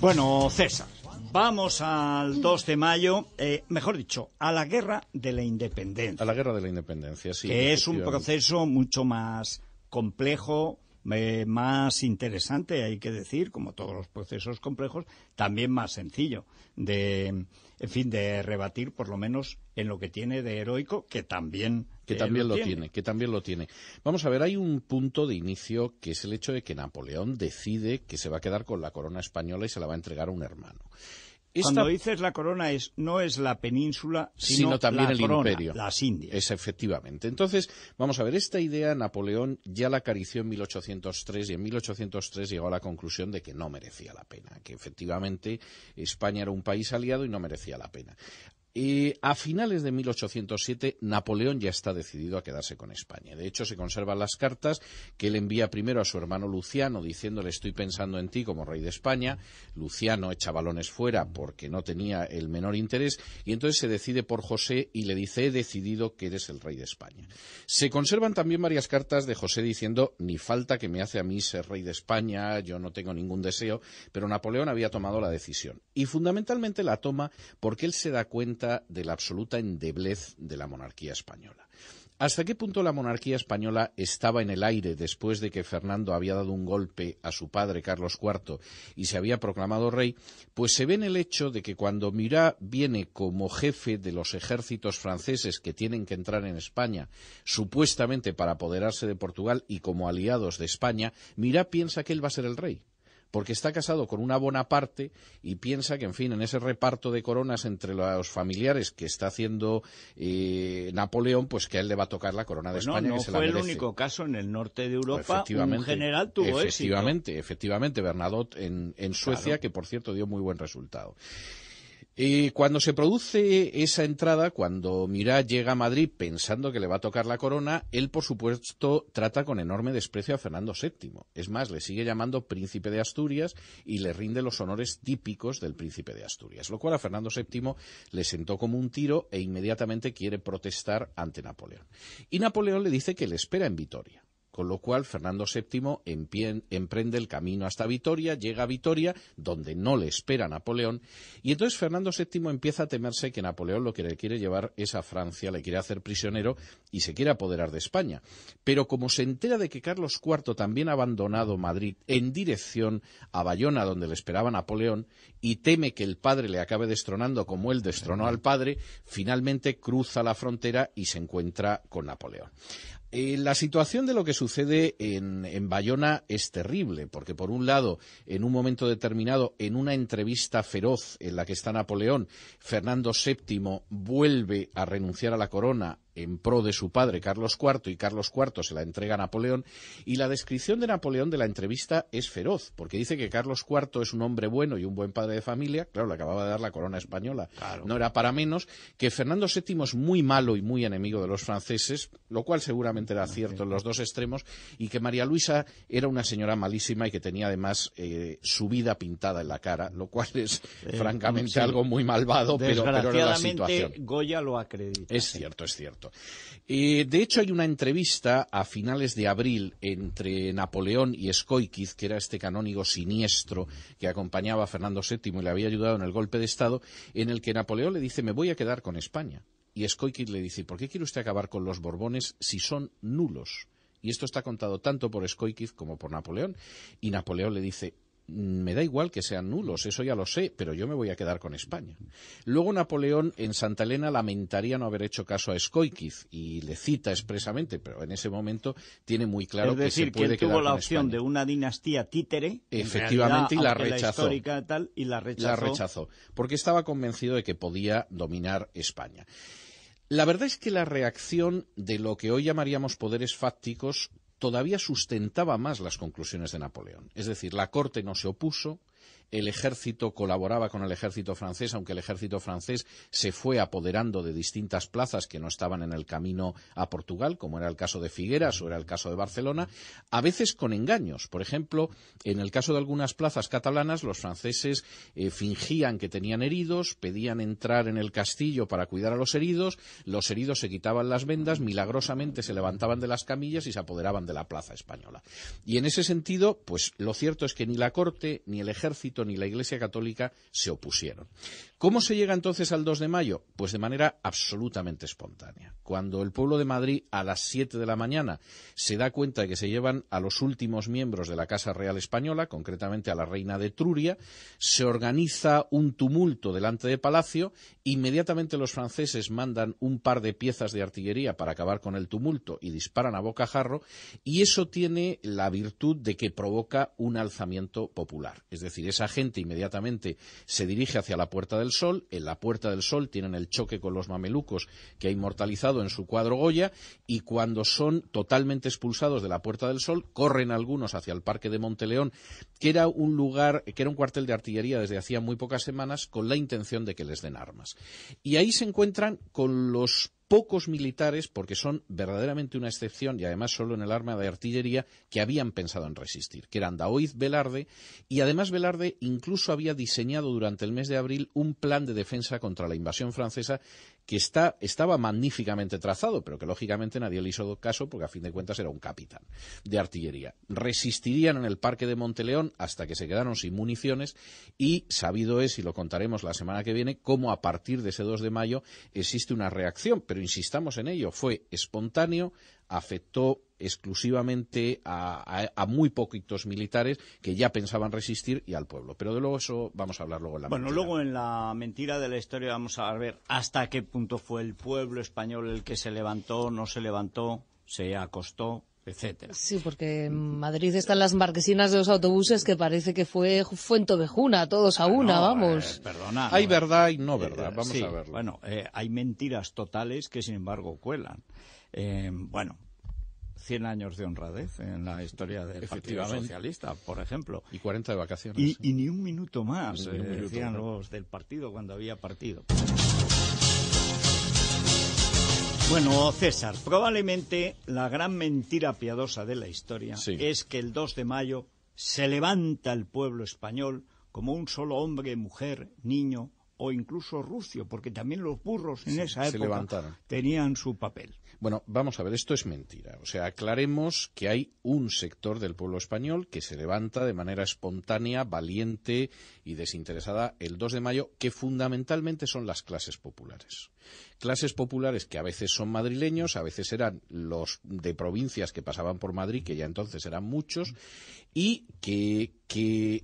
Bueno, César, vamos al 2 de mayo, eh, mejor dicho, a la guerra de la independencia. A la guerra de la independencia, sí. Que es un proceso mucho más complejo, más interesante, hay que decir, como todos los procesos complejos, también más sencillo de, en fin, de rebatir por lo menos en lo que tiene de heroico, que también eh, lo, tiene. que también lo tiene. Vamos a ver, hay un punto de inicio que es el hecho de que Napoleón decide que se va a quedar con la corona española y se la va a entregar a un hermano. Esta... Cuando dices la corona es no es la península, sino, también la el corona, Las Indias. Es efectivamente. Entonces, vamos a ver, esta idea Napoleón ya la acarició en 1803 y en 1803 llegó a la conclusión de que no merecía la pena, que efectivamente España era un país aliado y no merecía la pena a finales de 1807, Napoleón ya está decidido a quedarse con España. De hecho, se conservan las cartas que él envía primero a su hermano Luciano, diciéndole estoy pensando en ti como rey de España. Luciano echa balones fuera porque no tenía el menor interés y entonces se decide por José y le dice he decidido que eres el rey de España. Se conservan también varias cartas de José diciendo ni falta que me hace a mí ser rey de España, yo no tengo ningún deseo, pero Napoleón había tomado la decisión. Y fundamentalmente la toma porque él se da cuenta de la absoluta endeblez de la monarquía española. ¿Hasta qué punto la monarquía española estaba en el aire después de que Fernando había dado un golpe a su padre Carlos IV y se había proclamado rey? Pues se ve en el hecho de que cuando Mirá viene como jefe de los ejércitos franceses que tienen que entrar en España, supuestamente para apoderarse de Portugal y como aliados de España, Mirá piensa que él va a ser el rey porque está casado con una Bonaparte y piensa que, en fin, en ese reparto de coronas entre los familiares que está haciendo eh, Napoleón, pues que a él le va a tocar la corona de España. No fue el único caso en el norte de Europa. en general tuvo efectivamente, Efectivamente, efectivamente. Bernadotte en, Suecia, que por cierto dio muy buen resultado cuando se produce esa entrada, cuando Mirá llega a Madrid pensando que le va a tocar la corona, él, por supuesto, trata con enorme desprecio a Fernando VII. Es más, le sigue llamando príncipe de Asturias y le rinde los honores típicos del príncipe de Asturias, lo cual a Fernando VII le sentó como un tiro e inmediatamente quiere protestar ante Napoleón. Y Napoleón le dice que le espera en Vitoria. Con lo cual, Fernando VII emprende el camino hasta Vitoria, llega a Vitoria, donde no le espera Napoleón, y entonces Fernando VII empieza a temerse que Napoleón lo que le quiere llevar es a Francia, le quiere hacer prisionero y se quiere apoderar de España. Pero como se entera de que Carlos IV también ha abandonado Madrid en dirección a Bayona, donde le esperaba Napoleón, y teme que el padre le acabe destronando como él destronó al padre, finalmente cruza la frontera y se encuentra con Napoleón. Eh, la situación de lo que sucede en, en, Bayona es terrible, porque por un lado, en un momento determinado, en una entrevista feroz en la que está Napoleón, Fernando VII vuelve a renunciar a la corona en pro de su padre Carlos IV y Carlos IV se la entrega a Napoleón y la descripción de Napoleón de la entrevista es feroz porque dice que Carlos IV es un hombre bueno y un buen padre de familia, claro, le acababa de dar la corona española, no era para menos, que Fernando VII es muy malo y muy enemigo de los franceses, lo cual seguramente era ah, cierto en los dos extremos, y que María Luisa era una señora malísima y que tenía además eh, su vida pintada en la cara, lo cual es eh, francamente algo muy malvado, pero, pero era la situación. Goya lo acredita. Es cierto, es cierto. Eh, de hecho, hay una entrevista a finales de abril entre Napoleón y Skoikiz, que era este canónigo siniestro que acompañaba a Fernando VII y le había ayudado en el golpe de Estado, en el que Napoleón le dice, me voy a quedar con España. Y Escoiquiz le dice, ¿por qué quiere usted acabar con los Borbones si son nulos? Y esto está contado tanto por Escoiquiz como por Napoleón. Y Napoleón le dice, me da igual que sean nulos, eso ya lo sé, pero yo me voy a quedar con España. Luego Napoleón en Santa Elena lamentaría no haber hecho caso a Escoiquiz y le cita expresamente, pero en ese momento tiene muy claro que se puede tuvo la opción de una dinastía títere, efectivamente y la rechazó. tal y La rechazó porque estaba convencido de que podía dominar España. La verdad es que la reacción de lo que hoy llamaríamos poderes fácticos todavía sustentaba más las conclusiones de Napoleón. Es decir, la corte no se opuso, el ejército colaboraba con el ejército francés, aunque el ejército francés se fue apoderando de distintas plazas que no estaban en el camino a Portugal, como era el caso de Figueras o era el caso de Barcelona, a veces con engaños. Por ejemplo, en el caso de algunas plazas catalanas, los franceses eh, fingían que tenían heridos, pedían entrar en el castillo para cuidar a los heridos, los heridos se quitaban las vendas, milagrosamente se levantaban de las camillas y se apoderaban de la plaza española. Y en ese sentido, pues lo cierto es que ni la corte ni el ejército ni la Iglesia Católica se opusieron. ¿Cómo se llega entonces al 2 de mayo? Pues de manera absolutamente espontánea. Cuando el pueblo de Madrid a las 7 de la mañana se da cuenta de que se llevan a los últimos miembros de la Casa Real Española, concretamente a la reina de Truria, se organiza un tumulto delante de Palacio, inmediatamente los franceses mandan un par de piezas de artillería para acabar con el tumulto y disparan a bocajarro, y eso tiene la virtud de que provoca un alzamiento popular. Es decir, esa gente inmediatamente se dirige hacia la puerta del Sol, en la Puerta del Sol tienen el choque con los mamelucos que ha inmortalizado en su cuadro Goya, y cuando son totalmente expulsados de la Puerta del Sol, corren algunos hacia el Parque de Monteleón, que era un lugar, que era un cuartel de artillería desde hacía muy pocas semanas, con la intención de que les den armas. Y ahí se encuentran con los pocos militares, porque son verdaderamente una excepción y además solo en el arma de artillería, que habían pensado en resistir, que eran Daoiz Velarde y además Velarde incluso había diseñado durante el mes de abril un plan de defensa contra la invasión francesa que está, estaba magníficamente trazado, pero que lógicamente nadie le hizo caso porque a fin de cuentas era un capitán de artillería. Resistirían en el Parque de Monteleón hasta que se quedaron sin municiones y sabido es, y lo contaremos la semana que viene, cómo a partir de ese 2 de mayo existe una reacción, pero insistamos en ello, fue espontáneo, afectó exclusivamente a, muy poquitos militares que ya pensaban resistir y al pueblo. Pero de luego eso vamos a hablar luego en la bueno, luego en la mentira de la historia vamos a ver hasta qué punto fue el pueblo español el que se levantó, no se levantó, se acostó, etcétera. Sí, porque en Madrid están las marquesinas de los autobuses que parece que fue Tovejuna, todos a ah, una, eh, vamos. perdona. Hay verdad y no verdad, eh, vamos a verlo. Bueno, eh, hay mentiras totales que sin embargo cuelan. bueno, 100 años de honradez en la historia del Partido Socialista, por ejemplo. Y 40 de vacaciones. Y, ni un minuto más, eh, decían los del partido cuando había partido. Bueno, César, probablemente la gran mentira piadosa de la historia es que el 2 de mayo se levanta el pueblo español como un solo hombre, mujer, niño o incluso rucio, porque también los burros en esa época tenían su papel. Bueno, vamos a ver, esto es mentira. O sea, aclaremos que hay un sector del pueblo español que se levanta de manera espontánea, valiente y desinteresada el 2 de mayo, que fundamentalmente son las clases populares clases populares que a veces son madrileños, a veces eran los de provincias que pasaban por Madrid, que ya entonces eran muchos, y que,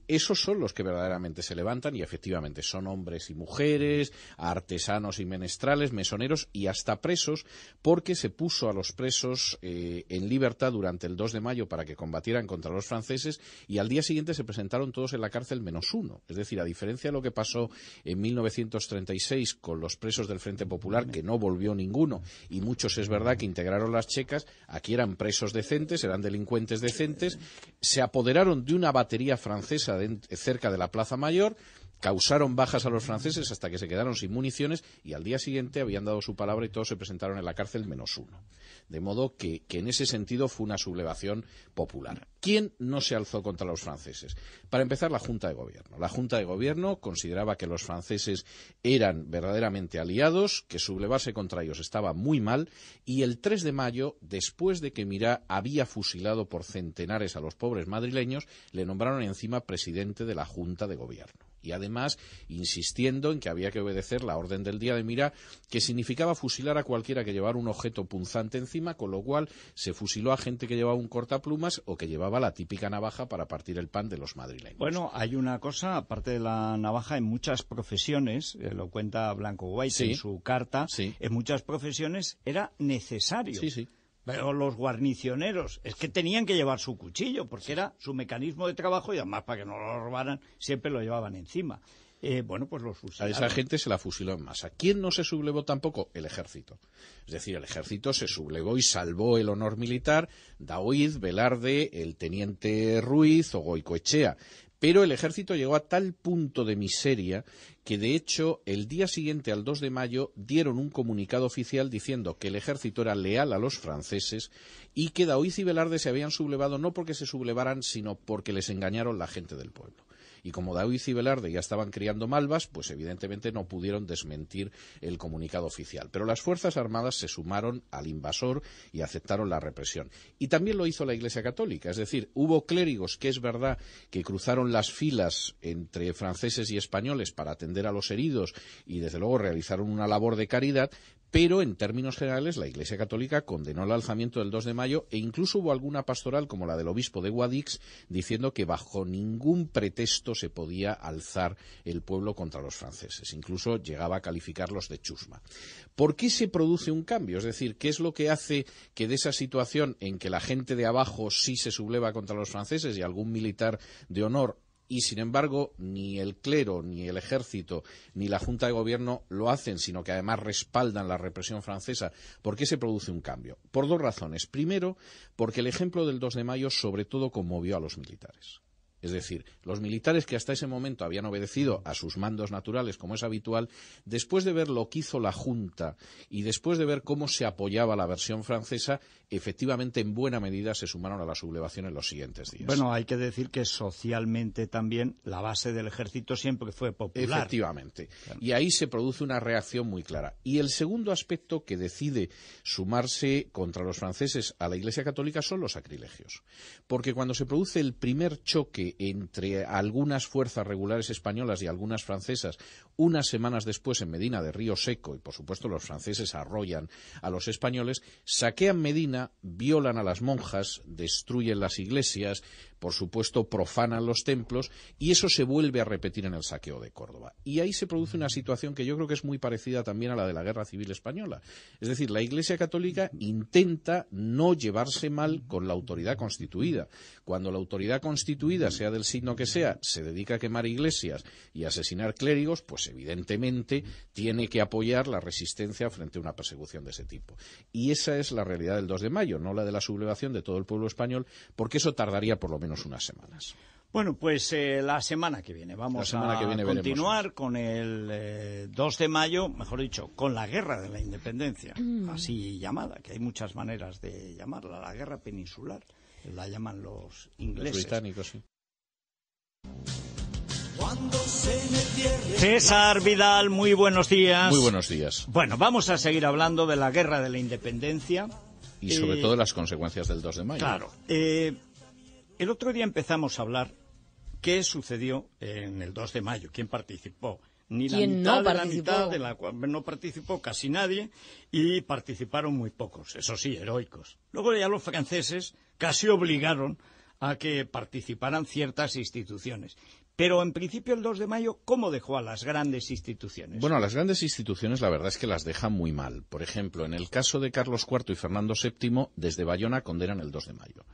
esos son los que verdaderamente se levantan y efectivamente son hombres y mujeres, artesanos y menestrales, mesoneros y hasta presos, porque se puso a los presos eh, en libertad durante el 2 de mayo para que combatieran contra los franceses y al día siguiente se presentaron todos en la cárcel menos uno. Es decir, a diferencia de lo que pasó en 1936 con los presos del Frente Popular, que no volvió ninguno. Y muchos es verdad que integraron las checas, aquí eran presos decentes, eran delincuentes decentes, se apoderaron de una batería francesa cerca de la Plaza Mayor, causaron bajas a los franceses hasta que se quedaron sin municiones y al día siguiente habían dado su palabra y todos se presentaron en la cárcel menos uno. De modo que, en ese sentido fue una sublevación popular. ¿Quién no se alzó contra los franceses? Para empezar, la Junta de Gobierno. La Junta de Gobierno consideraba que los franceses eran verdaderamente aliados, que sublevarse contra ellos estaba muy mal y el 3 de mayo, después de que Mirá había fusilado por centenares a los pobres madrileños, le nombraron encima presidente de la Junta de Gobierno y además insistiendo en que había que obedecer la orden del día de mira que significaba fusilar a cualquiera que llevara un objeto punzante encima, con lo cual se fusiló a gente que llevaba un cortaplumas o que llevaba la típica navaja para partir el pan de los madrileños. Bueno, hay una cosa, aparte de la navaja, en muchas profesiones, eh, lo cuenta Blanco White en su carta, en muchas profesiones era necesario. Sí, pero los guarnicioneros, es que tenían que llevar su cuchillo, porque era su mecanismo de trabajo y además para que no lo robaran, siempre lo llevaban encima. Eh, bueno, pues los fusilaron. A esa gente se la fusiló en masa. ¿Quién no se sublevó tampoco? El ejército. Es decir, el ejército se sublevó y salvó el honor militar. Daoid, Velarde, el teniente Ruiz o Goicoechea. Pero el ejército llegó a tal punto de miseria que, de hecho, el día siguiente al 2 de mayo dieron un comunicado oficial diciendo que el ejército era leal a los franceses y que Daoiz y Velarde se habían sublevado no porque se sublevaran, sino porque les engañaron la gente del pueblo. Y como David y Velarde ya estaban criando malvas, pues evidentemente no pudieron desmentir el comunicado oficial. Pero las Fuerzas Armadas se sumaron al invasor y aceptaron la represión. Y también lo hizo la Iglesia Católica, es decir, hubo clérigos que es verdad que cruzaron las filas entre franceses y españoles para atender a los heridos y desde luego realizaron una labor de caridad, pero en términos generales la Iglesia Católica condenó el alzamiento del 2 de mayo e incluso hubo alguna pastoral como la del obispo de Guadix diciendo que bajo ningún pretexto se podía alzar el pueblo contra los franceses. Incluso llegaba a calificarlos de chusma. ¿Por qué se produce un cambio? Es decir, ¿qué es lo que hace que de esa situación en que la gente de abajo sí se subleva contra los franceses y algún militar de honor y sin embargo ni el clero, ni el ejército, ni la Junta de Gobierno lo hacen, sino que además respaldan la represión francesa. ¿Por qué se produce un cambio? Por dos razones. Primero, porque el ejemplo del 2 de mayo sobre todo conmovió a los militares. Es decir, los militares que hasta ese momento habían obedecido a sus mandos naturales, como es habitual, después de ver lo que hizo la Junta y después de ver cómo se apoyaba la versión francesa, efectivamente en buena medida se sumaron a la sublevación en los siguientes días. Bueno, hay que decir que socialmente también la base del ejército siempre fue popular. Efectivamente. Y ahí se produce una reacción muy clara. Y el segundo aspecto que decide sumarse contra los franceses a la Iglesia Católica son los sacrilegios. Porque cuando se produce el primer choque entre algunas fuerzas regulares españolas y algunas francesas, unas semanas después en Medina de Río Seco, y por supuesto los franceses arrollan a los españoles, saquean Medina, violan a las monjas, destruyen las iglesias, por supuesto, profanan los templos y eso se vuelve a repetir en el saqueo de Córdoba. Y ahí se produce una situación que yo creo que es muy parecida también a la de la Guerra Civil Española. Es decir, la Iglesia Católica intenta no llevarse mal con la autoridad constituida. Cuando la autoridad constituida, sea del signo que sea, se dedica a quemar iglesias y asesinar clérigos, pues evidentemente tiene que apoyar la resistencia frente a una persecución de ese tipo. Y esa es la realidad del 2 de mayo, no la de la sublevación de todo el pueblo español, porque eso tardaría por lo menos unas semanas. Bueno, pues eh, la semana que viene vamos a continuar con el 2 eh, de mayo, mejor dicho, con la guerra de la independencia, mm. así llamada, que hay muchas maneras de llamarla, la guerra peninsular, la llaman los ingleses. británicos, César Vidal, muy buenos días. Muy buenos días. Bueno, vamos a seguir hablando de la guerra de la independencia. Y sobre eh, todo las consecuencias del 2 de mayo. Claro. El otro día empezamos a hablar qué sucedió en el 2 de mayo, quién participó. Ni la mitad de la mitad no participó casi nadie y participaron muy pocos, eso sí, heroicos. Luego ya los franceses casi obligaron a que participaran ciertas instituciones. Pero en principio el 2 de mayo, ¿cómo dejó a las grandes instituciones? Bueno, a las grandes instituciones la verdad es que las deja muy mal. Por ejemplo, en el caso de Carlos IV y Fernando VII, desde Bayona condenan el 2 de mayo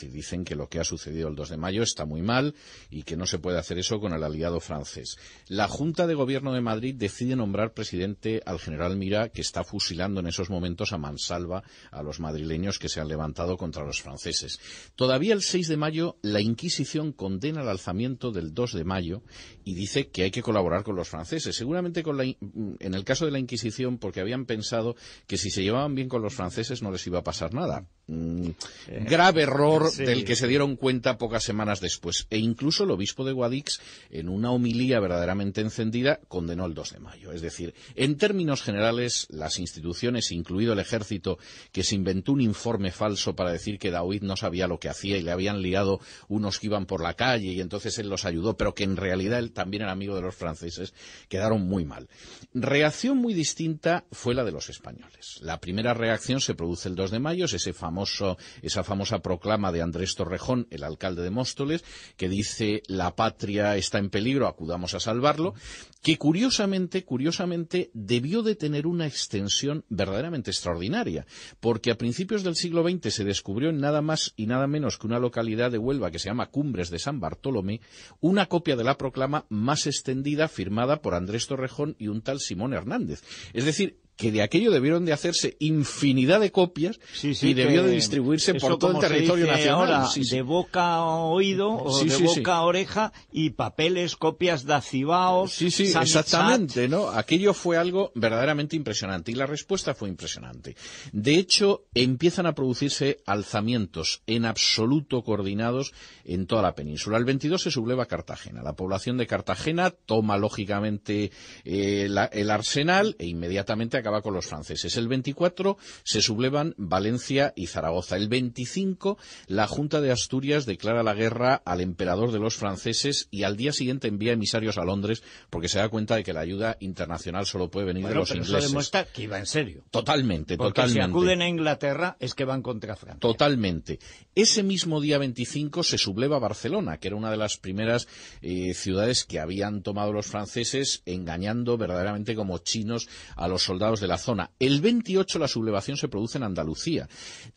dicen que lo que ha sucedido el 2 de mayo está muy mal y que no se puede hacer eso con el aliado francés. La Junta de Gobierno de Madrid decide nombrar presidente al general Mira, que está fusilando en esos momentos a mansalva a los madrileños que se han levantado contra los franceses. Todavía el 6 de mayo, la Inquisición condena el alzamiento del 2 de mayo y dice que hay que colaborar con los franceses. Seguramente con la, mm, en el caso de la Inquisición, porque habían pensado que si se llevaban bien con los franceses no les iba a pasar nada. Mm, eh, grave eh, error del que se dieron cuenta pocas semanas después. E incluso el obispo de Guadix, en una homilía verdaderamente encendida, condenó el 2 de mayo. Es decir, en términos generales, las instituciones, incluido el ejército, que se inventó un informe falso para decir que David no sabía lo que hacía y le habían liado unos que iban por la calle y entonces él los ayudó, pero que en realidad él también era amigo de los franceses, quedaron muy mal. Reacción muy distinta fue la de los españoles. La primera reacción se produce el 2 de mayo, es ese famoso, esa famosa proclama de Andrés Torrejón, el alcalde de Móstoles, que dice la patria está en peligro, acudamos a salvarlo, que curiosamente, curiosamente, debió de tener una extensión verdaderamente extraordinaria, porque a principios del siglo XX se descubrió en nada más y nada menos que una localidad de Huelva que se llama Cumbres de San Bartolomé, una copia de la proclama más extendida firmada por Andrés Torrejón y un tal Simón Hernández. Es decir, que de aquello debieron de hacerse infinidad de copias y debió de distribuirse por todo el territorio nacional. de boca a oído o de boca a oreja y papeles, copias de acibaos. Sí, sí, exactamente, ¿no? Aquello fue algo verdaderamente impresionante y la respuesta fue impresionante. De hecho, empiezan a producirse alzamientos en absoluto coordinados en toda la península. El 22 se subleva Cartagena. La población de Cartagena toma lógicamente eh, el arsenal e inmediatamente acaba con los franceses. El 24 se sublevan Valencia y Zaragoza. El 25 la Junta de Asturias declara la guerra al emperador de los franceses y al día siguiente envía emisarios a Londres porque se da cuenta de que la ayuda internacional solo puede venir de los pero Eso demuestra que iba en serio. Totalmente, porque si acuden a Inglaterra es que van contra Francia. Totalmente. Ese mismo día 25 se subleva Barcelona, que era una de las primeras eh, ciudades que habían tomado los franceses engañando verdaderamente como chinos a los soldados de la zona. El 28 la sublevación se produce en Andalucía,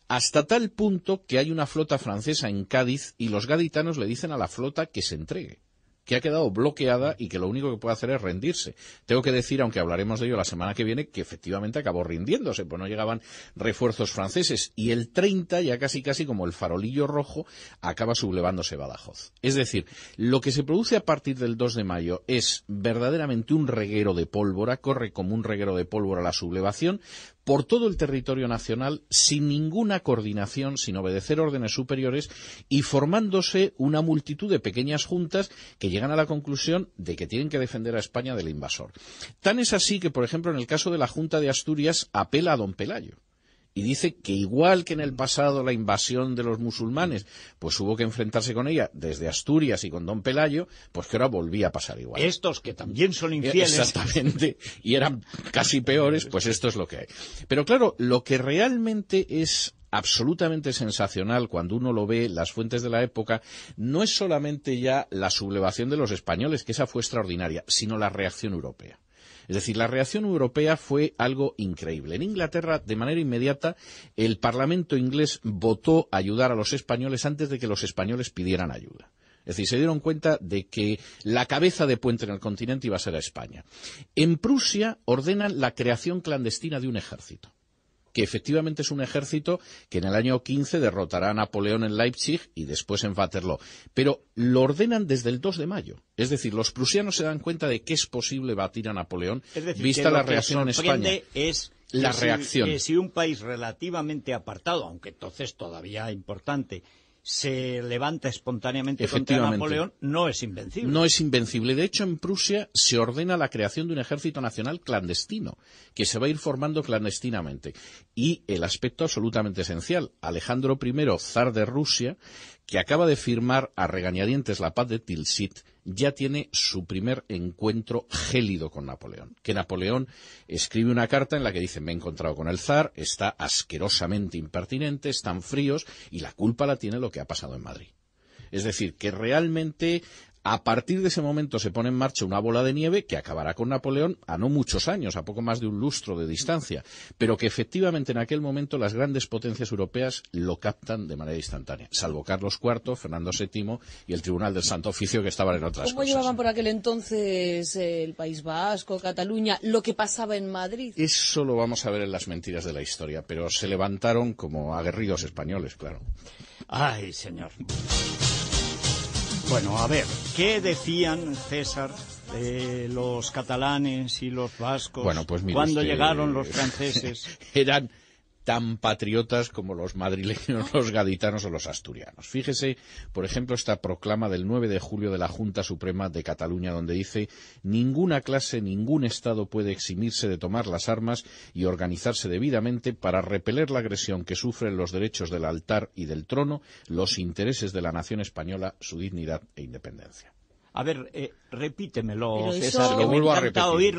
hasta tal punto que hay una flota francesa en Cádiz y los gaditanos le dicen a la flota que se entregue que ha quedado bloqueada y que lo único que puede hacer es rendirse. Tengo que decir, aunque hablaremos de ello la semana que viene, que efectivamente acabó rindiéndose, pues no llegaban refuerzos franceses. Y el 30, ya casi casi como el farolillo rojo, acaba sublevándose Badajoz. Es decir, lo que se produce a partir del 2 de mayo es verdaderamente un reguero de pólvora, corre como un reguero de pólvora la sublevación, por todo el territorio nacional sin ninguna coordinación, sin obedecer órdenes superiores y formándose una multitud de pequeñas juntas que llegan a la conclusión de que tienen que defender a España del invasor. Tan es así que, por ejemplo, en el caso de la Junta de Asturias apela a don Pelayo y dice que igual que en el mm. pasado la invasión de los musulmanes, pues hubo que enfrentarse con ella desde Asturias y con Don Pelayo, pues que ahora volvía a pasar igual. Estos que también son eh, infieles. Exactamente, y eran casi peores, pues esto es lo que hay. Pero claro, lo que realmente es absolutamente sensacional cuando uno lo ve las fuentes de la época, no es solamente ya la sublevación de los españoles, que esa fue extraordinaria, sino la reacción europea. Es decir, la reacción europea fue algo increíble. En Inglaterra, de manera inmediata, el Parlamento inglés votó ayudar a los españoles antes de que los españoles pidieran ayuda. Es decir, se dieron cuenta de que la cabeza de puente en el continente iba a ser a España. En Prusia ordenan la creación clandestina de un ejército que efectivamente es un ejército que en el año 15 derrotará a Napoleón en Leipzig y después en Waterloo. Pero lo ordenan desde el 2 de mayo. Es decir, los prusianos se dan cuenta de que es posible batir a Napoleón, vista la reacción en España. Es la reacción. si un país relativamente apartado, aunque entonces todavía importante, se levanta espontáneamente contra Napoleón, no es invencible. No es invencible. De hecho, en Prusia se ordena la creación de un ejército nacional clandestino, que se va a ir formando clandestinamente. Y el aspecto absolutamente esencial, Alejandro I, zar de Rusia, que acaba de firmar a regañadientes la paz de Tilsit, ya tiene su primer encuentro gélido con Napoleón. Que Napoleón escribe una carta en la que dice, me he encontrado con el zar, está asquerosamente impertinente, están fríos y la culpa la tiene lo que ha pasado en Madrid. Es decir, que realmente a partir de ese momento se pone en marcha una bola de nieve que acabará con Napoleón a no muchos años, a poco más de un lustro de distancia, pero que efectivamente en aquel momento las grandes potencias europeas lo captan de manera instantánea, salvo Carlos IV, Fernando VII y el Tribunal del Santo Oficio que estaban en otras ¿Cómo llevaban por aquel entonces eh, el País Vasco, Cataluña, lo que pasaba en Madrid? Eso lo vamos a ver en las mentiras de la historia, pero se levantaron como aguerridos españoles, claro. Ay, señor. Bueno, a ver, ¿qué decían César de los catalanes y los vascos bueno, pues cuando llegaron los franceses? Eran tan patriotas como los madrileños, los gaditanos o los asturianos. Fíjese, por ejemplo, esta proclama del 9 de julio de la Junta Suprema de Cataluña, donde dice ninguna clase, ningún Estado puede eximirse de tomar las armas y organizarse debidamente para repeler la agresión que sufren los derechos del altar y del trono, los intereses de la nación española, su dignidad e independencia. A ver, eh, repítemelo, César, que vuelvo a repetir.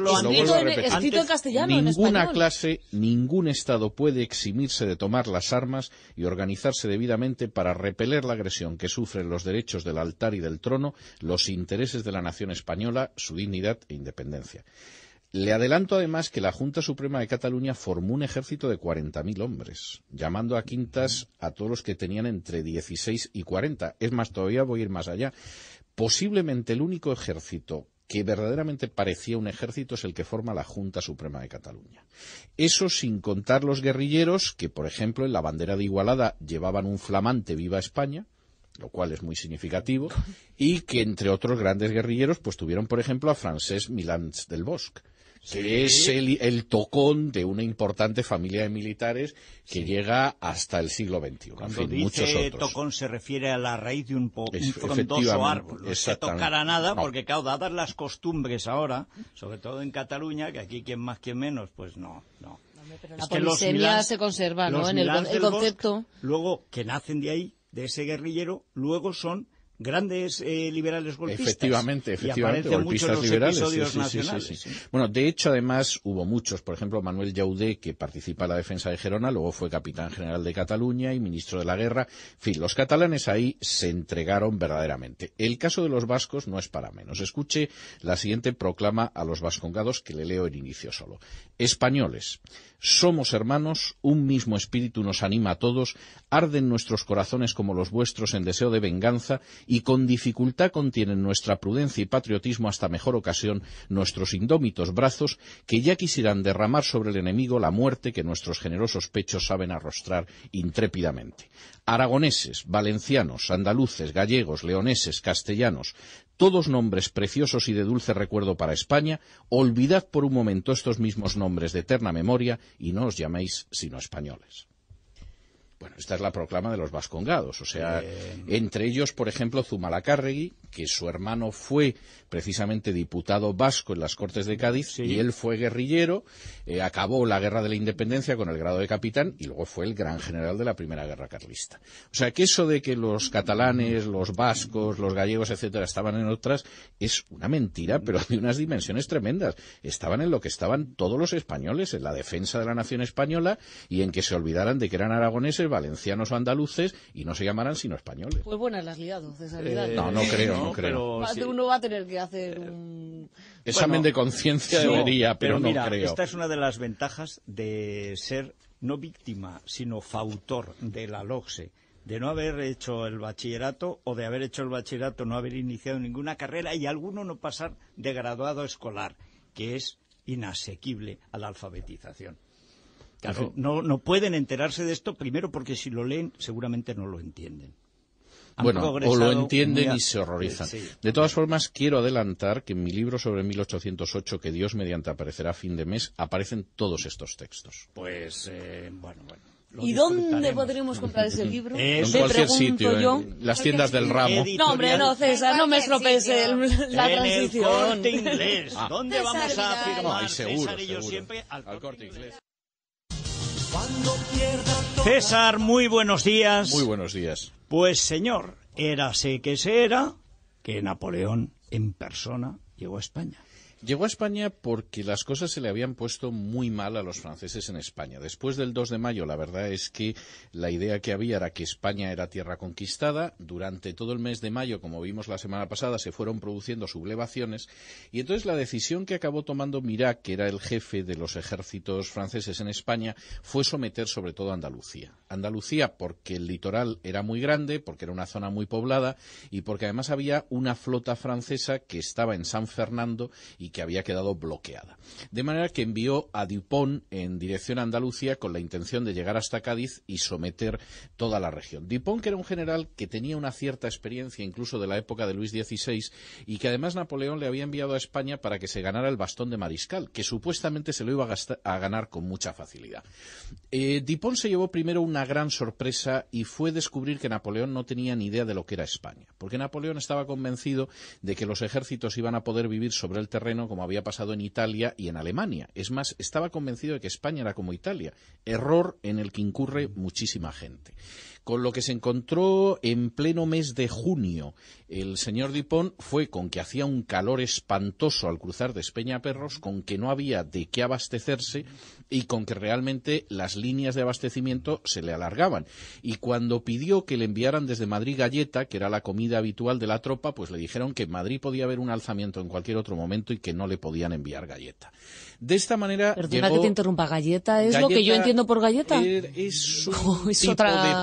en, castellano, Ninguna clase, ningún Estado puede eximirse de tomar las armas y organizarse debidamente para repeler la agresión que sufren los derechos del altar y del trono, los intereses de la nación española, su dignidad e independencia. Le adelanto además que la Junta Suprema de Cataluña formó un ejército de 40.000 hombres, llamando a quintas a todos los que tenían entre 16 y 40. Es más, todavía voy a ir más allá. Posiblemente el único ejército que verdaderamente parecía un ejército es el que forma la Junta Suprema de Cataluña. Eso sin contar los guerrilleros que, por ejemplo, en la bandera de Igualada llevaban un flamante Viva España, lo cual es muy significativo, y que entre otros grandes guerrilleros pues tuvieron, por ejemplo, a Francés Milans del Bosque que es el, tocón de una importante familia de militares que llega hasta el siglo XXI. Cuando tocón se refiere a la raíz de un, po, árbol. No se tocará nada, porque claro, dadas las costumbres ahora, sobre todo en Cataluña, que aquí quien más, quien menos, pues no, la polisemia se conserva, ¿no? En el, concepto. luego, que nacen de ahí, de ese guerrillero, luego son grandes eh, liberales golpistas. Efectivamente, efectivamente, golpistas liberales. bueno, de hecho, además, hubo muchos. Por ejemplo, Manuel Yaudé, que participa en la defensa de Gerona, luego fue capitán general de Cataluña y ministro de la guerra. En fin, los catalanes ahí se entregaron verdaderamente. El caso de los vascos no es para menos. Escuche la siguiente proclama a los vascongados que le leo en inicio solo. Españoles, somos hermanos, un mismo espíritu nos anima a todos, arden nuestros corazones como los vuestros en deseo de venganza, y con dificultad contienen nuestra prudencia y patriotismo hasta mejor ocasión nuestros indómitos brazos, que ya quisieran derramar sobre el enemigo la muerte que nuestros generosos pechos saben arrostrar intrépidamente. Aragoneses, valencianos, andaluces, gallegos, leoneses, castellanos, todos nombres preciosos y de dulce recuerdo para España, olvidad por un momento estos mismos nombres de eterna memoria y no os llaméis sino españoles. Bueno, esta es la proclama de los vascongados. O sea, entre ellos, por ejemplo, Zumalacárregui, que su hermano fue precisamente diputado vasco en las Cortes de Cádiz, y él fue guerrillero, eh, acabó la Guerra de la Independencia con el grado de capitán, y luego fue el gran general de la Primera Guerra Carlista. O sea, que eso de que los catalanes, los vascos, los gallegos, etcétera, estaban en otras, es una mentira, pero de unas dimensiones tremendas. Estaban en lo que estaban todos los españoles, en la defensa de la nación española, y en que se olvidaran de que eran aragoneses valencianos o andaluces y no se llamarán sino españoles. Pues bueno, las eh, liado, no, no creo, Uno va a tener que hacer eh, un... Examen de conciencia debería, pero, no creo. Esta es una de las ventajas de ser no víctima, sino fautor de la LOGSE de no haber hecho el bachillerato o de haber hecho el bachillerato, no haber iniciado ninguna carrera y alguno no pasar de graduado escolar, que es inasequible a la alfabetización. No, pueden enterarse de esto, primero porque si lo leen seguramente no lo entienden. bueno, o lo entienden y se horrorizan. De todas formas, quiero adelantar que en mi libro sobre 1808, que Dios mediante aparecerá a fin de mes, aparecen todos estos textos. Pues, eh, bueno, bueno. ¿Y dónde podremos comprar ese libro? Eh, en pues, cualquier sitio, las tiendas del ramo. No, hombre, no, César, no me estropees la transición. el corte inglés. Ah. ¿Dónde vamos a firmar, no, seguro. siempre? Al corte inglés. César, muy buenos días. Muy buenos días. Pues señor, sé que se era que Napoleón en persona llegó a España. Llegó a España porque las cosas se le habían puesto muy mal a los franceses en España. Después del 2 de mayo, la verdad es que la idea que había era que España era tierra conquistada. Durante todo el mes de mayo, como vimos la semana pasada, se fueron produciendo sublevaciones. Y entonces la decisión que acabó tomando Mirac, que era el jefe de los ejércitos franceses en España, fue someter sobre todo a Andalucía. Andalucía porque el litoral era muy grande, porque era una zona muy poblada y porque además había una flota francesa que estaba en San Fernando y que había quedado bloqueada. De manera que envió a Dupont en dirección a Andalucía con la intención de llegar hasta Cádiz y someter toda la región. Dupont, que era un general que tenía una cierta experiencia incluso de la época de Luis XVI y que además Napoleón le había enviado a España para que se ganara el bastón de mariscal, que supuestamente se lo iba a, ganar con mucha facilidad. Eh, Dupont se llevó primero una una gran sorpresa y fue descubrir que Napoleón no tenía ni idea de lo que era España, porque Napoleón estaba convencido de que los ejércitos iban a poder vivir sobre el terreno como había pasado en Italia y en Alemania. Es más, estaba convencido de que España era como Italia, error en el que incurre muchísima gente con lo que se encontró en pleno mes de junio el señor Dupont fue con que hacía un calor espantoso al cruzar de Espeña a Perros, con que no había de qué abastecerse y con que realmente las líneas de abastecimiento se le alargaban. Y cuando pidió que le enviaran desde Madrid galleta, que era la comida habitual de la tropa, pues le dijeron que en Madrid podía haber un alzamiento en cualquier otro momento y que no le podían enviar galleta. De esta manera... Perdona que te interrumpa, galleta es lo que yo entiendo por galleta. Er, es un tipo de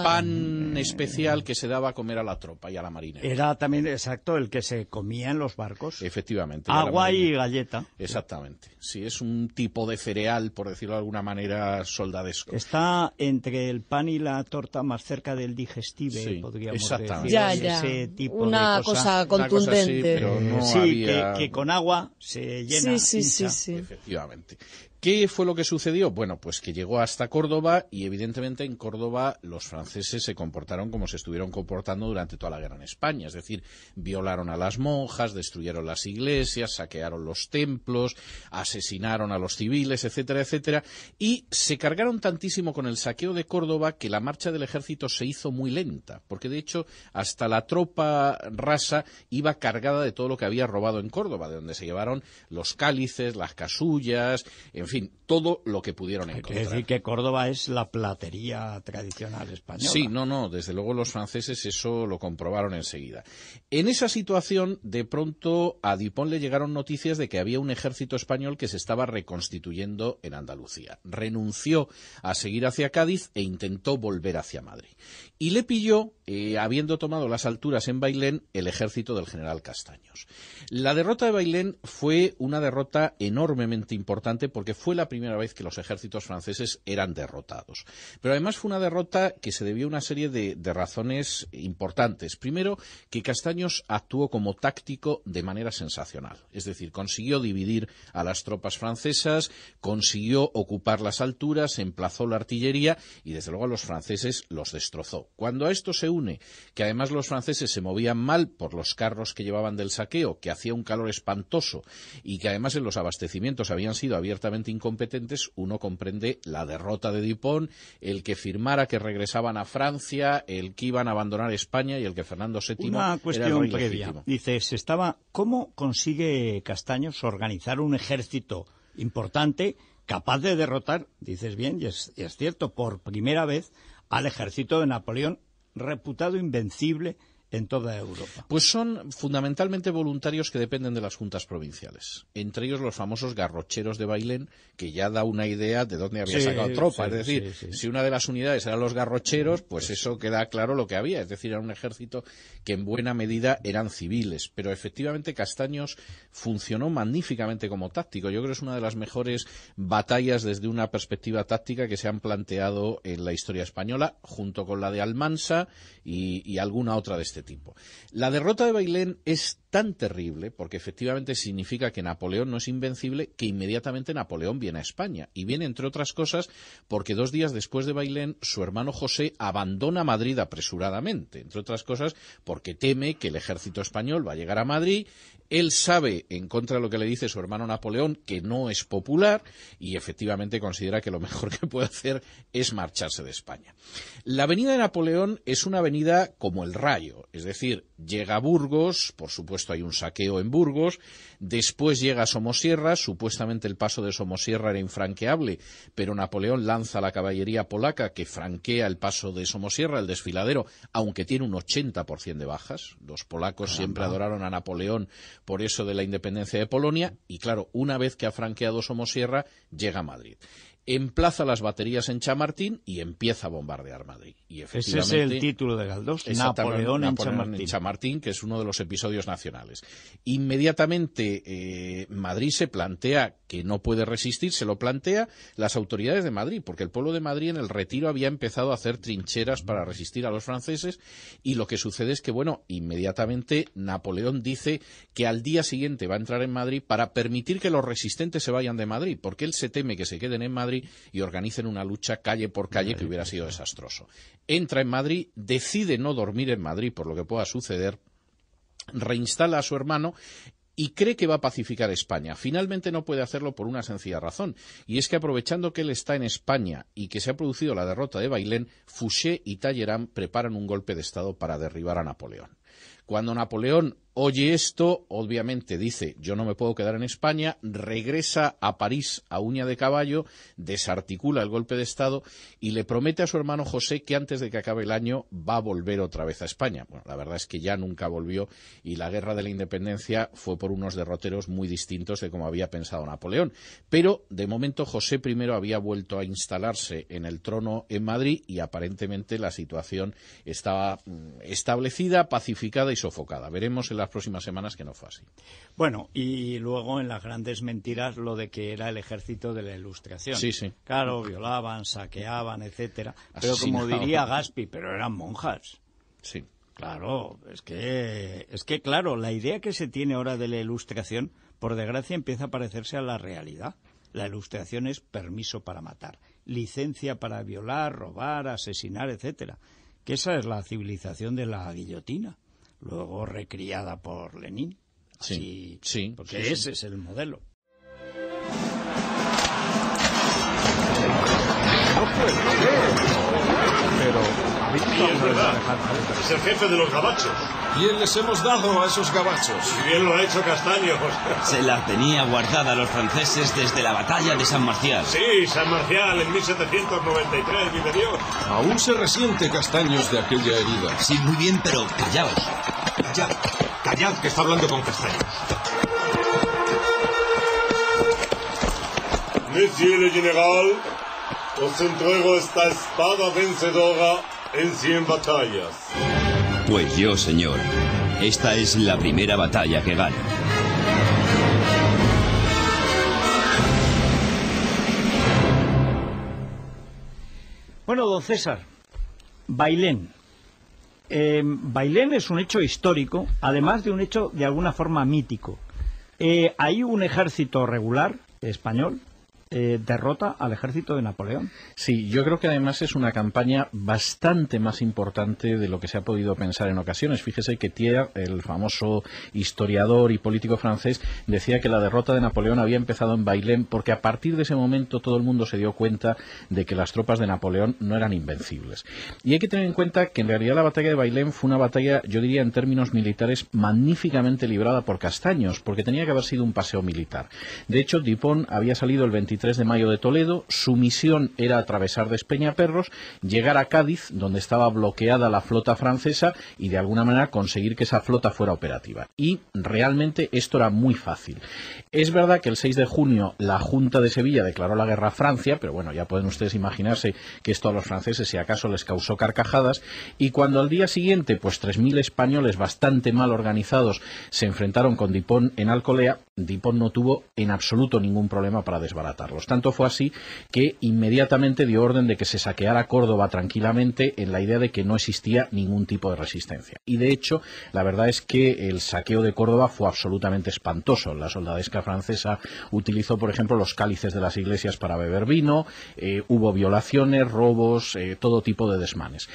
pan especial que se daba a comer a la tropa y a la marina. Era también, exacto, el que se comía en los barcos. Efectivamente. Agua y galleta. Exactamente. Si es un tipo de cereal, por decirlo de alguna manera, soldadesco. Está entre el pan y la torta más cerca del digestivo podríamos decir. Ya, ya. una, cosa, contundente. sí, que, con agua se llena. Sí, sí, Efectivamente. ¿Qué fue lo que sucedió? Bueno, pues que llegó hasta Córdoba y evidentemente en Córdoba los franceses se comportaron como se estuvieron comportando durante toda la guerra en España, es decir, violaron a las monjas, destruyeron las iglesias, saquearon los templos, asesinaron a los civiles, etcétera, etcétera, y se cargaron tantísimo con el saqueo de Córdoba que la marcha del ejército se hizo muy lenta, porque de hecho hasta la tropa rasa iba cargada de todo lo que había robado en Córdoba, de donde se llevaron los cálices, las casullas, en fin, fin, todo lo que pudieron encontrar. Es decir, que Córdoba es la platería tradicional española. Sí, no, no, desde luego los franceses eso lo comprobaron enseguida. En esa situación, de pronto a Dupont le llegaron noticias de que había un ejército español que se estaba reconstituyendo en Andalucía. Renunció a seguir hacia Cádiz e intentó volver hacia Madrid. Y le pilló, eh, habiendo tomado las alturas en Bailén, el ejército del general Castaños. La derrota de Bailén fue una derrota enormemente importante porque fue fue la primera vez que los ejércitos franceses eran derrotados. Pero además fue una derrota que se debió a una serie de, razones importantes. Primero, que Castaños actuó como táctico de manera sensacional. Es decir, consiguió dividir a las tropas francesas, consiguió ocupar las alturas, emplazó la artillería y desde luego a los franceses los destrozó. Cuando a esto se une que además los franceses se movían mal por los carros que llevaban del saqueo, que hacía un calor espantoso y que además en los abastecimientos habían sido abiertamente incompetentes, uno comprende la derrota de Dupont, el que firmara que regresaban a Francia, el que iban a abandonar España y el que Fernando VII Una cuestión previa. Dice, estaba, ¿cómo consigue Castaños organizar un ejército importante capaz de derrotar, dices bien, y es, y es cierto, por primera vez al ejército de Napoleón, reputado invencible en toda Europa? Pues son fundamentalmente voluntarios que dependen de las juntas provinciales. Entre ellos los famosos garrocheros de Bailén, que ya da una idea de dónde había sacado tropas. es decir, si una de las unidades eran los garrocheros, pues eso queda claro lo que había. Es decir, era un ejército que en buena medida eran civiles. Pero efectivamente Castaños funcionó magníficamente como táctico. Yo creo que es una de las mejores batallas desde una perspectiva táctica que se han planteado en la historia española, junto con la de Almansa y, y alguna otra de este tipo. La derrota de Bailén es tan terrible, porque efectivamente significa que Napoleón no es invencible, que inmediatamente Napoleón viene a España. Y viene, entre otras cosas, porque dos días después de Bailén, su hermano José abandona Madrid apresuradamente. Entre otras cosas, porque teme que el ejército español va a llegar a Madrid. Él sabe, en contra de lo que le dice su hermano Napoleón, que no es popular y efectivamente considera que lo mejor que puede hacer es marcharse de España. La avenida de Napoleón es una avenida como el rayo, es decir, llega a Burgos, por supuesto, hay un saqueo en Burgos, después llega Somosierra, supuestamente el paso de Somosierra era infranqueable, pero Napoleón lanza la caballería polaca que franquea el paso de Somosierra, el desfiladero, aunque tiene un 80% de bajas. Los polacos siempre adoraron a Napoleón por eso de la independencia de Polonia, y claro, una vez que ha franqueado Somosierra, llega a Madrid emplaza las baterías en Chamartín y empieza a bombardear Madrid. Y Ese es el título de Galdós, Napoleón, en, Chamartín. que es uno de los episodios nacionales. Inmediatamente eh, Madrid se plantea que no puede resistir, se lo plantea las autoridades de Madrid, porque el pueblo de Madrid en el retiro había empezado a hacer trincheras para resistir a los franceses y lo que sucede es que, bueno, inmediatamente Napoleón dice que al día siguiente va a entrar en Madrid para permitir que los resistentes se vayan de Madrid, porque él se teme que se queden en Madrid y organicen una lucha calle por calle que hubiera sido desastroso. Entra en Madrid, decide no dormir en Madrid por lo que pueda suceder, reinstala a su hermano y cree que va a pacificar España. Finalmente no puede hacerlo por una sencilla razón, y es que aprovechando que él está en España y que se ha producido la derrota de Bailén, Fouché y Tallerán preparan un golpe de Estado para derribar a Napoleón. Cuando Napoleón oye esto, obviamente dice, yo no me puedo quedar en España, regresa a París a uña de caballo, desarticula el golpe de Estado y le promete a su hermano José que antes de que acabe el año va a volver otra vez a España. Bueno, la verdad es que ya nunca volvió y la guerra de la independencia fue por unos derroteros muy distintos de como había pensado Napoleón. Pero, de momento, José I había vuelto a instalarse en el trono en Madrid y aparentemente la situación estaba mm, establecida, pacificada y sofocada. Veremos las próximas semanas que no fue así. Bueno, y luego en las grandes mentiras lo de que era el ejército de la ilustración. Sí, sí. Claro, violaban, saqueaban, etcétera. Pero como diría Gaspi, pero eran monjas. Sí. Claro, es que, es que claro, la idea que se tiene ahora de la ilustración, por desgracia, empieza a parecerse a la realidad. La ilustración es permiso para matar, licencia para violar, robar, asesinar, etcétera. Que esa es la civilización de la guillotina luego recriada por Lenin. sí, sí, porque ese es el modelo. Pero es verdad. Es el jefe de los gabachos. ¿Quién les hemos dado a esos gabachos. Y bien lo ha hecho Castaños. Se la tenía guardada a los franceses desde la batalla de San Marcial. Sí, San Marcial en 1793, vive Dios. Aún se resiente Castaños de aquella herida. Sí, muy bien, pero callaos. Callad, callad, que está hablando con Castaños. Monsieur le General, os entrego esta espada vencedora en 100 batallas. Pues yo, señor, esta es la primera batalla que gano. Bueno, don César, Bailén. Eh, Bailén es un hecho histórico, además de un hecho de alguna forma mítico. Eh, hay un ejército regular español eh, derrota al ejército de Napoleón. Sí, yo creo que además es una campaña bastante más importante de lo que se ha podido pensar en ocasiones. Fíjese que Thiers, el famoso historiador y político francés, decía que la derrota de Napoleón había empezado en Bailén porque a partir de ese momento todo el mundo se dio cuenta de que las tropas de Napoleón no eran invencibles. Y hay que tener en cuenta que en realidad la batalla de Bailén fue una batalla, yo diría en términos militares, magníficamente librada por Castaños, porque tenía que haber sido un paseo militar. De hecho, Dupont había salido el 23 3 de mayo de Toledo. Su misión era atravesar Perros, llegar a Cádiz, donde estaba bloqueada la flota francesa, y de alguna manera conseguir que esa flota fuera operativa. Y realmente esto era muy fácil. Es verdad que el 6 de junio la Junta de Sevilla declaró la guerra a Francia, pero bueno, ya pueden ustedes imaginarse que esto a los franceses, si acaso, les causó carcajadas. Y cuando al día siguiente, pues 3.000 españoles bastante mal organizados se enfrentaron con Dipón en Alcolea, Dipon no tuvo en absoluto ningún problema para desbaratarlos. Tanto fue así que inmediatamente dio orden de que se saqueara Córdoba tranquilamente en la idea de que no existía ningún tipo de resistencia. Y de hecho, la verdad es que el saqueo de Córdoba fue absolutamente espantoso. La soldadesca francesa utilizó, por ejemplo, los cálices de las iglesias para beber vino, eh, hubo violaciones, robos, eh, todo tipo de desmanes.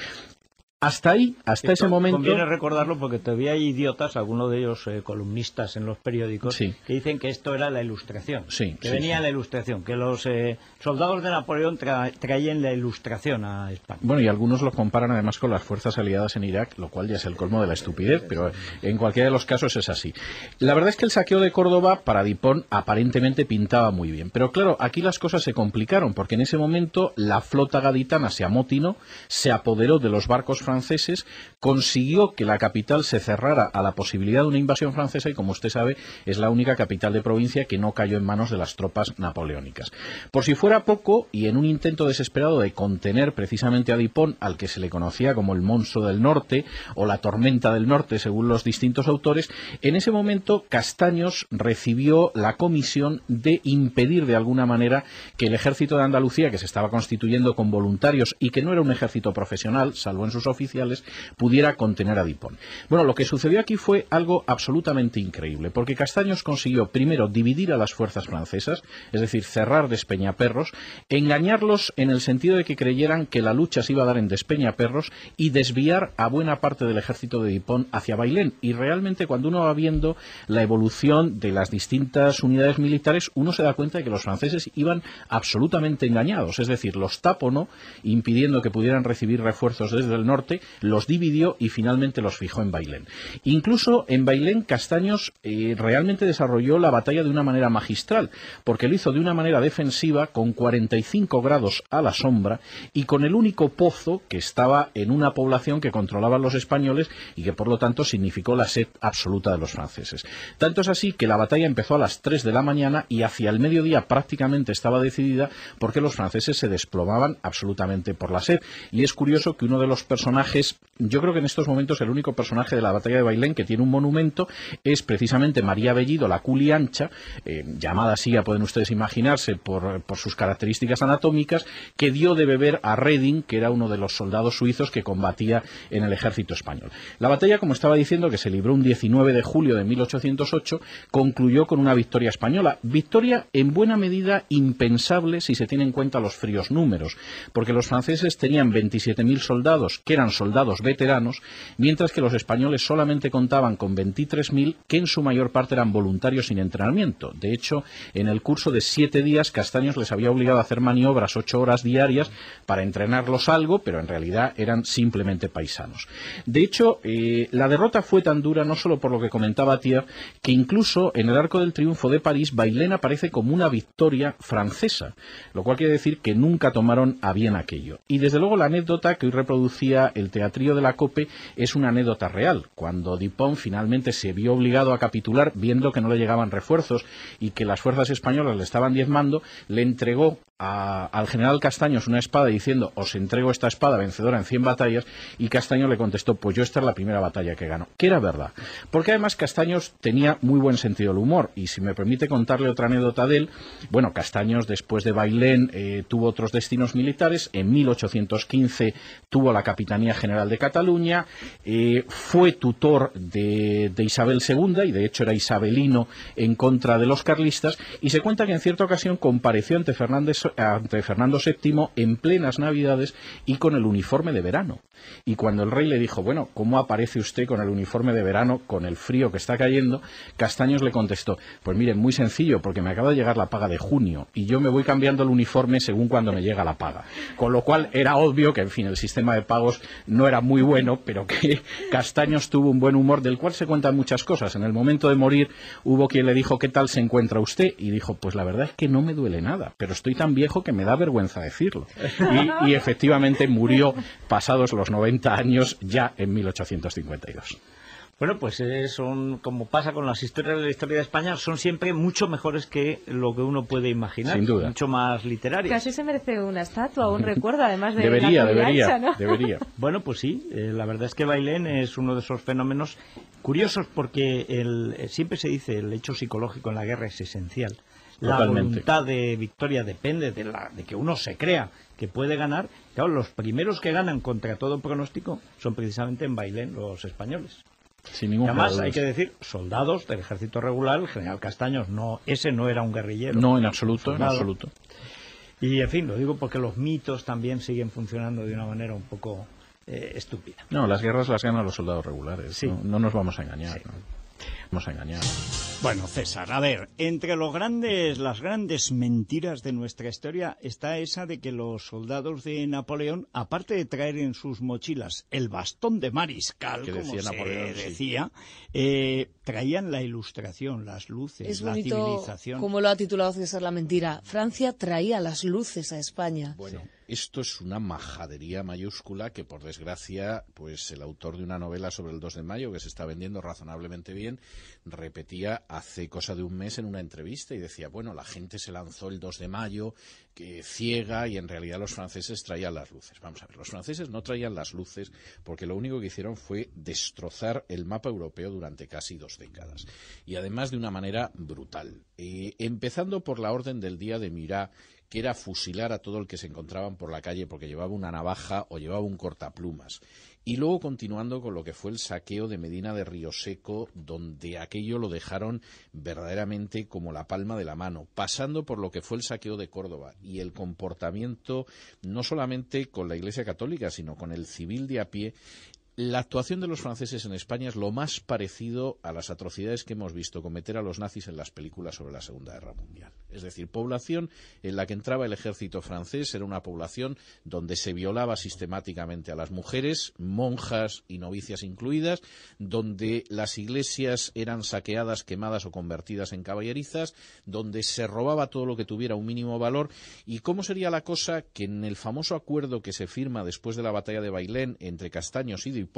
Hasta ahí, hasta ese momento. Conviene recordarlo porque todavía hay idiotas, algunos de ellos eh, columnistas en los periódicos, que dicen que esto era la ilustración. Sí, que venía la ilustración, que los eh, soldados de Napoleón traían la ilustración a España. Bueno, y algunos lo comparan además con las fuerzas aliadas en Irak, lo cual ya es el colmo de la estupidez, pero en cualquiera de los casos es así. La verdad es que el saqueo de Córdoba para Dipón aparentemente pintaba muy bien. Pero claro, aquí las cosas se complicaron porque en ese momento la flota gaditana se amotinó, se apoderó de los barcos franceses, consiguió que la capital se cerrara a la posibilidad de una invasión francesa y, como usted sabe, es la única capital de provincia que no cayó en manos de las tropas napoleónicas. Por si fuera poco, y en un intento desesperado de contener precisamente a Dipón, al que se le conocía como el monso del norte o la tormenta del norte, según los distintos autores, en ese momento Castaños recibió la comisión de impedir de alguna manera que el ejército de Andalucía, que se estaba constituyendo con voluntarios y que no era un ejército profesional, salvo en sus oficinas, pudiera contener a Dipón. Bueno, lo que sucedió aquí fue algo absolutamente increíble, porque Castaños consiguió primero dividir a las fuerzas francesas, es decir, cerrar Despeñaperros, engañarlos en el sentido de que creyeran que la lucha se iba a dar en Despeñaperros y desviar a buena parte del ejército de Dipón hacia Bailén. Y realmente cuando uno va viendo la evolución de las distintas unidades militares, uno se da cuenta de que los franceses iban absolutamente engañados, es decir, los tapono impidiendo que pudieran recibir refuerzos desde el norte los dividió y finalmente los fijó en Bailén. Incluso en Bailén Castaños eh, realmente desarrolló la batalla de una manera magistral, porque lo hizo de una manera defensiva con 45 grados a la sombra y con el único pozo que estaba en una población que controlaban los españoles y que por lo tanto significó la sed absoluta de los franceses. Tanto es así que la batalla empezó a las 3 de la mañana y hacia el mediodía prácticamente estaba decidida porque los franceses se desplomaban absolutamente por la sed. Y es curioso que uno de los personajes yo creo que en estos momentos el único personaje de la batalla de Bailén que tiene un monumento es precisamente María Bellido, la culiancha, eh, llamada así, ya pueden ustedes imaginarse, por, por, sus características anatómicas, que dio de beber a Reding, que era uno de los soldados suizos que combatía en el ejército español. La batalla, como estaba diciendo, que se libró un 19 de julio de 1808, concluyó con una victoria española. Victoria en buena medida impensable si se tienen en cuenta los fríos números, porque los franceses tenían 27.000 soldados que eran soldados veteranos, mientras que los españoles solamente contaban con 23.000, que en su mayor parte eran voluntarios sin entrenamiento. De hecho, en el curso de siete días, Castaños les había obligado a hacer maniobras ocho horas diarias para entrenarlos algo, pero en realidad eran simplemente paisanos. De hecho, eh, la derrota fue tan dura, no solo por lo que comentaba Thiers, que incluso en el Arco del Triunfo de París, Bailén aparece como una victoria francesa, lo cual quiere decir que nunca tomaron a bien aquello. Y desde luego la anécdota que hoy reproducía el teatrío de la COPE es una anécdota real. Cuando Dupont finalmente se vio obligado a capitular, viendo que no le llegaban refuerzos y que las fuerzas españolas le estaban diezmando, le entregó al general Castaños una espada diciendo, os entrego esta espada vencedora en 100 batallas, y Castaños le contestó, pues yo esta es la primera batalla que gano, que era verdad. Porque además Castaños tenía muy buen sentido del humor, y si me permite contarle otra anécdota de él, bueno, Castaños después de Bailén eh, tuvo otros destinos militares, en 1815 tuvo la capitanía General de Cataluña, eh, fue tutor de, Isabel II y de hecho era isabelino en contra de los carlistas y se cuenta que en cierta ocasión compareció ante, ante Fernando VII en plenas Navidades y con el uniforme de verano. Y cuando el rey le dijo, bueno, ¿cómo aparece usted con el uniforme de verano con el frío que está cayendo? Castaños le contestó, pues miren, muy sencillo, porque me acaba de llegar la paga de junio y yo me voy cambiando el uniforme según cuando me llega la paga. Con lo cual era obvio que, en fin, el sistema de pagos no era muy bueno, pero que Castaños tuvo un buen humor, del cual se cuentan muchas cosas. En el momento de morir hubo quien le dijo, ¿qué tal se encuentra usted? Y dijo, pues la verdad es que no me duele nada, pero estoy tan viejo que me da vergüenza decirlo. Y, efectivamente murió pasados los 90 años ya en 1852. Bueno, pues son, como pasa con las historias de la historia de España, son siempre mucho mejores que lo que uno puede imaginar. duda. Mucho más literarias. Casi se merece una estatua, un recuerdo, además de Debería, la debería, debería. Bueno, pues sí, eh, la verdad es que Bailén es uno de esos fenómenos curiosos porque el, eh, siempre se dice el hecho psicológico en la guerra es esencial. La voluntad de victoria depende de, la, de que uno se crea que puede ganar. Claro, los primeros que ganan contra todo pronóstico son precisamente en Bailén los españoles. Sin ningún Además, hay que decir, soldados del ejército regular, el general Castaños, no, ese no era un guerrillero. No, en absoluto, en absoluto. Y, en fin, lo digo porque los mitos también siguen funcionando de una manera un poco eh, estúpida. No, las guerras las ganan los soldados regulares, ¿no? nos vamos a engañar ha engañado. Bueno, César, a ver, entre los grandes, las grandes mentiras de nuestra historia está esa de que los soldados de Napoleón, aparte de traer en sus mochilas el bastón de mariscal, como se decía, eh, traían la ilustración, las luces, es la bonito, civilización. como lo ha titulado César la mentira, Francia traía las luces a España. Bueno. Esto es una majadería mayúscula que, por desgracia, pues el autor de una novela sobre el 2 de mayo, que se está vendiendo razonablemente bien, repetía hace cosa de un mes en una entrevista y decía, bueno, la gente se lanzó el 2 de mayo que ciega y en realidad los franceses traían las luces. Vamos a ver, los franceses no traían las luces porque lo único que hicieron fue destrozar el mapa europeo durante casi dos décadas y además de una manera brutal. Eh, empezando por la orden del día de Mirá, que era fusilar a todo el que se encontraban por la calle porque llevaba una navaja o llevaba un cortaplumas. Y luego continuando con lo que fue el saqueo de Medina de Río Seco, donde aquello lo dejaron verdaderamente como la palma de la mano, pasando por lo que fue el saqueo de Córdoba y el comportamiento no solamente con la Iglesia Católica, sino con el civil de a pie la actuación de los franceses en España es lo más parecido a las atrocidades que hemos visto cometer a los nazis en las películas sobre la Segunda Guerra Mundial. Es decir, población en la que entraba el ejército francés era una población donde se violaba sistemáticamente a las mujeres, monjas y novicias incluidas, donde las iglesias eran saqueadas, quemadas o convertidas en caballerizas, donde se robaba todo lo que tuviera un mínimo valor. ¿Y cómo sería la cosa que en el famoso acuerdo que se firma después de la batalla de Bailén entre Castaños y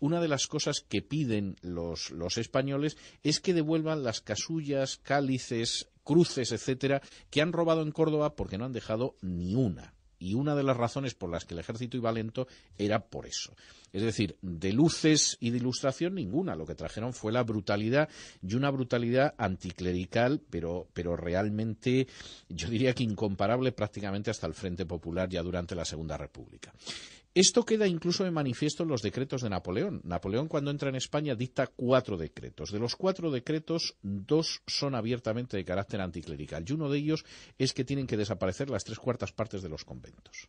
una de las cosas que piden los, españoles es que devuelvan las casullas, cálices, cruces, etcétera, que han robado en Córdoba porque no han dejado ni una y una de las razones por las que el ejército iba lento era por eso. Es decir, de luces y de ilustración ninguna. Lo que trajeron fue la brutalidad y una brutalidad anticlerical, pero, pero realmente, yo diría que incomparable prácticamente hasta el Frente Popular ya durante la Segunda República. Esto queda incluso de manifiesto en los decretos de Napoleón. Napoleón cuando entra en España dicta cuatro decretos. De los cuatro decretos, dos son abiertamente de carácter anticlerical y uno de ellos es que tienen que desaparecer las tres cuartas partes de los conventos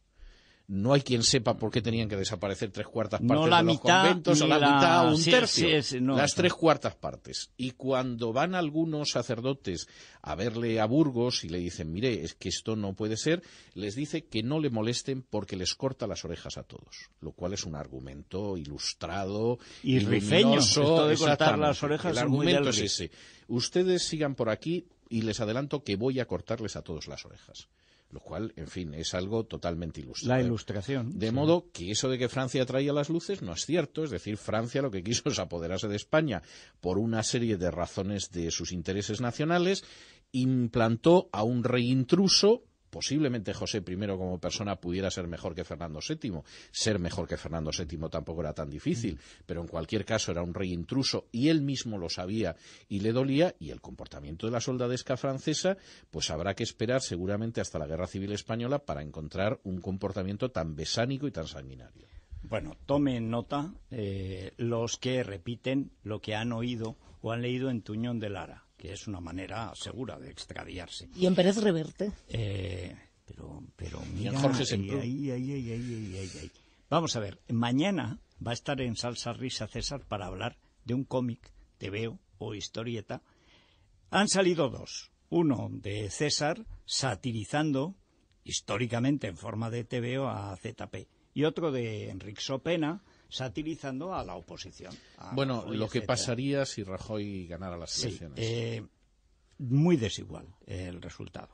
no hay quien sepa por qué tenían que desaparecer tres cuartas partes de los conventos, la, mitad, un tercio, las tres cuartas partes. Y cuando van algunos sacerdotes a verle a Burgos y le dicen, mire, es que esto no puede ser, les dice que no le molesten porque les corta las orejas a todos, lo cual es un argumento ilustrado y rifeño. Esto de cortar las orejas El argumento es ese. Ustedes sigan por aquí y les adelanto que voy a cortarles a todos las orejas lo cual, en fin, es algo totalmente ilustrado. La ilustración. De modo que eso de que Francia traía las luces no es cierto, es decir, Francia lo que quiso es apoderarse de España por una serie de razones de sus intereses nacionales, implantó a un reintruso posiblemente José I como persona pudiera ser mejor que Fernando VII. Ser mejor que Fernando VII tampoco era tan difícil, pero en cualquier caso era un rey intruso y él mismo lo sabía y le dolía y el comportamiento de la soldadesca francesa pues habrá que esperar seguramente hasta la Guerra Civil Española para encontrar un comportamiento tan besánico y tan sanguinario. Bueno, tomen nota eh, los que repiten lo que han oído o han leído en Tuñón de Lara que es una manera segura de extraviarse. ¿Y en Pérez Reverte? Eh, pero, pero mira... Jorge Vamos a ver, mañana va a estar en Salsa Risa César para hablar de un cómic, te veo o historieta. Han salido dos. Uno de César satirizando históricamente en forma de TVO a ZP y otro de Enrique Sopena satirizando a la oposición. bueno, lo que pasaría si Rajoy ganara las elecciones. Eh, muy desigual el resultado.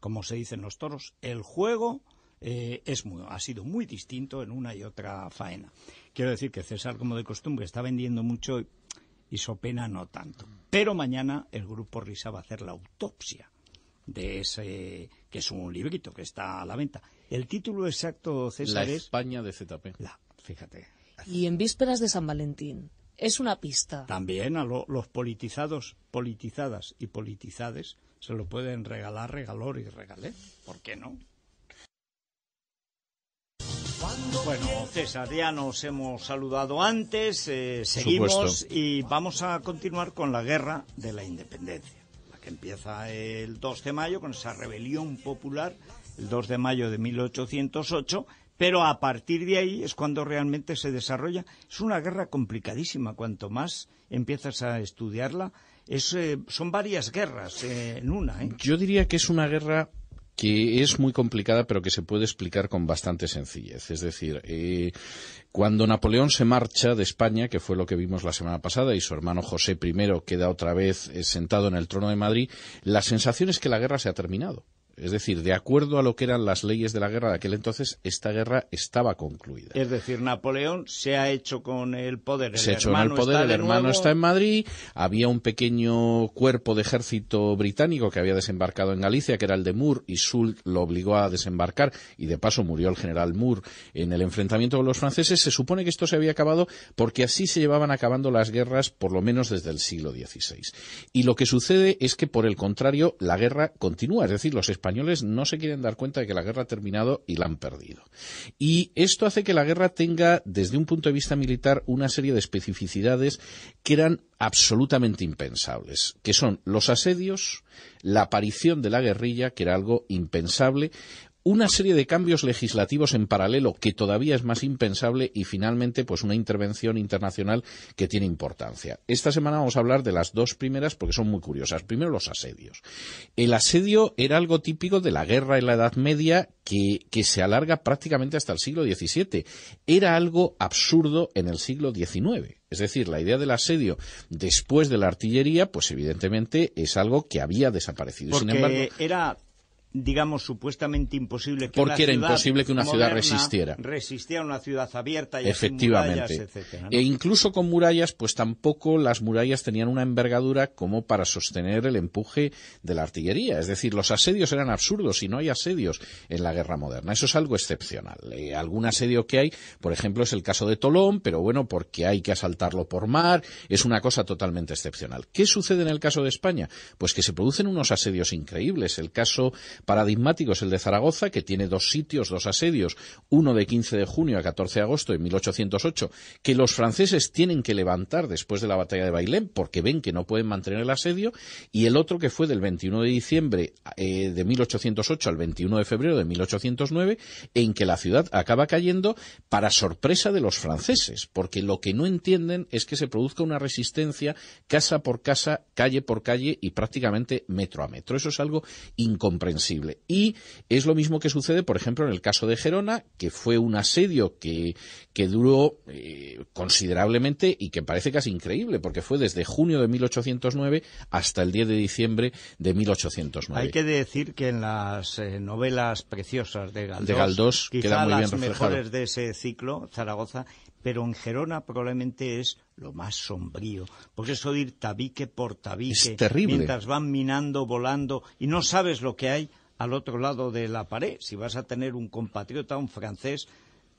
Como se dice en los toros, el juego eh, es muy, ha sido muy distinto en una y otra faena. Quiero decir que César, como de costumbre, está vendiendo mucho y Sopena no tanto. Pero mañana el grupo Risa va a hacer la autopsia de ese, que es un librito que está a la venta. El título exacto, César, es... La España de ZP. La fíjate. Y en vísperas de San Valentín, es una pista. También a los politizados, politizadas y politizades se lo pueden regalar, regalor y regalé. ¿Por qué no? Bueno, César, ya nos hemos saludado antes, eh, seguimos y vamos a continuar con la guerra de la independencia, la que empieza el 2 de mayo con esa rebelión popular, el 2 de mayo de 1808, pero a partir de ahí es cuando realmente se desarrolla. Es una guerra complicadísima. Cuanto más empiezas a estudiarla, eh, son varias guerras eh, en una. ¿eh? Yo diría que es una guerra que es muy complicada, pero que se puede explicar con bastante sencillez. Es decir, cuando Napoleón se marcha de España, que fue lo que vimos la semana pasada, y su hermano José I queda otra vez sentado en el trono de Madrid, la sensación es que la guerra se ha terminado. Es decir, de acuerdo a lo que eran las leyes de la guerra de aquel entonces, esta guerra estaba concluida. Es decir, Napoleón se ha hecho con el poder. se ha hecho con el poder, el hermano está en Madrid, había un pequeño cuerpo de ejército británico que había desembarcado en Galicia, que era el de Moore, y Soult lo obligó a desembarcar, y de paso murió el general Moore en el enfrentamiento con los franceses. Se supone que esto se había acabado porque así se llevaban acabando las guerras, por lo menos desde el siglo XVI. Y lo que sucede es que, por el contrario, la guerra continúa, es decir, los españoles españoles no se quieren dar cuenta de que la guerra ha terminado y la han perdido. Y esto hace que la guerra tenga, desde un punto de vista militar, una serie de especificidades que eran absolutamente impensables, que son los asedios, la aparición de la guerrilla, que era algo impensable, una serie de cambios legislativos en paralelo que todavía es más impensable y finalmente pues una intervención internacional que tiene importancia. Esta semana vamos a hablar de las dos primeras porque son muy curiosas. Primero los asedios. El asedio era algo típico de la guerra en la Edad Media que, que se alarga prácticamente hasta el siglo XVII. Era algo absurdo en el siglo XIX. Es decir, la idea del asedio después de la artillería, pues evidentemente es algo que había desaparecido. Sin embargo, era digamos, supuestamente imposible que Porque una ciudad era imposible que una ciudad resistiera. Resistía una ciudad abierta y Efectivamente. Sin murallas, etcétera, E incluso con murallas, pues tampoco las murallas tenían una envergadura como para sostener el empuje de la artillería. Es decir, los asedios eran absurdos y no hay asedios en la guerra moderna. Eso es algo excepcional. Eh, algún asedio que hay, por ejemplo, es el caso de Tolón, pero bueno, porque hay que asaltarlo por mar, es una cosa totalmente excepcional. ¿Qué sucede en el caso de España? Pues que se producen unos asedios increíbles. El caso Paradigmático es el de Zaragoza, que tiene dos sitios, dos asedios, uno de 15 de junio a 14 de agosto de 1808, que los franceses tienen que levantar después de la batalla de Bailén, porque ven que no pueden mantener el asedio, y el otro que fue del 21 de diciembre eh, de 1808 al 21 de febrero de 1809, en que la ciudad acaba cayendo para sorpresa de los franceses, porque lo que no entienden es que se produzca una resistencia casa por casa, calle por calle y prácticamente metro a metro. Eso es algo incomprensible y es lo mismo que sucede, por ejemplo, en el caso de Gerona, que fue un asedio que, duró eh, considerablemente y que parece casi increíble, porque fue desde junio de 1809 hasta el 10 de diciembre de 1809. Hay que decir que en las eh, novelas preciosas de Galdós, de Galdós quizá las mejores de ese ciclo, Zaragoza, pero en Gerona probablemente es lo más sombrío, porque eso de ir tabique por tabique, mientras van minando, volando, y no sabes lo que hay, al otro lado de la pared. Si vas a tener un compatriota, un francés,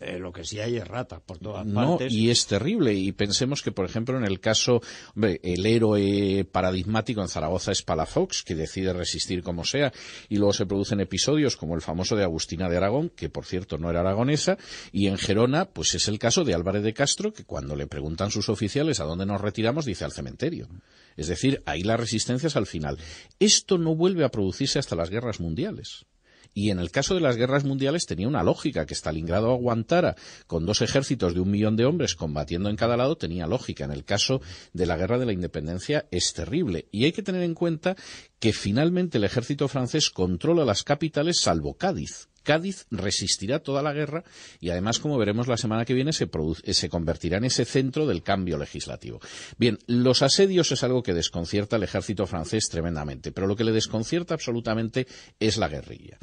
eh, lo que sí hay es rata, por todas no, partes. Y es terrible. Y pensemos que, por ejemplo, en el caso, hombre, el héroe paradigmático en Zaragoza es Palafox, que decide resistir como sea, y luego se producen episodios como el famoso de Agustina de Aragón, que por cierto no era aragonesa, y en Gerona, pues es el caso de Álvarez de Castro, que cuando le preguntan sus oficiales a dónde nos retiramos, dice al cementerio. Es decir, ahí las resistencias al final. Esto no vuelve a producirse hasta las guerras mundiales. Y en el caso de las guerras mundiales tenía una lógica, que Stalingrado aguantara con dos ejércitos de un millón de hombres combatiendo en cada lado tenía lógica. En el caso de la guerra de la independencia es terrible. Y hay que tener en cuenta que finalmente el ejército francés controla las capitales salvo Cádiz, Cádiz resistirá toda la guerra y además, como veremos la semana que viene, eh, se, convertirá en ese centro del cambio legislativo. Bien, los asedios es algo que desconcierta al ejército francés tremendamente, pero lo que le desconcierta absolutamente es la guerrilla.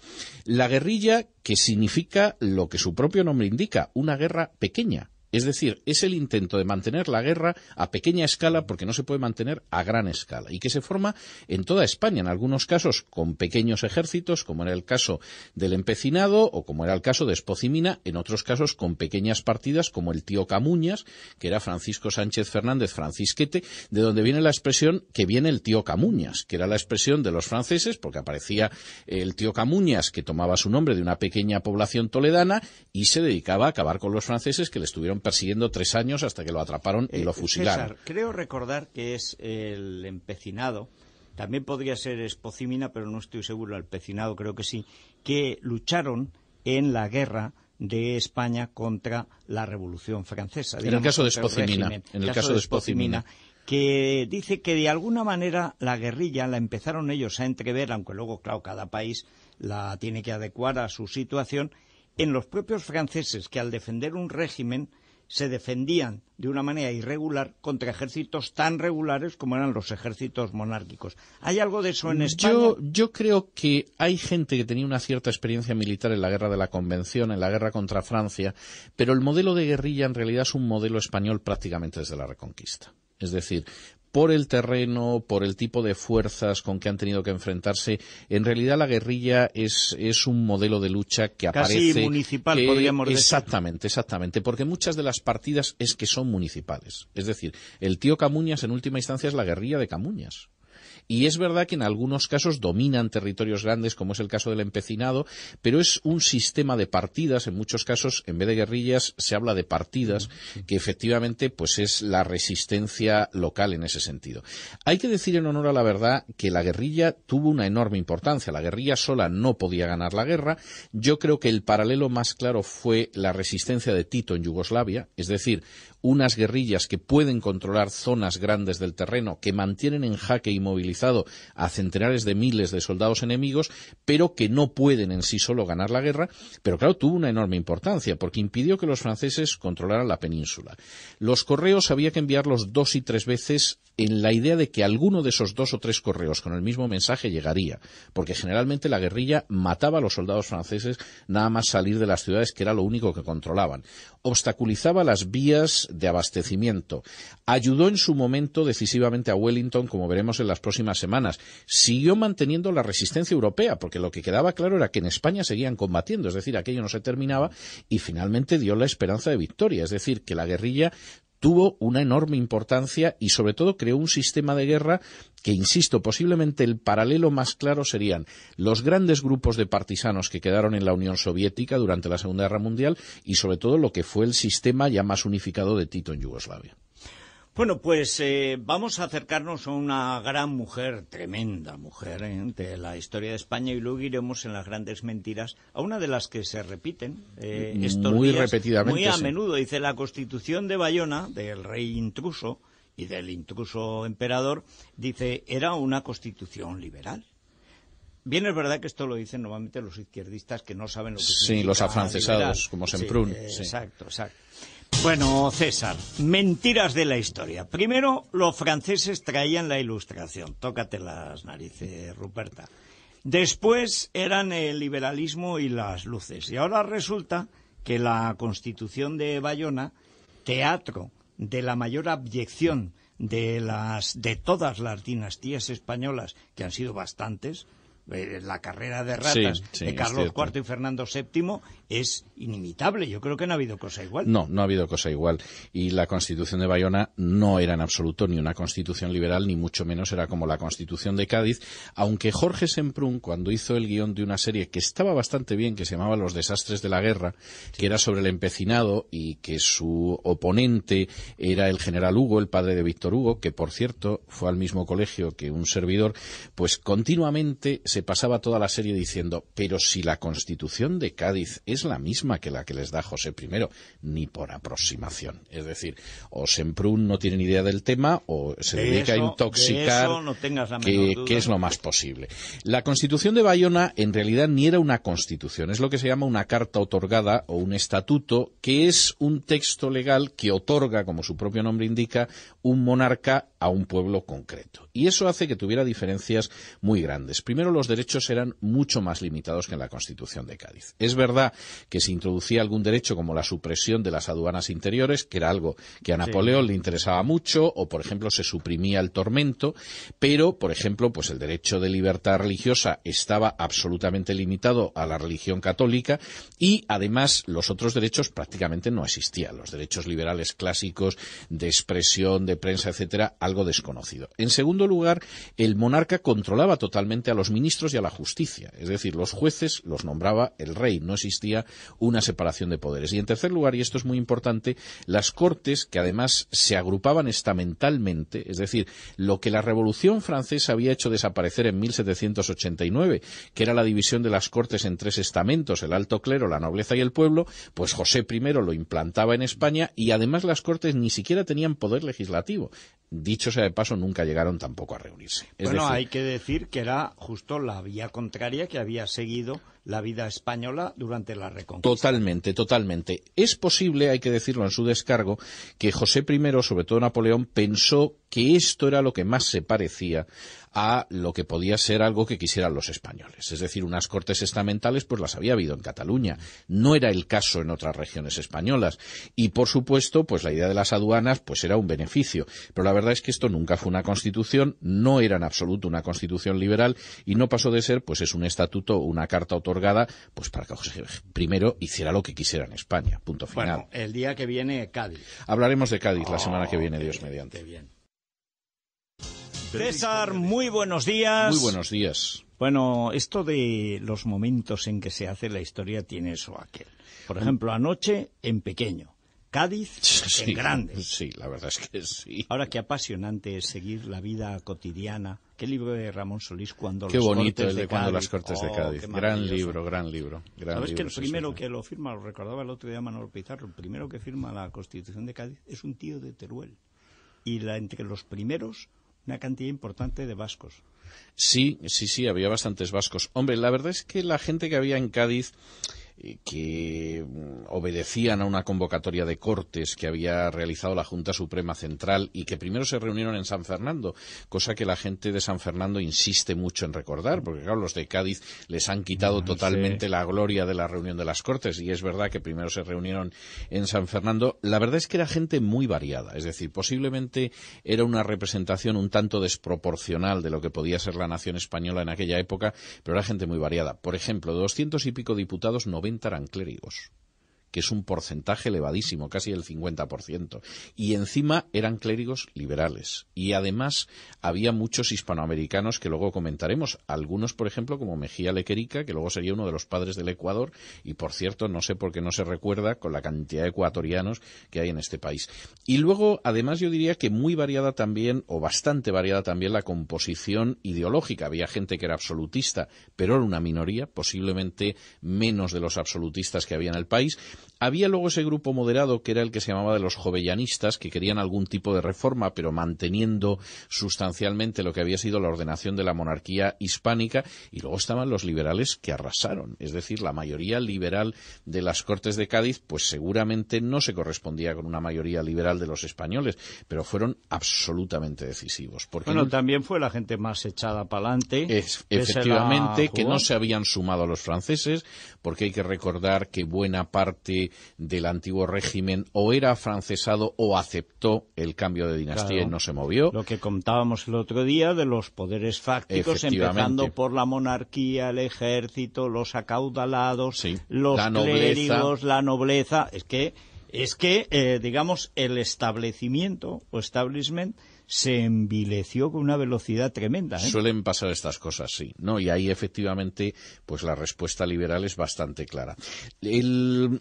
La guerrilla que significa lo que su propio nombre indica, una guerra pequeña, es decir, es el intento de mantener la guerra a pequeña escala porque no se puede mantener a gran escala y que se forma en toda España, en algunos casos con pequeños ejércitos, como era el caso del empecinado o como era el caso de Espocimina, en otros casos con pequeñas partidas como el tío Camuñas, que era Francisco Sánchez Fernández Francisquete, de donde viene la expresión que viene el tío Camuñas, que era la expresión de los franceses porque aparecía el tío Camuñas que tomaba su nombre de una pequeña población toledana y se dedicaba a acabar con los franceses que le estuvieron persiguiendo tres años hasta que lo atraparon y eh, lo fusilaron. creo recordar que es el empecinado, también podría ser espocimina pero no estoy seguro, el empecinado creo que sí, que lucharon en la guerra de España contra la Revolución Francesa. en el caso de Espocimina. que dice que de alguna manera la guerrilla la empezaron ellos a entrever, aunque luego, claro, cada país la tiene que adecuar a su situación, en los propios franceses que al defender un régimen se defendían de una manera irregular contra ejércitos tan regulares como eran los ejércitos monárquicos. ¿Hay algo de eso en España? Yo, creo que hay gente que tenía una cierta experiencia militar en la guerra de la Convención, en la guerra contra Francia, pero el modelo de guerrilla en realidad es un modelo español prácticamente desde la Reconquista. Es decir, por el terreno, por el tipo de fuerzas con que han tenido que enfrentarse. En realidad la guerrilla es, un modelo de lucha que Casi aparece... municipal, podríamos decir. Exactamente, exactamente, porque muchas de las partidas es que son municipales. Es decir, el tío Camuñas en última instancia es la guerrilla de Camuñas. Y es verdad que en algunos casos dominan territorios grandes, como es el caso del empecinado, pero es un sistema de partidas. En muchos casos, en vez de guerrillas, se habla de partidas, que efectivamente pues es la resistencia local en ese sentido. Hay que decir en honor a la verdad que la guerrilla tuvo una enorme importancia. La guerrilla sola no podía ganar la guerra. Yo creo que el paralelo más claro fue la resistencia de Tito en Yugoslavia, es decir, unas guerrillas que pueden controlar zonas grandes del terreno, que mantienen en jaque inmovilizado a centenares de miles de soldados enemigos, pero que no pueden en sí solo ganar la guerra, pero claro, tuvo una enorme importancia, porque impidió que los franceses controlaran la península. Los correos había que enviarlos dos y tres veces en la idea de que alguno de esos dos o tres correos con el mismo mensaje llegaría, porque generalmente la guerrilla mataba a los soldados franceses nada más salir de las ciudades que era lo único que controlaban obstaculizaba las vías de abastecimiento. Ayudó en su momento decisivamente a Wellington, como veremos en las próximas semanas. Siguió manteniendo la resistencia europea, porque lo que quedaba claro era que en España seguían combatiendo, es decir, aquello no se terminaba y finalmente dio la esperanza de victoria, es decir, que la guerrilla tuvo una enorme importancia y sobre todo creó un sistema de guerra que, insisto, posiblemente el paralelo más claro serían los grandes grupos de partisanos que quedaron en la Unión Soviética durante la Segunda Guerra Mundial y sobre todo lo que fue el sistema ya más unificado de Tito en Yugoslavia. Bueno, pues eh, vamos a acercarnos a una gran mujer, tremenda mujer ¿eh? de la historia de España y luego iremos en las grandes mentiras a una de las que se repiten eh, mm, muy repetidamente, muy a menudo. Dice la Constitución de Bayona del rey intruso y del intruso emperador dice era una Constitución liberal. Bien, es verdad que esto lo dicen normalmente los izquierdistas que no saben lo que sí, los afrancesados, como Semprún. Eh, exacto, exacto. Bueno, César, mentiras de la historia. Primero, los franceses traían la ilustración. Tócate las narices, Ruperta. Después eran el liberalismo y las luces. Y ahora resulta que la constitución de Bayona, teatro de la mayor abyección de, las, de todas las dinastías españolas, que han sido bastantes, eh, la carrera de ratas de Carlos IV y Fernando VII es inimitable. Yo creo que no ha habido cosa igual. No, no ha habido cosa igual. Y la Constitución de Bayona no era en absoluto ni una Constitución liberal, ni mucho menos era como la Constitución de Cádiz, aunque Jorge Semprún, cuando hizo el guión de una serie que estaba bastante bien, que se llamaba Los desastres de la guerra, que era sobre el empecinado y que su oponente era el general Hugo, el padre de Víctor Hugo, que por cierto fue al mismo colegio que un servidor, pues continuamente se pasaba toda la serie diciendo, pero si la Constitución de Cádiz es es la misma que la que les da José I, ni por aproximación. Es decir, o Semprún no tiene ni idea del tema o se dedica a intoxicar, es lo más posible. La Constitución de Bayona en realidad ni era una constitución, es lo que se llama una carta otorgada o un estatuto, que es un texto legal que otorga, como su propio nombre indica, un monarca a un pueblo concreto. Y eso hace que tuviera diferencias muy grandes. Primero, los derechos eran mucho más limitados que en la Constitución de Cádiz. Es verdad que se introducía algún derecho como la supresión de las aduanas interiores, que era algo que a Napoleón le interesaba mucho, o por ejemplo se suprimía el tormento, pero por ejemplo pues el derecho de libertad religiosa estaba absolutamente limitado a la religión católica y además los otros derechos prácticamente no existían, los derechos liberales clásicos de expresión, de prensa, etcétera, algo desconocido. En segundo lugar, el monarca controlaba totalmente a los ministros y a la justicia, es decir, los jueces los nombraba el rey, no existía una separación de poderes. Y en tercer lugar, y esto es muy importante, las cortes, que además se agrupaban estamentalmente, es decir, lo que la Revolución Francesa había hecho desaparecer en 1789, que era la división de las cortes en tres estamentos, el alto clero, la nobleza y el pueblo, pues José I lo implantaba en España y además las cortes ni siquiera tenían poder legislativo dicho sea de paso, nunca llegaron tampoco a reunirse. bueno, hay que decir que era justo la vía contraria que había seguido la vida española durante la Reconquista. Totalmente, totalmente. Es posible, hay que decirlo en su descargo, que José I, sobre todo Napoleón, pensó que esto era lo que más se parecía a lo que podía ser algo que quisieran los españoles. Es decir, unas cortes estamentales pues las había habido en Cataluña. No era el caso en otras regiones españolas. Y por supuesto, pues la idea de las aduanas pues era un beneficio. Pero la verdad es que esto nunca fue una constitución, no era en absoluto una constitución liberal y no pasó de ser pues es un estatuto, una carta otorgada pues para que José primero hiciera lo que quisiera en España. Punto final. Bueno, el día que viene Cádiz. Hablaremos de Cádiz la semana que oh, viene, Dios mediante. bien. César, muy buenos días. Muy buenos días. Bueno, esto de los momentos en que se hace la historia tiene eso aquel. Por mm. ejemplo, anoche en pequeño. Cádiz en grande. Sí, la verdad es que sí. Ahora qué apasionante es seguir la vida cotidiana. Qué libro de Ramón Solís cuando qué bonito el de, cuando las cortes de oh, Cádiz. Gran libro, gran libro, Sabes que el primero que lo firma, lo recordaba el otro día Manuel Pizarro, el primero que firma la Constitución de Cádiz es un tío de Teruel. Y la, entre los primeros una cantidad importante de vascos. Sí, sí, sí, había bastantes vascos. Hombre, la verdad es que la gente que había en Cádiz eh, que mm, obedecían a una convocatoria de cortes que había realizado la Junta Suprema Central y que primero se reunieron en San Fernando, cosa que la gente de San Fernando insiste mucho en recordar, porque claro, los de Cádiz les han quitado ah, totalmente la gloria de la reunión de las cortes y es verdad que primero se reunieron en San Fernando. La verdad es que era gente muy variada, es decir, posiblemente era una representación un tanto desproporcional de lo que podía ser la nación española en aquella época, pero era gente muy variada. Por ejemplo, doscientos y pico diputados, 90 entrarán clérigos que es un porcentaje elevadísimo, casi el 50%. Y encima eran clérigos liberales. Y además había muchos hispanoamericanos que luego comentaremos. Algunos, por ejemplo, como Mejía Lequerica, que luego sería uno de los padres del Ecuador. Y por cierto, no sé por qué no se recuerda con la cantidad de ecuatorianos que hay en este país. Y luego, además, yo diría que muy variada también, o bastante variada también, la composición ideológica. Había gente que era absolutista, pero era una minoría, posiblemente menos de los absolutistas que había en el país había luego ese grupo moderado que era el que se llamaba de los jovellanistas, que querían algún tipo de reforma, pero manteniendo sustancialmente lo que había sido la ordenación de la monarquía hispánica, y luego estaban los liberales que arrasaron. Es decir, la mayoría liberal de las Cortes de Cádiz, pues seguramente no se correspondía con una mayoría liberal de los españoles, pero fueron absolutamente decisivos. Porque bueno, también fue la gente más echada para adelante. efectivamente, que no se habían sumado a los franceses, porque hay que recordar que buena parte del antiguo régimen o era francesado o aceptó el cambio de dinastía y no se movió. Lo que contábamos el otro día de los poderes fácticos, empezando por la monarquía, el ejército, los acaudalados, los la la nobleza. Es que, es que eh, digamos, el establecimiento o establishment se envileció con una velocidad tremenda. ¿eh? Suelen pasar estas cosas, sí. ¿no? Y ahí efectivamente pues la respuesta liberal es bastante clara.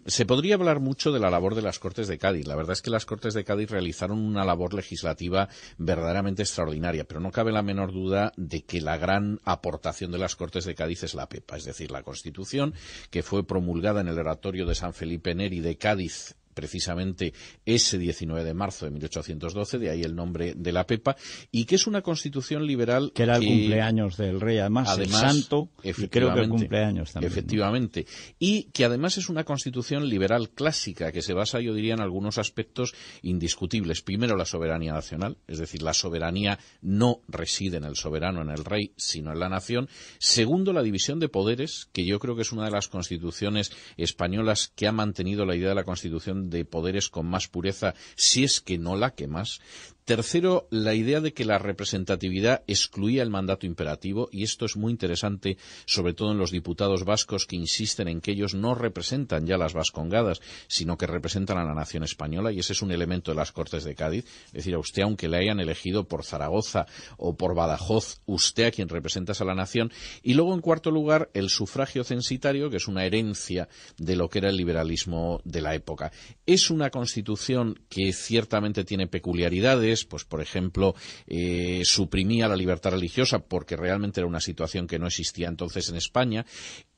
se podría hablar mucho de la labor de las Cortes de Cádiz. La verdad es que las Cortes de Cádiz realizaron una labor legislativa verdaderamente extraordinaria, pero no cabe la menor duda de que la gran aportación de las Cortes de Cádiz es la PEPA, es decir, la Constitución, que fue promulgada en el oratorio de San Felipe Neri de Cádiz precisamente ese 19 de marzo de 1812, de ahí el nombre de la Pepa, y que es una constitución liberal. Que era el cumpleaños del rey, además, santo, creo que el cumpleaños también. Efectivamente. Y que además es una constitución liberal clásica, que se basa, yo diría, en algunos aspectos indiscutibles. Primero, la soberanía nacional, es decir, la soberanía no reside en el soberano, en el rey, sino en la nación. Segundo, la división de poderes, que yo creo que es una de las constituciones españolas que ha mantenido la idea de la constitución de poderes con más pureza, si es que no la que más, Tercero, la idea de que la representatividad excluía el mandato imperativo, y esto es muy interesante, sobre todo en los diputados vascos que insisten en que ellos no representan ya las vascongadas, sino que representan a la nación española, y ese es un elemento de las Cortes de Cádiz. Es decir, a usted, aunque le hayan elegido por Zaragoza o por Badajoz, usted a quien representas a la nación. Y luego, en cuarto lugar, el sufragio censitario, que es una herencia de lo que era el liberalismo de la época. Es una constitución que ciertamente tiene peculiaridades, pues por ejemplo, eh, suprimía la libertad religiosa porque realmente era una situación que no existía entonces en España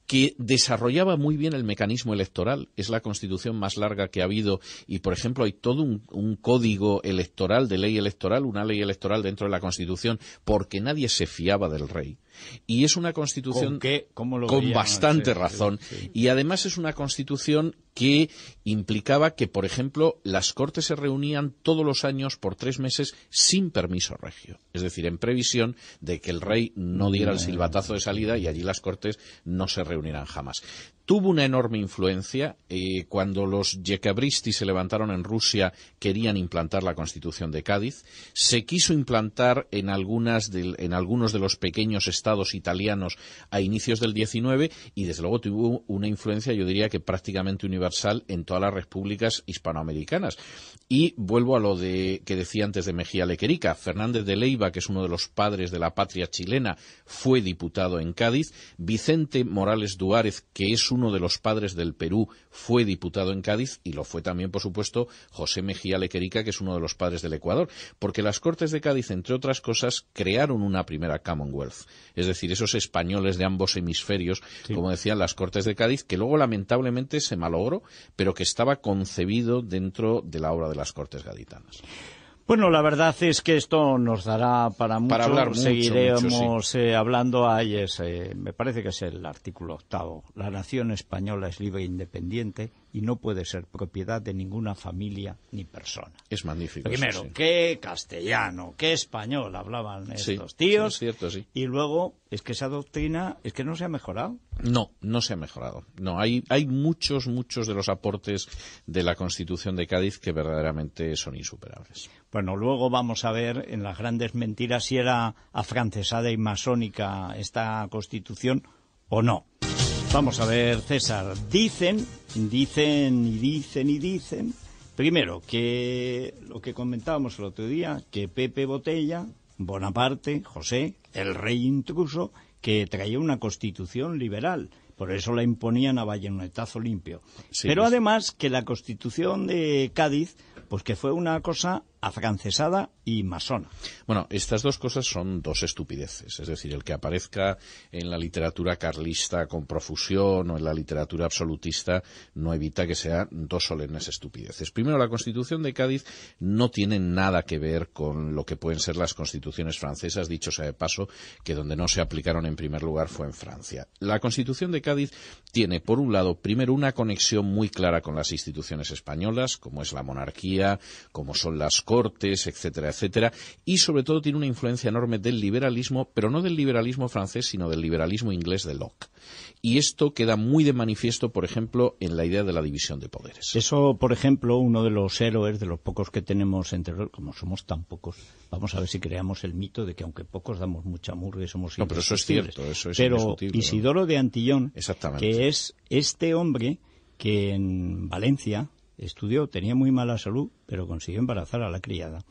que desarrollaba muy bien el mecanismo electoral. Es la constitución más larga que ha habido y, por ejemplo, hay todo un, código electoral, de ley electoral, una ley electoral dentro de la constitución, porque nadie se fiaba del rey y es una constitución con, con bastante razón y además es una constitución que implicaba que, por ejemplo, las Cortes se reunían todos los años por tres meses sin permiso regio, es decir, en previsión de que el rey no diera el silbatazo de salida y allí las Cortes no se reunirán jamás tuvo una enorme influencia. Eh, cuando los yecabristi se levantaron en Rusia, querían implantar la Constitución de Cádiz. Se quiso implantar en, algunas en algunos de los pequeños estados italianos a inicios del 19 y, desde luego, tuvo una influencia, yo diría que prácticamente universal en todas las repúblicas hispanoamericanas. Y vuelvo a lo de, que decía antes de Mejía Lequerica. Fernández de Leiva, que es uno de los padres de la patria chilena, fue diputado en Cádiz. Vicente Morales Duárez, que es un uno de los padres del Perú fue diputado en Cádiz y lo fue también, por supuesto, José Mejía Lequerica, que es uno de los padres del Ecuador, porque las Cortes de Cádiz, entre otras cosas, crearon una primera Commonwealth, es decir, esos españoles de ambos hemisferios, como decían las Cortes de Cádiz, que luego lamentablemente se malogró, pero que estaba concebido dentro de la obra de las Cortes gaditanas. Bueno, la verdad es que esto nos dará para mucho. Seguiremos eh, hablando. es, eh, me parece que es el artículo octavo. La nación española es libre e independiente y no puede ser propiedad de ninguna familia ni persona. Es magnífico. Primero, qué castellano, qué español hablaban estos tíos. Sí, es cierto, sí. Y luego, es que esa doctrina, es que no se ha mejorado. No, no se ha mejorado. No, hay, hay muchos, muchos de los aportes de la Constitución de Cádiz que verdaderamente son insuperables. Bueno, luego vamos a ver en las grandes mentiras si era afrancesada y masónica esta Constitución o no. Vamos a ver, César. Dicen, dicen y dicen y dicen. Primero, que lo que comentábamos el otro día, que Pepe Botella, Bonaparte, José, el rey intruso, que traía una constitución liberal. Por eso la imponían a Vallenetazo limpio. Pero pues además que la constitución de Cádiz, pues que fue una cosa afrancesada y masona. Bueno, estas dos cosas son dos estupideces. Es decir, el que aparezca en la literatura carlista con profusión o en la literatura absolutista no evita que sean dos solemnes estupideces. Primero, la Constitución de Cádiz no tiene nada que ver con lo que pueden ser las constituciones francesas, dicho sea de paso, que donde no se aplicaron en primer lugar fue en Francia. La Constitución de Cádiz tiene, por un lado, primero una conexión muy clara con las instituciones españolas, como es la monarquía, como son las cortes, etcétera, etcétera, y sobre todo tiene una influencia enorme del liberalismo, pero no del liberalismo francés, sino del liberalismo inglés de Locke. Y esto queda muy de manifiesto, por ejemplo, en la idea de la división de poderes. Eso, por ejemplo, uno de los héroes, de los pocos que tenemos entre los, como somos tan pocos, vamos a ver si creamos el mito de que aunque pocos damos mucha murga y somos No, pero eso es cierto, eso es Pero Isidoro de Antillón, que es este hombre que en Valencia, Estudió, tenía muy mala salud, pero consiguió embarazar a la criada.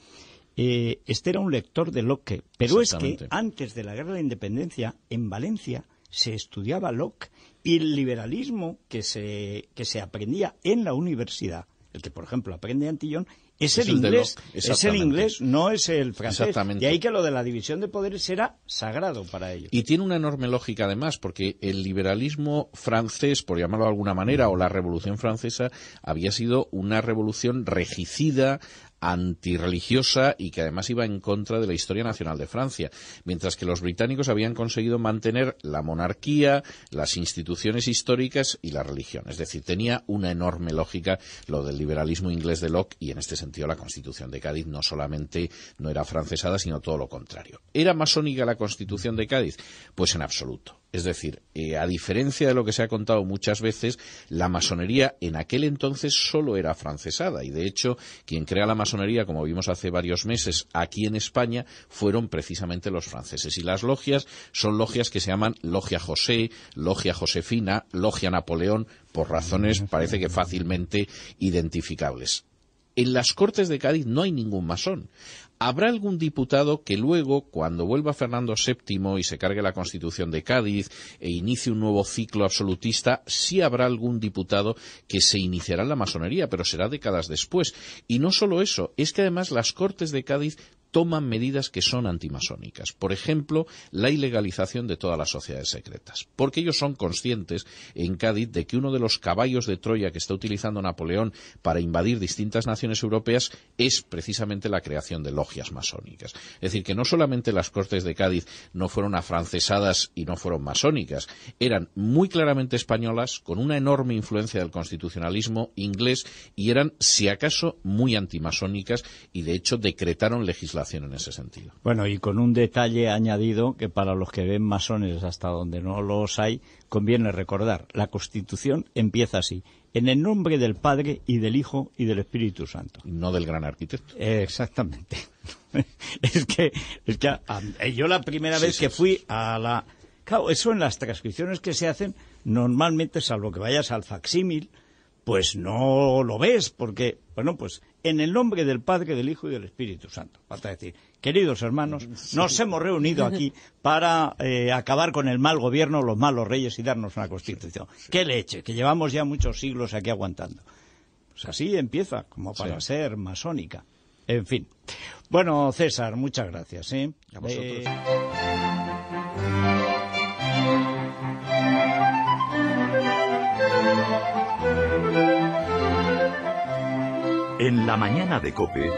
Eh, este era un lector de Locke, pero es que antes de la Guerra de la Independencia, en Valencia, se estudiaba Locke y el liberalismo que se, que se aprendía en la universidad, el que, por ejemplo, aprende Antillón, es, el, inglés, no es el francés. Y ahí que lo de la división de poderes era sagrado para ellos. Y tiene una enorme lógica además, porque el liberalismo francés, por llamarlo de alguna manera, o la revolución francesa, había sido una revolución regicida, antirreligiosa y que además iba en contra de la historia nacional de Francia, mientras que los británicos habían conseguido mantener la monarquía, las instituciones históricas y la religión. Es decir, tenía una enorme lógica lo del liberalismo inglés de Locke y en este sentido la Constitución de Cádiz no solamente no era francesada, sino todo lo contrario. ¿Era masónica la Constitución de Cádiz? Pues en absoluto. Es decir, eh, a diferencia de lo que se ha contado muchas veces, la masonería en aquel entonces solo era francesada y de hecho quien crea la masonería, como vimos hace varios meses aquí en España, fueron precisamente los franceses. Y las logias son logias que se llaman Logia José, Logia Josefina, Logia Napoleón, por razones parece que fácilmente identificables. En las Cortes de Cádiz no hay ningún masón. Habrá algún diputado que luego, cuando vuelva Fernando VII y se cargue la Constitución de Cádiz e inicie un nuevo ciclo absolutista, sí habrá algún diputado que se iniciará en la masonería, pero será décadas después. Y no solo eso, es que además las Cortes de Cádiz toman medidas que son antimasónicas. Por ejemplo, la ilegalización de todas las sociedades secretas. Porque ellos son conscientes en Cádiz de que uno de los caballos de Troya que está utilizando Napoleón para invadir distintas naciones europeas es precisamente la creación de logias masónicas. Es decir, que no solamente las Cortes de Cádiz no fueron afrancesadas y no fueron masónicas, eran muy claramente españolas, con una enorme influencia del constitucionalismo inglés y eran, si acaso, muy antimasónicas y de hecho decretaron legislación en ese sentido. Bueno, y con un detalle añadido que para los que ven masones hasta donde no los hay, conviene recordar, la Constitución empieza así. En el nombre del Padre y del Hijo y del Espíritu Santo. No del gran arquitecto. Eh, exactamente. es que, ah, eh, yo la primera vez que fui a la... Claro, eso en las transcripciones que se hacen, normalmente, salvo que vayas al facsímil, pues no lo ves, porque, bueno, pues en el nombre del Padre, del Hijo y del Espíritu Santo. Basta decir, queridos hermanos, nos hemos reunido aquí para eh, acabar con el mal gobierno, los malos reyes y darnos una constitución. ¡Qué leche! Que llevamos ya muchos siglos aquí aguantando. Pues así empieza, como para ser masónica. En fin. Bueno, César, muchas gracias. ¿eh? Eh, En la mañana de Cope,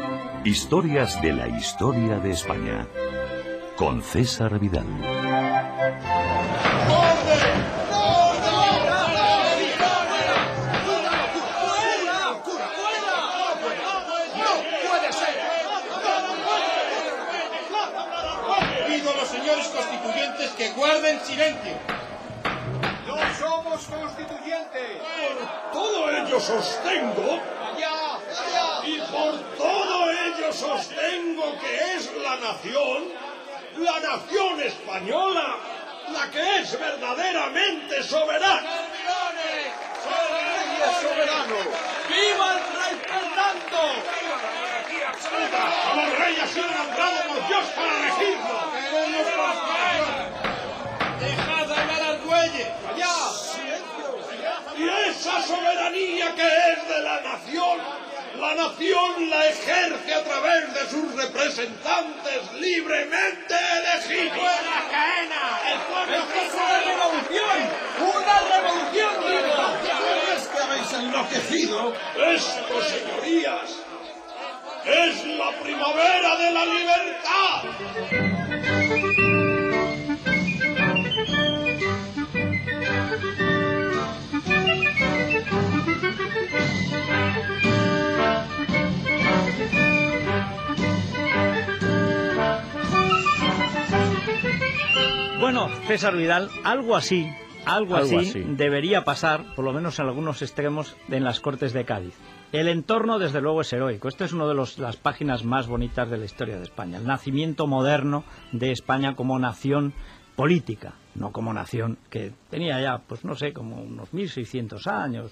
historias de la historia de España. Con César Vidal. Pido a los señores constituyentes que guarden silencio. ¡No somos constituyentes! Por todo ello sostengo sostengo que es la nación, la nación española, la que es verdaderamente soberana. ¡Soberano! soberano! ¡Viva el rey Fernando! ¡Viva la monarquía absoluta! ¡A los reyes se han nombrado por Dios para regirnos! ¡Dejad hablar al dueño! ¡Allá! ¡Silencio! ¡Y esa soberanía que es de la nación! La nación la ejerce a través de sus representantes libremente elegidos. cadena! es una revolución! ¡Una revolución ¡No es que habéis enloquecido? Esto, señorías, es la primavera de la libertad. Bueno, César Vidal, algo así, algo, así, debería pasar, por lo menos en algunos extremos, en las Cortes de Cádiz. El entorno, desde luego, es heroico. Esta es una de las páginas más bonitas de la historia de España. El nacimiento moderno de España como nación política, no como nación que tenía ya, pues no sé, como unos 1.600 años,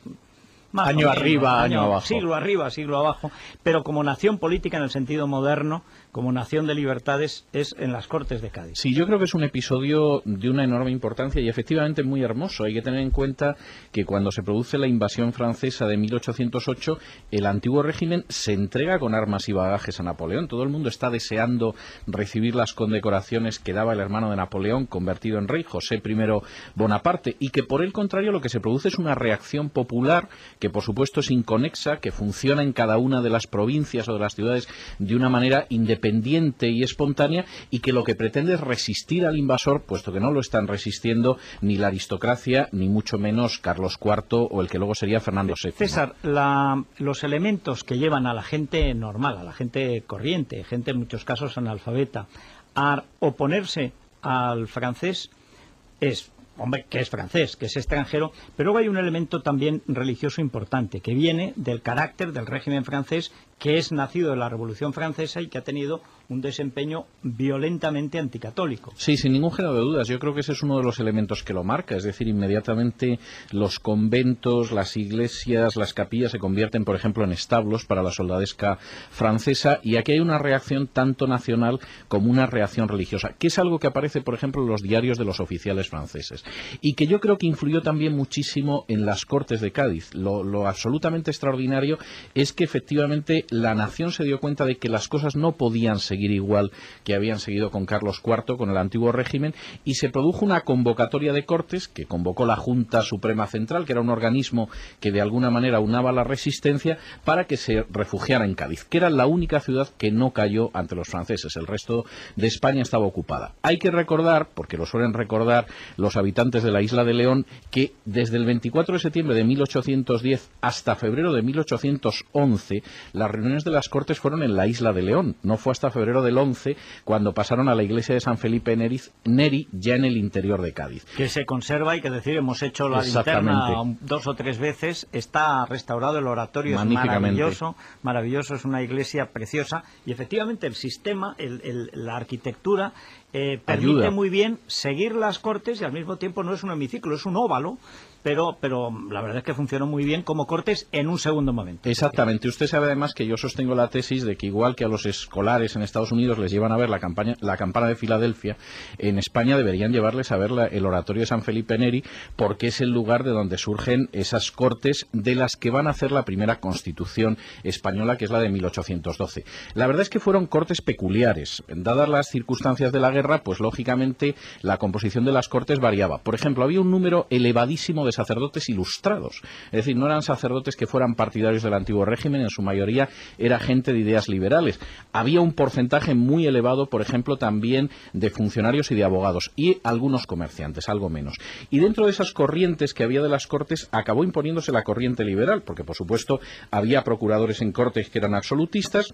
año arriba, año, abajo. Siglo arriba, siglo abajo. Pero como nación política en el sentido moderno, como nación de libertades es en las Cortes de Cádiz. Sí, yo creo que es un episodio de una enorme importancia y efectivamente muy hermoso. Hay que tener en cuenta que cuando se produce la invasión francesa de 1808, el antiguo régimen se entrega con armas y bagajes a Napoleón. Todo el mundo está deseando recibir las condecoraciones que daba el hermano de Napoleón, convertido en rey, José I Bonaparte, y que por el contrario lo que se produce es una reacción popular que por supuesto es inconexa, que funciona en cada una de las provincias o de las ciudades de una manera independiente independiente y espontánea y que lo que pretende es resistir al invasor, puesto que no lo están resistiendo ni la aristocracia, ni mucho menos Carlos IV o el que luego sería Fernando VII. César, los elementos que llevan a la gente normal, a la gente corriente, gente en muchos casos analfabeta, a oponerse al francés es hombre, que es francés, que es extranjero, pero hay un elemento también religioso importante, que viene del carácter del régimen francés, que es nacido de la Revolución Francesa y que ha tenido un desempeño violentamente anticatólico. Sí, sin ningún género de dudas. Yo creo que ese es uno de los elementos que lo marca. Es decir, inmediatamente los conventos, las iglesias, las capillas se convierten, por ejemplo, en establos para la soldadesca francesa. Y aquí hay una reacción tanto nacional como una reacción religiosa, que es algo que aparece, por ejemplo, en los diarios de los oficiales franceses. Y que yo creo que influyó también muchísimo en las Cortes de Cádiz. Lo, absolutamente extraordinario es que efectivamente la nación se dio cuenta de que las cosas no podían seguir igual que habían seguido con Carlos IV, con el antiguo régimen, y se produjo una convocatoria de cortes que convocó la Junta Suprema Central, que era un organismo que de alguna manera unaba la resistencia, para que se refugiara en Cádiz, que era la única ciudad que no cayó ante los franceses. El resto de España estaba ocupada. Hay que recordar, porque lo suelen recordar los habitantes de la isla de León, que desde el 24 de septiembre de 1810 hasta febrero de 1811, las reuniones de las Cortes fueron en la isla de León. No fue hasta febrero del 11, cuando pasaron a la iglesia de San Felipe Neri, ya en el interior de Cádiz. Que se conserva, y que decir, hemos hecho la linterna dos o tres veces, está restaurado el oratorio, es maravilloso, maravilloso, es una iglesia preciosa, y efectivamente el sistema, el, la arquitectura, eh, permite muy bien seguir las cortes y al mismo tiempo no es un hemiciclo, es un óvalo pero, pero la verdad es que funcionó muy bien como cortes en un segundo momento. Exactamente. Usted sabe además que yo sostengo la tesis de que igual que a los escolares en Estados Unidos les llevan a ver la, campaña, la campana de Filadelfia, en España deberían llevarles a ver el oratorio de San Felipe Neri porque es el lugar de donde surgen esas cortes de las que van a hacer la primera constitución española, que es la de 1812. La verdad es que fueron cortes peculiares. Dadas las circunstancias de la guerra, pues lógicamente la composición de las cortes variaba. Por ejemplo, había un número elevadísimo de sacerdotes ilustrados. Es decir, no eran sacerdotes que fueran partidarios del antiguo régimen, en su mayoría era gente de ideas liberales. Había un porcentaje muy elevado, por ejemplo, también de funcionarios y de abogados, y algunos comerciantes, algo menos. Y dentro de esas corrientes que había de las Cortes, acabó imponiéndose la corriente liberal, porque, por supuesto, había procuradores en Cortes que eran absolutistas,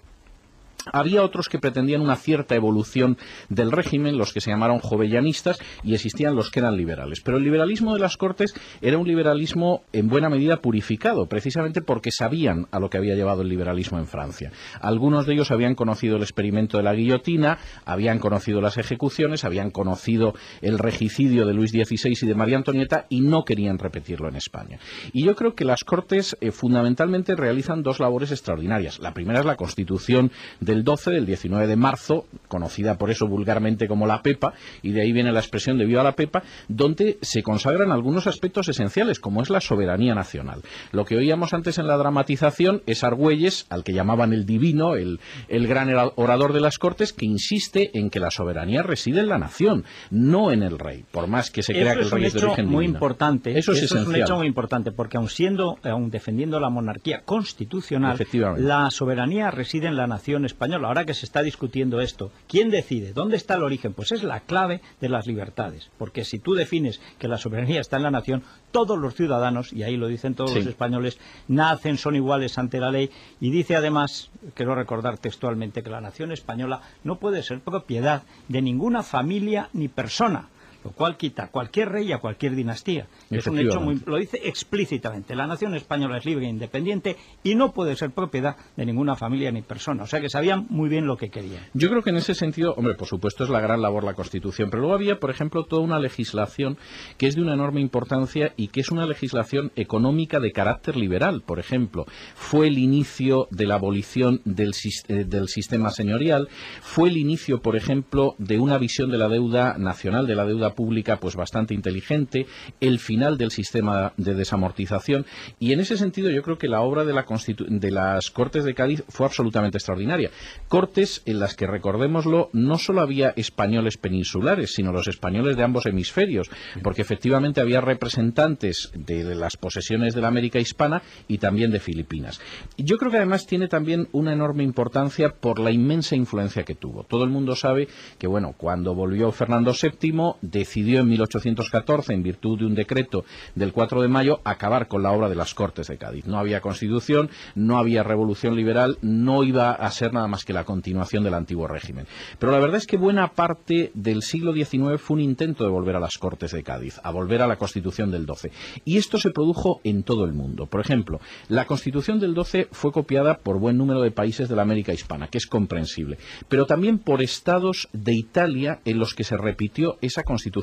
había otros que pretendían una cierta evolución del régimen, los que se llamaron jovellanistas, y existían los que eran liberales. Pero el liberalismo de las Cortes era un liberalismo en buena medida purificado, precisamente porque sabían a lo que había llevado el liberalismo en Francia. Algunos de ellos habían conocido el experimento de la guillotina, habían conocido las ejecuciones, habían conocido el regicidio de Luis XVI y de María Antonieta y no querían repetirlo en España. Y yo creo que las Cortes eh, fundamentalmente realizan dos labores extraordinarias. La primera es la constitución de ...el 12, del 19 de marzo, conocida por eso vulgarmente como la Pepa, y de ahí viene la expresión de Viva la Pepa, donde se consagran algunos aspectos esenciales, como es la soberanía nacional. Lo que oíamos antes en la dramatización es Argüelles, al que llamaban el divino, el, el gran orador de las Cortes, que insiste en que la soberanía reside en la nación, no en el rey, por más que se crea que el rey es, de origen divino. Eso es, es un hecho muy importante, porque aun siendo, aun defendiendo la monarquía constitucional, la soberanía reside en la nación española español, ahora que se está discutiendo esto, ¿quién decide? ¿Dónde está el origen? Pues es la clave de las libertades, porque si tú defines que la soberanía está en la nación, todos los ciudadanos, y ahí lo dicen todos los españoles, nacen, son iguales ante la ley, y dice además, quiero recordar textualmente, que la nación española no puede ser propiedad de ninguna familia ni persona, lo cual quita cualquier rey y a cualquier dinastía. Es un hecho muy, lo dice explícitamente. La nación española es libre e independiente y no puede ser propiedad de ninguna familia ni persona. O sea que sabían muy bien lo que querían. Yo creo que en ese sentido, hombre, por supuesto es la gran labor la Constitución, pero luego había, por ejemplo, toda una legislación que es de una enorme importancia y que es una legislación económica de carácter liberal. Por ejemplo, fue el inicio de la abolición del, eh, del sistema señorial, fue el inicio, por ejemplo, de una visión de la deuda nacional, de la deuda pública pues bastante inteligente, el final del sistema de desamortización y en ese sentido yo creo que la obra de, la de las Cortes de Cádiz fue absolutamente extraordinaria. Cortes en las que, recordémoslo, no solo había españoles peninsulares, sino los españoles de ambos hemisferios, porque efectivamente había representantes de las posesiones de la América hispana y también de Filipinas. Yo creo que además tiene también una enorme importancia por la inmensa influencia que tuvo. Todo el mundo sabe que, bueno, cuando volvió Fernando VII, decidió en 1814, en virtud de un decreto del 4 de mayo, acabar con la obra de las Cortes de Cádiz. No había constitución, no había revolución liberal, no iba a ser nada más que la continuación del antiguo régimen. Pero la verdad es que buena parte del siglo XIX fue un intento de volver a las Cortes de Cádiz, a volver a la Constitución del 12. Y esto se produjo en todo el mundo. Por ejemplo, la Constitución del 12 fue copiada por buen número de países de la América hispana, que es comprensible, pero también por estados de Italia en los que se repitió esa Constitución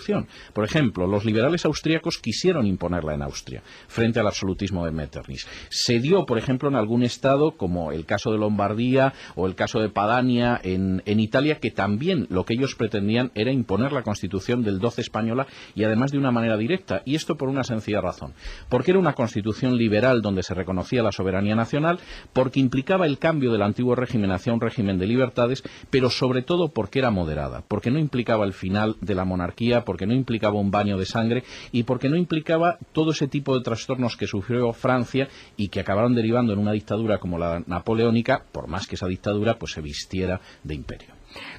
por ejemplo, los liberales austríacos quisieron imponerla en Austria, frente al absolutismo de Metternich. Se dio, por ejemplo, en algún estado, como el caso de Lombardía o el caso de Padania en, en Italia, que también lo que ellos pretendían era imponer la Constitución del 12 española y además de una manera directa. Y esto por una sencilla razón. Porque era una Constitución liberal donde se reconocía la soberanía nacional, porque implicaba el cambio del antiguo régimen hacia un régimen de libertades, pero sobre todo porque era moderada, porque no implicaba el final de la monarquía porque no implicaba un baño de sangre y porque no implicaba todo ese tipo de trastornos que sufrió Francia y que acabaron derivando en una dictadura como la napoleónica, por más que esa dictadura pues se vistiera de imperio.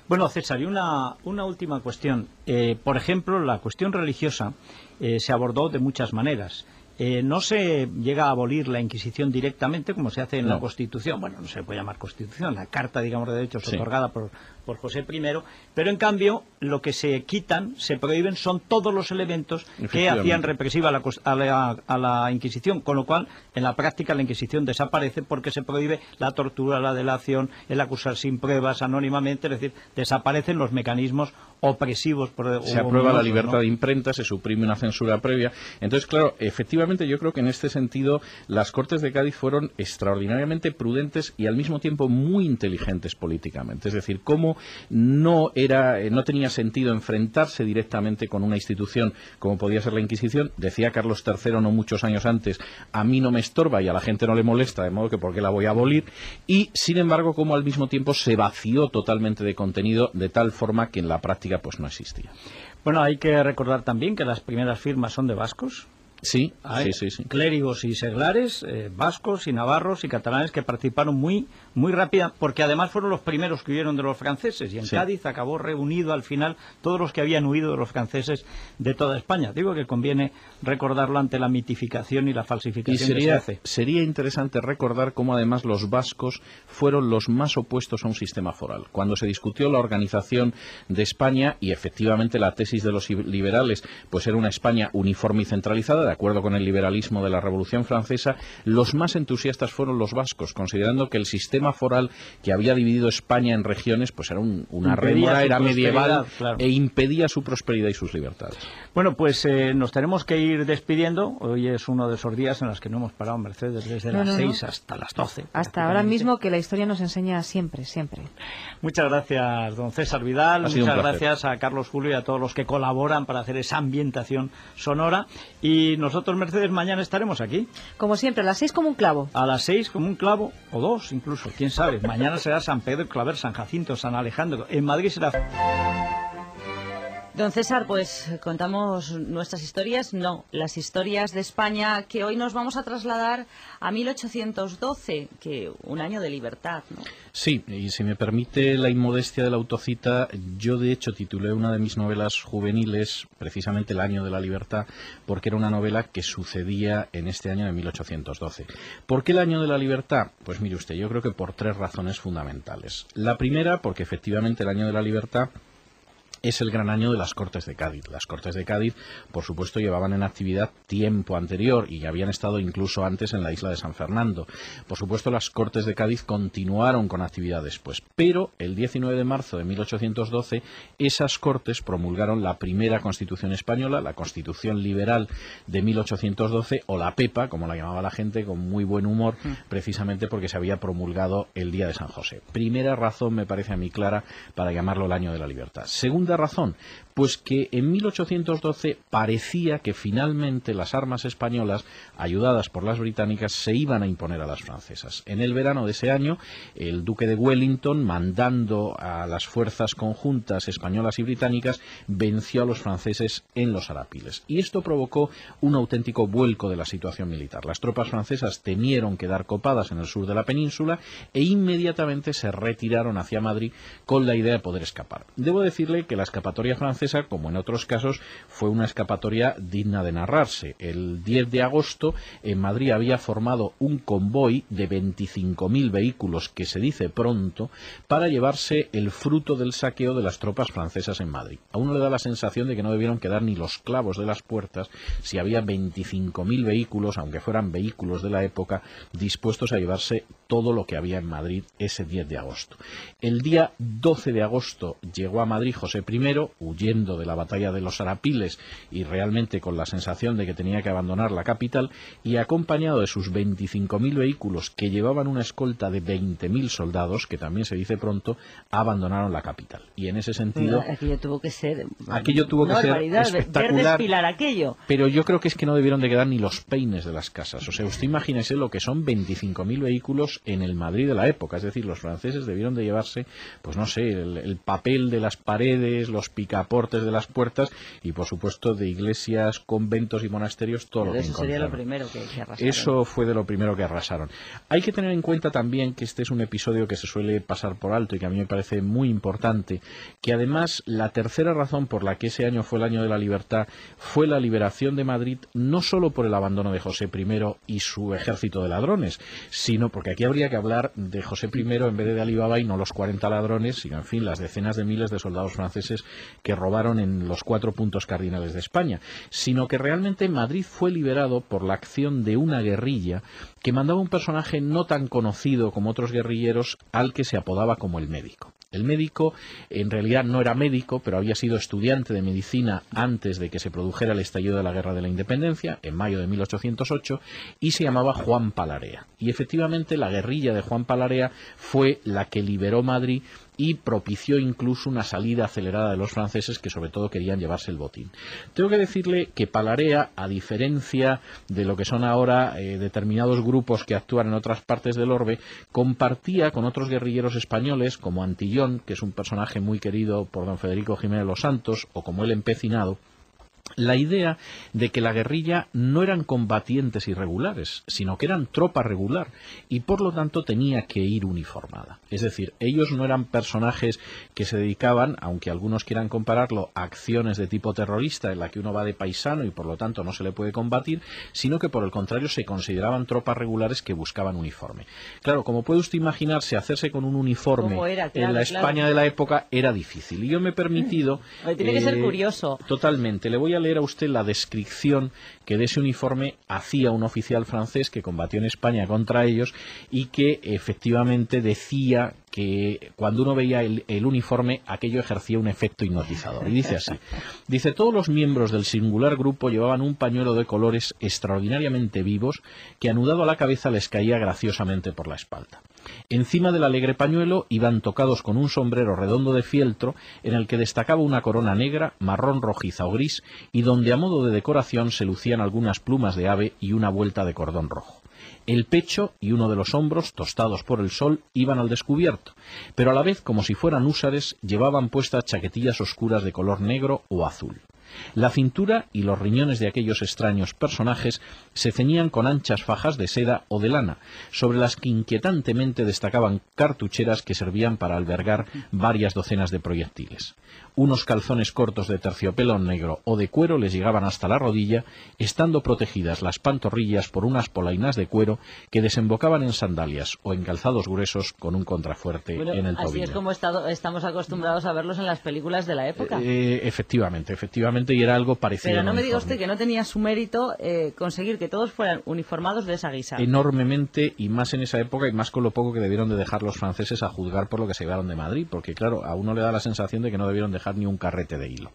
Bueno, César, y una, última cuestión. Eh, por ejemplo, la cuestión religiosa eh, se abordó de muchas maneras. Eh, no se llega a abolir la Inquisición directamente como se hace en la Constitución. Bueno, no se puede llamar Constitución, la Carta, digamos, de Derechos otorgada por, por José I, pero en cambio lo que se quitan, se prohíben, son todos los elementos que hacían represiva a la, Inquisición, con lo cual en la práctica la Inquisición desaparece porque se prohíbe la tortura, la delación, el acusar sin pruebas anónimamente, es decir, desaparecen los mecanismos opresivos. se aprueba la libertad de imprenta, se suprime una censura previa. Entonces, claro, efectivamente yo creo que en este sentido las Cortes de Cádiz fueron extraordinariamente prudentes y al mismo tiempo muy inteligentes políticamente. Es decir, cómo no era, eh, no tenía sentido enfrentarse directamente con una institución como podía ser la Inquisición. Decía Carlos III no muchos años antes, a mí no me estorba y a la gente no le molesta, de modo que por qué la voy a abolir. Y sin embargo, como al mismo tiempo se vació totalmente de contenido de tal forma que en la práctica pues no existía. Bueno, hay que recordar también que las primeras firmas son de vascos. Sí, sí, sí, clérigos y seglares, eh, vascos y navarros y catalanes que participaron muy, muy rápida, porque además fueron los primeros que huyeron de los franceses y en Cádiz acabó reunido al final todos los que habían huido de los franceses de toda España. Digo que conviene recordarlo ante la mitificación y la falsificación que se hace. Sería interesante recordar cómo además los vascos fueron los más opuestos a un sistema foral. Cuando se discutió la organización de España y efectivamente la tesis de los liberales, pues era una España uniforme y centralizada, acuerdo con el liberalismo de la Revolución Francesa, los más entusiastas fueron los vascos, considerando que el sistema foral que había dividido España en regiones pues era una rémora, era medieval e impedía su prosperidad y sus libertades. Bueno, pues eh, nos tenemos que ir despidiendo. Hoy es uno de esos días en los que no hemos parado, Mercedes, desde las seis 6 hasta las doce. Hasta ahora mismo que la historia nos enseña siempre, siempre. Muchas gracias, don César Vidal. Muchas gracias a Carlos Julio y a todos los que colaboran para hacer esa ambientación sonora. Y nosotros, Mercedes, mañana estaremos aquí. Como siempre, a las seis como un clavo. A las seis como un clavo, o dos incluso, quién sabe. mañana será San Pedro, Claver, San Jacinto, San Alejandro. En Madrid será... Don César, pues contamos nuestras historias, no, las historias de España, que hoy nos vamos a trasladar a 1812, que un año de libertad. ¿no? Sí, y si me permite la inmodestia de la autocita, yo de hecho titulé una de mis novelas juveniles precisamente el año de la libertad, porque era una novela que sucedía en este año de 1812. ¿Por qué el año de la libertad? Pues mire usted, yo creo que por tres razones fundamentales. La primera, porque efectivamente el año de la libertad es el gran año de las Cortes de Cádiz. Las Cortes de Cádiz, por supuesto, llevaban en actividad tiempo anterior y habían estado incluso antes en la isla de San Fernando. Por supuesto, las Cortes de Cádiz continuaron con actividad después, pero el 19 de marzo de 1812 esas Cortes promulgaron la primera Constitución española, la Constitución Liberal de 1812 o la PEPA, como la llamaba la gente, con muy buen humor, mm. precisamente porque se había promulgado el día de San José. Primera razón me parece a mí clara para llamarlo el año de la libertad. Segunda razón pues que en 1812 parecía que finalmente las armas españolas, ayudadas por las británicas, se iban a imponer a las francesas. En el verano de ese año, el duque de Wellington, mandando a las fuerzas conjuntas españolas y británicas, venció a los franceses en los Arapiles Y esto provocó un auténtico vuelco de la situación militar. Las tropas francesas temieron quedar copadas en el sur de la península e inmediatamente se retiraron hacia Madrid con la idea de poder escapar. Debo decirle que la escapatoria francesa como en otros casos, fue una escapatoria digna de narrarse. El 10 de agosto en Madrid había formado un convoy de 25.000 vehículos, que se dice pronto, para llevarse el fruto del saqueo de las tropas francesas en Madrid. A uno le da la sensación de que no debieron quedar ni los clavos de las puertas si había 25.000 vehículos, aunque fueran vehículos de la época, dispuestos a llevarse todo lo que había en Madrid ese 10 de agosto. El día 12 de agosto llegó a Madrid José I, huyendo de la batalla de los Arapiles y realmente con la sensación de que tenía que abandonar la capital, y acompañado de sus 25.000 vehículos que llevaban una escolta de 20.000 soldados, que también se dice pronto, abandonaron la capital. Y en ese sentido... aquello tuvo que ser... Aquello tuvo espectacular. despilar aquello. Pero yo creo que es que no debieron de quedar ni los peines de las casas. O sea, usted imagínese lo que son 25.000 vehículos en el Madrid de la época. Es decir, los franceses debieron de llevarse, pues no sé, el, papel de las paredes, los picaportes de las puertas y, por supuesto, de iglesias, conventos y monasterios, todo lo que Eso sería lo primero que, Eso fue de lo primero que arrasaron. Hay que tener en cuenta también que este es un episodio que se suele pasar por alto y que a mí me parece muy importante, que además la tercera razón por la que ese año fue el año de la libertad fue la liberación de Madrid no solo por el abandono de José I y su ejército de ladrones, sino porque aquí habría que hablar de José I en vez de Alibaba y no los 40 ladrones, sino en fin las decenas de miles de soldados franceses que robaron en los cuatro puntos cardinales de España, sino que realmente Madrid fue liberado por la acción de una guerrilla que mandaba un personaje no tan conocido como otros guerrilleros al que se apodaba como el médico. El médico en realidad no era médico, pero había sido estudiante de medicina antes de que se produjera el estallido de la Guerra de la Independencia, en mayo de 1808, y se llamaba Juan Palarea. Y efectivamente la guerrilla de Juan Palarea fue la que liberó Madrid y propició incluso una salida acelerada de los franceses que sobre todo querían llevarse el botín. Tengo que decirle que Palarea, a diferencia de lo que son ahora eh, determinados grupos que actúan en otras partes del orbe, compartía con otros guerrilleros españoles como Antillón, que es un personaje muy querido por don Federico Jiménez los Santos, o como el empecinado, la idea de que la guerrilla no eran combatientes irregulares, sino que eran tropa regular y por lo tanto tenía que ir uniformada. Es decir, ellos no eran personajes que se dedicaban, aunque algunos quieran compararlo, a acciones de tipo terrorista en la que uno va de paisano y por lo tanto no se le puede combatir, sino que por el contrario se consideraban tropas regulares que buscaban uniforme. Claro, como puede usted imaginarse, hacerse con un uniforme en la España de la época era difícil. Y yo me he permitido... Tiene que ser eh, curioso. Totalmente. Le voy leer a usted la descripción que de ese uniforme hacía un oficial francés que combatió en España contra ellos y que efectivamente decía que cuando uno veía el, uniforme, aquello ejercía un efecto hipnotizador. Y dice así, dice, todos los miembros del singular grupo llevaban un pañuelo de colores extraordinariamente vivos que anudado a la cabeza les caía graciosamente por la espalda. Encima del alegre pañuelo iban tocados con un sombrero redondo de fieltro en el que destacaba una corona negra, marrón rojiza o gris, y donde a modo de decoración se lucían algunas plumas de ave y una vuelta de cordón rojo. El pecho y uno de los hombros, tostados por el sol, iban al descubierto, pero a la vez, como si fueran húsares, llevaban puestas chaquetillas oscuras de color negro o azul. La cintura y los riñones de aquellos extraños personajes se ceñían con anchas fajas de seda o de lana, sobre las que inquietantemente destacaban cartucheras que servían para albergar varias docenas de proyectiles. Unos calzones cortos de terciopelo negro o de cuero les llegaban hasta la rodilla, estando protegidas las pantorrillas por unas polainas de cuero que desembocaban en sandalias o en calzados gruesos con un contrafuerte en el tobillo. Así es como estamos acostumbrados a verlos en las películas de la época. Eh, eh, efectivamente, efectivamente, y era algo parecido. Pero no me diga usted que no tenía su mérito eh, conseguir que todos fueran uniformados de esa guisa. Enormemente, y más en esa época, y más con lo poco que debieron de dejar los franceses a juzgar por lo que se llevaron de Madrid, porque claro, a uno le da la sensación de que no debieron ni un carrete de hilo.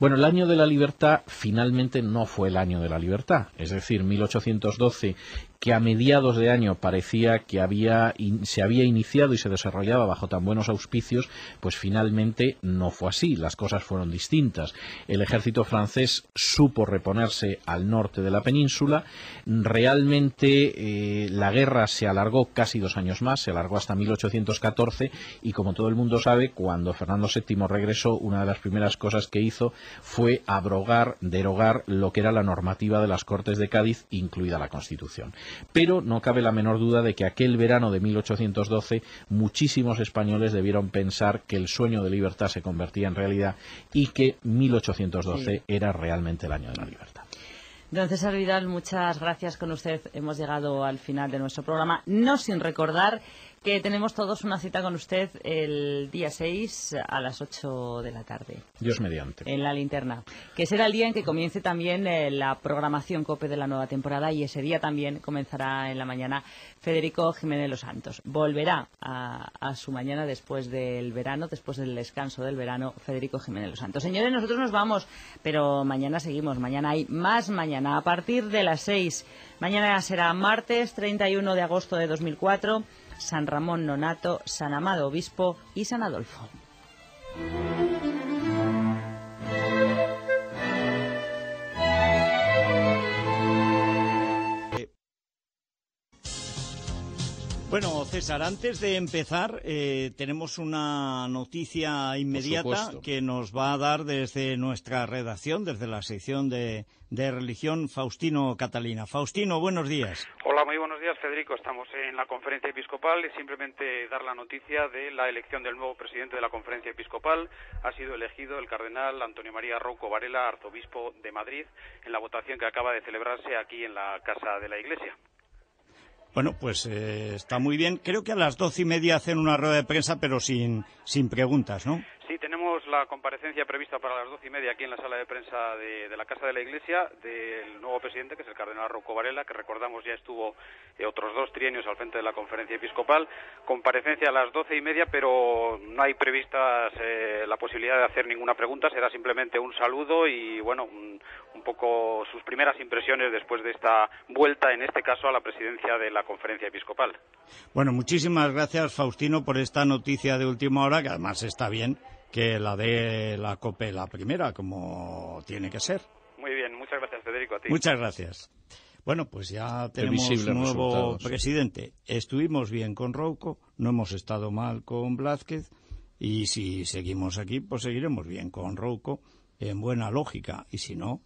Bueno, el año de la libertad finalmente no fue el año de la libertad, es decir, 1812 que a mediados de año parecía que había se había iniciado y se desarrollaba bajo tan buenos auspicios, pues finalmente no fue así, las cosas fueron distintas. El ejército francés supo reponerse al norte de la península, realmente eh, la guerra se alargó casi dos años más, se alargó hasta 1814 y como todo el mundo sabe, cuando Fernando VII regresó, una de las primeras cosas que hizo fue abrogar, derogar lo que era la normativa de las Cortes de Cádiz, incluida la Constitución pero no cabe la menor duda de que aquel verano de 1812 muchísimos españoles debieron pensar que el sueño de libertad se convertía en realidad y que 1812 era realmente el año de la libertad. Entonces, César muchas gracias con usted. Hemos llegado al final de nuestro programa, no sin recordar que tenemos todos una cita con usted el día 6 a las 8 de la tarde. Dios mediante. En la linterna. Que será el día en que comience también eh, la programación COPE de la nueva temporada y ese día también comenzará en la mañana Federico Jiménez Los Santos. Volverá a, su mañana después del verano, después del descanso del verano, Federico Jiménez Los Santos. Señores, nosotros nos vamos, pero mañana seguimos. Mañana hay más mañana a partir de las 6. Mañana será martes 31 de agosto de 2004. San Ramón Nonato, San Amado Obispo y San Adolfo. Bueno, César, antes de empezar, eh, tenemos una noticia inmediata que nos va a dar desde nuestra redacción, desde la sección de, religión, Faustino Catalina. Faustino, buenos días. Hola, muy buenos días, Federico. Estamos en la conferencia episcopal y simplemente dar la noticia de la elección del nuevo presidente de la conferencia episcopal. Ha sido elegido el cardenal Antonio María Roco Varela, arzobispo de Madrid, en la votación que acaba de celebrarse aquí en la Casa de la Iglesia. Bueno, pues eh, está muy bien. Creo que a las doce y media hacen una rueda de prensa, pero sin, sin preguntas, ¿no? Sí, tenemos la comparecencia prevista para las doce y media aquí en la sala de prensa de, la Casa de la Iglesia del nuevo presidente, que es el cardenal Rocco Varela, que recordamos ya estuvo eh, otros dos trienios al frente de la conferencia episcopal. Comparecencia a las doce y media, pero no hay previstas eh, la posibilidad de hacer ninguna pregunta, será simplemente un saludo y, bueno, un poco sus primeras impresiones después de esta vuelta, en este caso, a la presidencia de la conferencia episcopal. Bueno, muchísimas gracias, Faustino, por esta noticia de última hora, que además está bien que la de la COPE la primera, como tiene que ser. Muy bien, muchas gracias, Federico. A ti. Muchas gracias. Bueno, pues ya tenemos un nuevo presidente. Estuvimos bien con Rouco, no hemos estado mal con Blázquez y si seguimos aquí, pues seguiremos bien con Rouco en buena lógica y si no,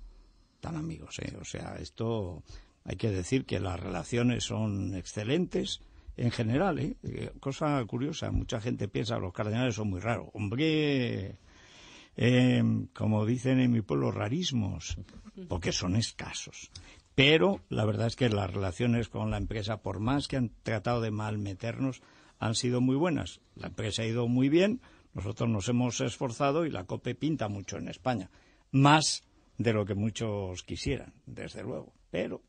tan amigos. ¿eh? O sea, esto hay que decir que las relaciones son excelentes en general, ¿eh? Eh, cosa curiosa, mucha gente piensa que los cardenales son muy raros. Hombre, eh, como dicen en mi pueblo, rarismos, porque son escasos. Pero la verdad es que las relaciones con la empresa, por más que han tratado de mal meternos, han sido muy buenas. La empresa ha ido muy bien, nosotros nos hemos esforzado y la COPE pinta mucho en España, más de lo que muchos quisieran, desde luego. Pero,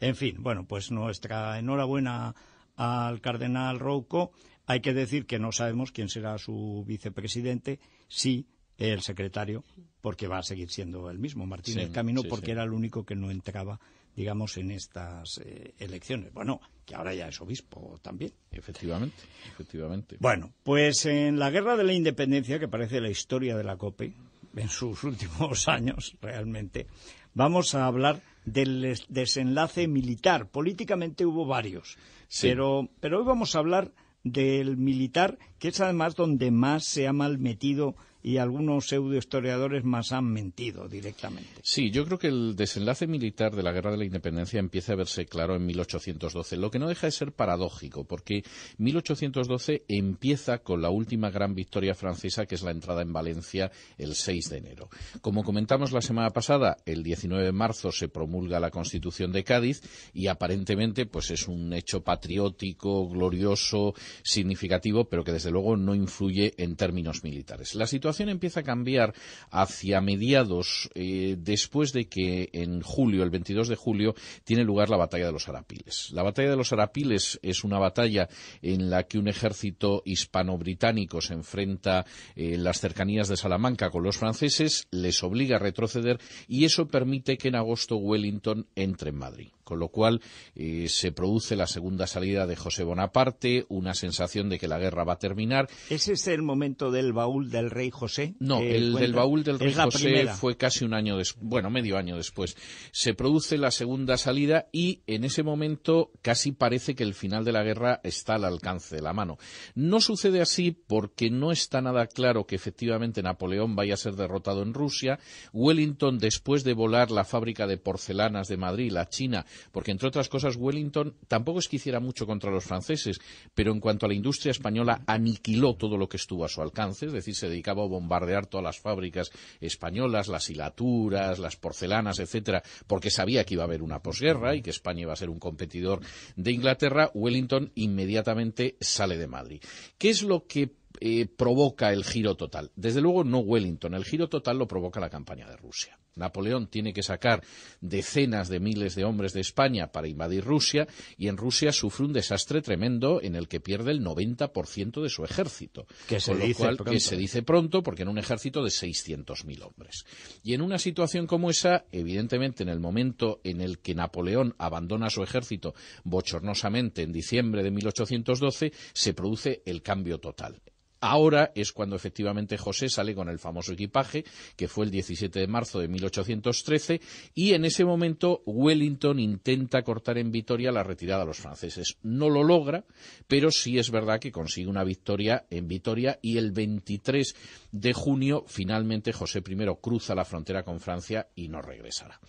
en fin, bueno, pues nuestra enhorabuena al cardenal Rouco. Hay que decir que no sabemos quién será su vicepresidente, sí el secretario, porque va a seguir siendo el mismo, Martínez Camino, porque era el único que no entraba, digamos, en estas eh, elecciones. Bueno, que ahora ya es obispo también. Efectivamente, efectivamente. Bueno, pues en la Guerra de la Independencia, que parece la historia de la COPE, en sus últimos años, realmente, Vamos a hablar del desenlace militar. Políticamente hubo varios, pero, pero hoy vamos a hablar del militar, que es además donde más se ha malmetido y algunos pseudohistoriadores más han mentido directamente. Sí, yo creo que el desenlace militar de la Guerra de la Independencia empieza a verse claro en 1812, lo que no deja de ser paradójico, porque 1812 empieza con la última gran victoria francesa, que es la entrada en Valencia el 6 de enero. Como comentamos la semana pasada, el 19 de marzo se promulga la Constitución de Cádiz y aparentemente pues es un hecho patriótico, glorioso, significativo, pero que desde luego no influye en términos militares. La situación la situación empieza a cambiar hacia mediados, eh, después de que en julio, el 22 de julio, tiene lugar la batalla de los Arapiles. La batalla de los Arapiles es una batalla en la que un ejército hispano-británico se enfrenta eh, en las cercanías de Salamanca con los franceses, les obliga a retroceder y eso permite que en agosto Wellington entre en Madrid con lo cual eh, se produce la segunda salida de José Bonaparte, una sensación de que la guerra va a terminar. ¿Es el momento del baúl del rey José? No, el del baúl del rey José fue casi un año después, bueno, medio año después. Se produce la segunda salida y en ese momento casi parece que el final de la guerra está al alcance de la mano. No sucede así porque no está nada claro que efectivamente Napoleón vaya a ser derrotado en Rusia. Wellington, después de volar la fábrica de porcelanas de Madrid, la China, porque entre otras cosas Wellington tampoco es que hiciera mucho contra los franceses, pero en cuanto a la industria española aniquiló todo lo que estuvo a su alcance, es decir, se dedicaba a bombardear todas las fábricas españolas, las hilaturas, las porcelanas, etcétera, porque sabía que iba a haber una posguerra y que España iba a ser un competidor de Inglaterra, Wellington inmediatamente sale de Madrid. ¿Qué es lo que eh, provoca el giro total? Desde luego no Wellington, el giro total lo provoca la campaña de Rusia. Napoleón tiene que sacar decenas de miles de hombres de España para invadir Rusia y en Rusia sufre un desastre tremendo en el que pierde el 90% de su ejército. Que se, lo se dice pronto porque en un ejército de 600.000 hombres. Y en una situación como esa, evidentemente en el momento en el que Napoleón abandona su ejército bochornosamente en diciembre de 1812, se produce el cambio total. Ahora es cuando efectivamente José sale con el famoso equipaje, que fue el 17 de marzo de 1813, y en ese momento Wellington intenta cortar en Vitoria la retirada a los franceses. No lo logra, pero sí es verdad que consigue una victoria en Vitoria y el 23 de junio finalmente José I cruza la frontera con Francia y no regresará.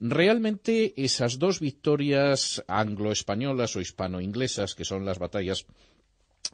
Realmente esas dos victorias anglo-españolas o hispano-inglesas, que son las batallas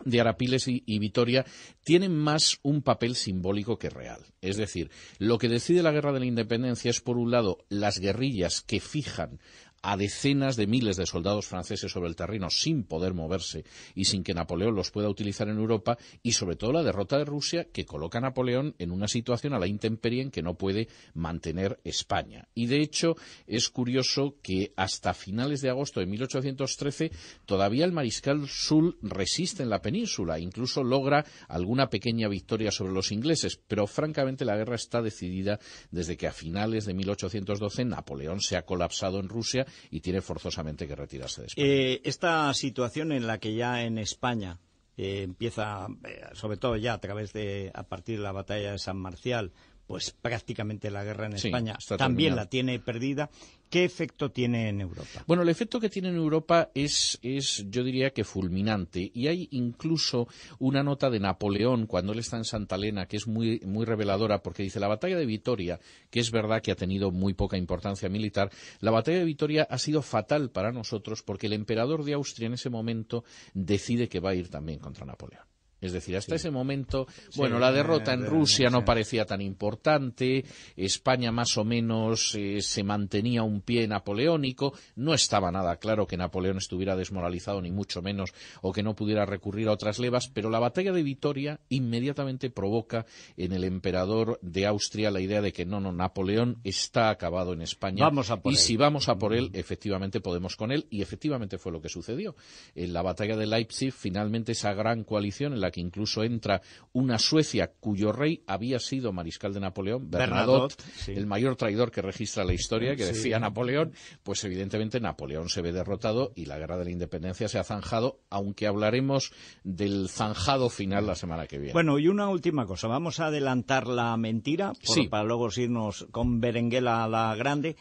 de Arapiles y, Vitoria tienen más un papel simbólico que real. Es decir, lo que decide la guerra de la independencia es, por un lado, las guerrillas que fijan a decenas de miles de soldados franceses sobre el terreno sin poder moverse y sin que Napoleón los pueda utilizar en Europa y sobre todo la derrota de Rusia que coloca a Napoleón en una situación a la intemperie en que no puede mantener España. Y de hecho es curioso que hasta finales de agosto de 1813 todavía el mariscal Sul resiste en la península, incluso logra alguna pequeña victoria sobre los ingleses, pero francamente la guerra está decidida desde que a finales de 1812 Napoleón se ha colapsado en Rusia y tiene forzosamente que retirarse de eh, esta situación en la que ya en España eh, empieza, eh, sobre todo ya a través de, a partir de la batalla de San Marcial, pues prácticamente la guerra en España también la tiene perdida ¿Qué efecto tiene en Europa? Bueno, el efecto que tiene en Europa es, es, yo diría que fulminante. Y hay incluso una nota de Napoleón cuando él está en Santa Elena que es muy, muy reveladora porque dice la batalla de Vitoria, que es verdad que ha tenido muy poca importancia militar, la batalla de Vitoria ha sido fatal para nosotros porque el emperador de Austria en ese momento decide que va a ir también contra Napoleón. Es decir, hasta ese momento, bueno, la derrota eh, en Rusia no parecía tan importante, España más o menos eh, se mantenía un pie napoleónico, no estaba nada claro que Napoleón estuviera desmoralizado, ni mucho menos, o que no pudiera recurrir a otras levas, pero la batalla de Vitoria inmediatamente provoca en el emperador de Austria la idea de que no, no, Napoleón está acabado en España. Vamos y si vamos a por mm. él, efectivamente podemos con él, y efectivamente fue lo que sucedió. En la batalla de Leipzig, finalmente esa gran coalición en la que incluso entra una Suecia cuyo rey había sido mariscal de Napoleón, Bernadotte, el mayor traidor que registra la historia, que decía Napoleón, pues evidentemente Napoleón se ve derrotado y la guerra de la independencia se ha zanjado, aunque hablaremos del zanjado final la semana que viene. Bueno, y una última cosa, vamos a adelantar la mentira para luego irnos con Berenguela la Grande.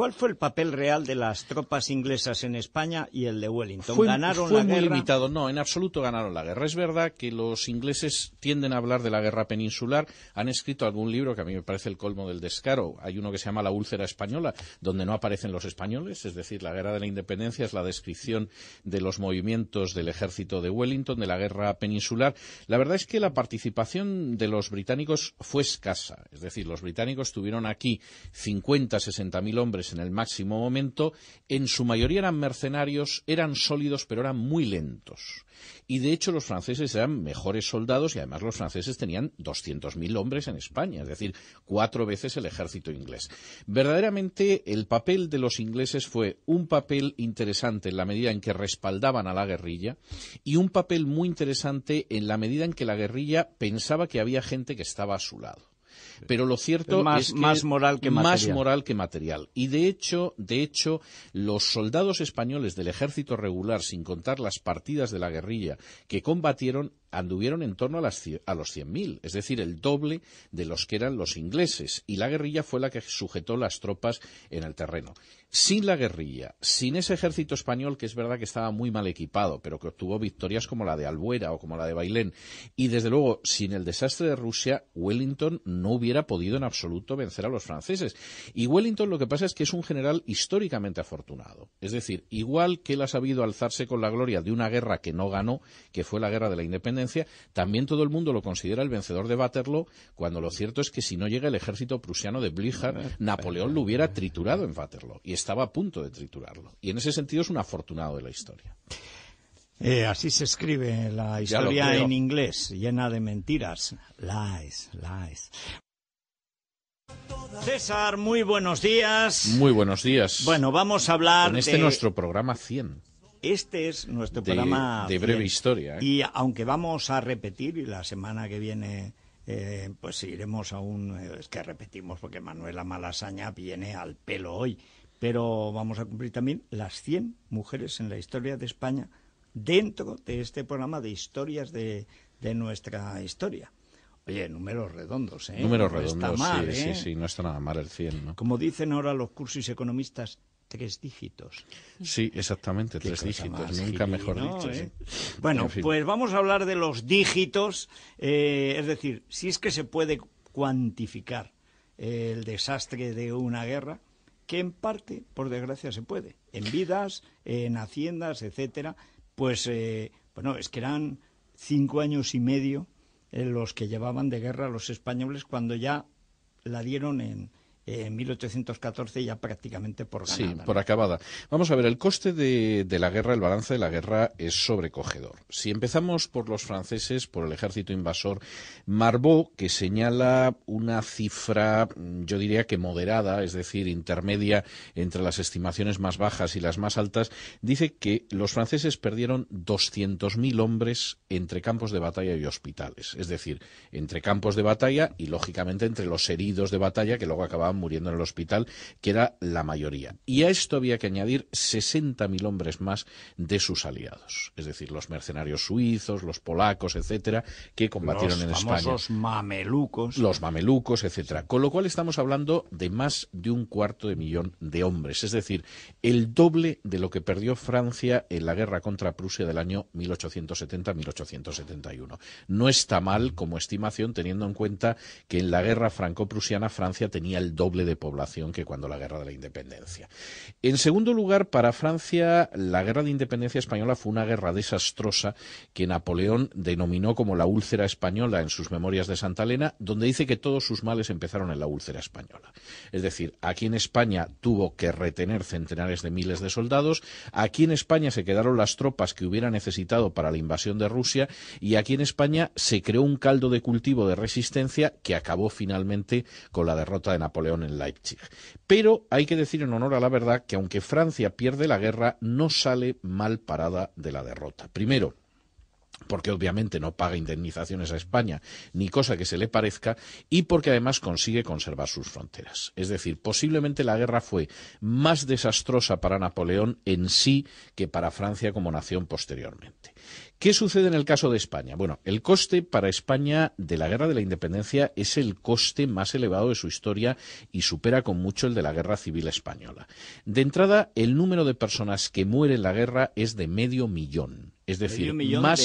¿Cuál fue el papel real de las tropas inglesas en España y el de Wellington? ¿Ganaron muy limitado. No, en absoluto ganaron la guerra. Es verdad que los ingleses tienden a hablar de la guerra peninsular. Han escrito algún libro que a mí me parece el colmo del descaro. Hay uno que se llama La úlcera española, donde no aparecen los españoles. Es decir, la guerra de la independencia es la descripción de los movimientos del ejército de Wellington, de la guerra peninsular. La verdad es que la participación de los británicos fue escasa. Es decir, los británicos tuvieron aquí 50, 60 mil hombres en el máximo momento, en su mayoría eran mercenarios, eran sólidos, pero eran muy lentos. Y de hecho los franceses eran mejores soldados y además los franceses tenían 200.000 hombres en España, es decir, cuatro veces el ejército inglés. Verdaderamente el papel de los ingleses fue un papel interesante en la medida en que respaldaban a la guerrilla y un papel muy interesante en la medida en que la guerrilla pensaba que había gente que estaba a su lado pero lo cierto es que más moral que material. Más moral que material. Y de hecho, de hecho, los soldados españoles del ejército regular, sin contar las partidas de la guerrilla que combatieron, anduvieron en torno a, a los 100.000, es decir, el doble de los que eran los ingleses, y la guerrilla fue la que sujetó las tropas en el terreno. Sin la guerrilla, sin ese ejército español que es verdad que estaba muy mal equipado, pero que obtuvo victorias como la de Albuera o como la de Bailén, y desde luego sin el desastre de Rusia, Wellington no hubiera podido en absoluto vencer a los franceses. Y Wellington lo que pasa es que es un general históricamente afortunado. Es decir, igual que él ha sabido alzarse con la gloria de una guerra que no ganó, que fue la guerra de la independencia, también todo el mundo lo considera el vencedor de Waterloo, cuando lo cierto es que si no llega el ejército prusiano de Blücher, eh, Napoleón lo hubiera triturado en Waterloo estaba a punto de triturarlo. Y en ese sentido es un afortunado de la historia. Eh, así se escribe la historia en inglés, llena de mentiras. Lies, lies. César, muy buenos días. Muy buenos días. Bueno, vamos a hablar. este nuestro programa 100. Este es nuestro programa. De breve historia. ¿eh? Y aunque vamos a repetir, y la semana que viene eh, pues iremos a un... Eh, es que repetimos porque Manuela Malasaña viene al pelo hoy pero vamos a cumplir también las 100 mujeres en la historia de España dentro de este programa de historias de, nuestra historia. Oye, números redondos, ¿eh? Números no redondos, mal, sí, ¿eh? sí, no está nada mal el 100, ¿no? Como dicen ahora los cursos economistas, tres dígitos. Sí, exactamente, tres dígitos, nunca mejor dicho. ¿eh? Bueno, pues vamos a hablar de los dígitos, eh, es decir, si es que se puede cuantificar el desastre de una guerra, que en parte, por desgracia, se puede. En vidas, en haciendas, etcétera. Pues, eh, bueno, es que eran cinco años y medio los que llevaban de guerra los españoles cuando ya la dieron en, eh, en 1814 ya prácticamente por ganada. Sí, por acabada. Vamos a ver, el coste de, de, la guerra, el balance de la guerra es sobrecogedor. Si empezamos por los franceses, por el ejército invasor, Marbot, que señala una cifra, mm, yo diría que moderada, es decir, intermedia entre las estimaciones más bajas y las más altas, dice que los franceses perdieron 200.000 hombres entre campos de batalla y hospitales. Es decir, entre campos de batalla y, lógicamente, entre los heridos de batalla que luego acababan muriendo en el hospital, que era la mayoría. Y a esto había que añadir 60.000 hombres más de sus aliados, es decir, los mercenarios suizos, los polacos, etcétera, que combatieron en España. Los mamelucos. Los mamelucos, etcétera. Con lo cual estamos hablando de más de un cuarto de millón de hombres, es decir, el doble de lo que perdió Francia en la guerra contra Prusia del año 1870-1871. No está mal como estimación teniendo en cuenta que en la guerra franco-prusiana Francia tenía el doble de población que cuando la Guerra de la Independencia. En segundo lugar, para Francia, la Guerra de Independencia Española fue una guerra desastrosa que Napoleón denominó como la úlcera española en sus Memorias de Santa Elena, donde dice que todos sus males empezaron en la úlcera española. Es decir, aquí en España tuvo que retener centenares de miles de soldados, aquí en España se quedaron las tropas que hubiera necesitado para la invasión de Rusia y aquí en España se creó un caldo de cultivo de resistencia que acabó finalmente con la derrota de Napoleón en Leipzig. Pero hay que decir en honor a la verdad que aunque Francia pierde la guerra, no sale mal parada de la derrota. Primero, porque obviamente no paga indemnizaciones a España, ni cosa que se le parezca, y porque además consigue conservar sus fronteras. Es decir, posiblemente la guerra fue más desastrosa para Napoleón en sí que para Francia como nación posteriormente. ¿Qué sucede en el caso de España? Bueno, el coste para España de la Guerra de la Independencia es el coste más elevado de su historia y supera con mucho el de la Guerra Civil Española. De entrada, el número de personas que mueren en la guerra es de medio millón es decir, más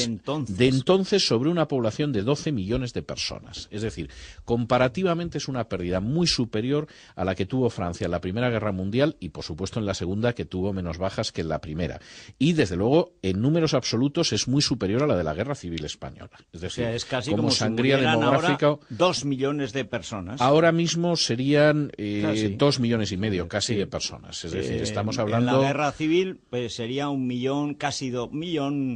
de entonces. sobre una población de 12 millones de personas. Es decir, comparativamente es una pérdida muy superior a la que tuvo Francia en la Primera Guerra Mundial y, por supuesto, en la Segunda, que tuvo menos bajas que en la Primera. Y, desde luego, en números absolutos es muy superior a la de la Guerra Civil Española. Es decir, casi como, sangría demográfica. dos millones de personas. Ahora mismo serían eh, dos millones y medio casi de personas. Es decir, eh, estamos hablando. En la Guerra Civil pues, sería un millón, casi dos millones.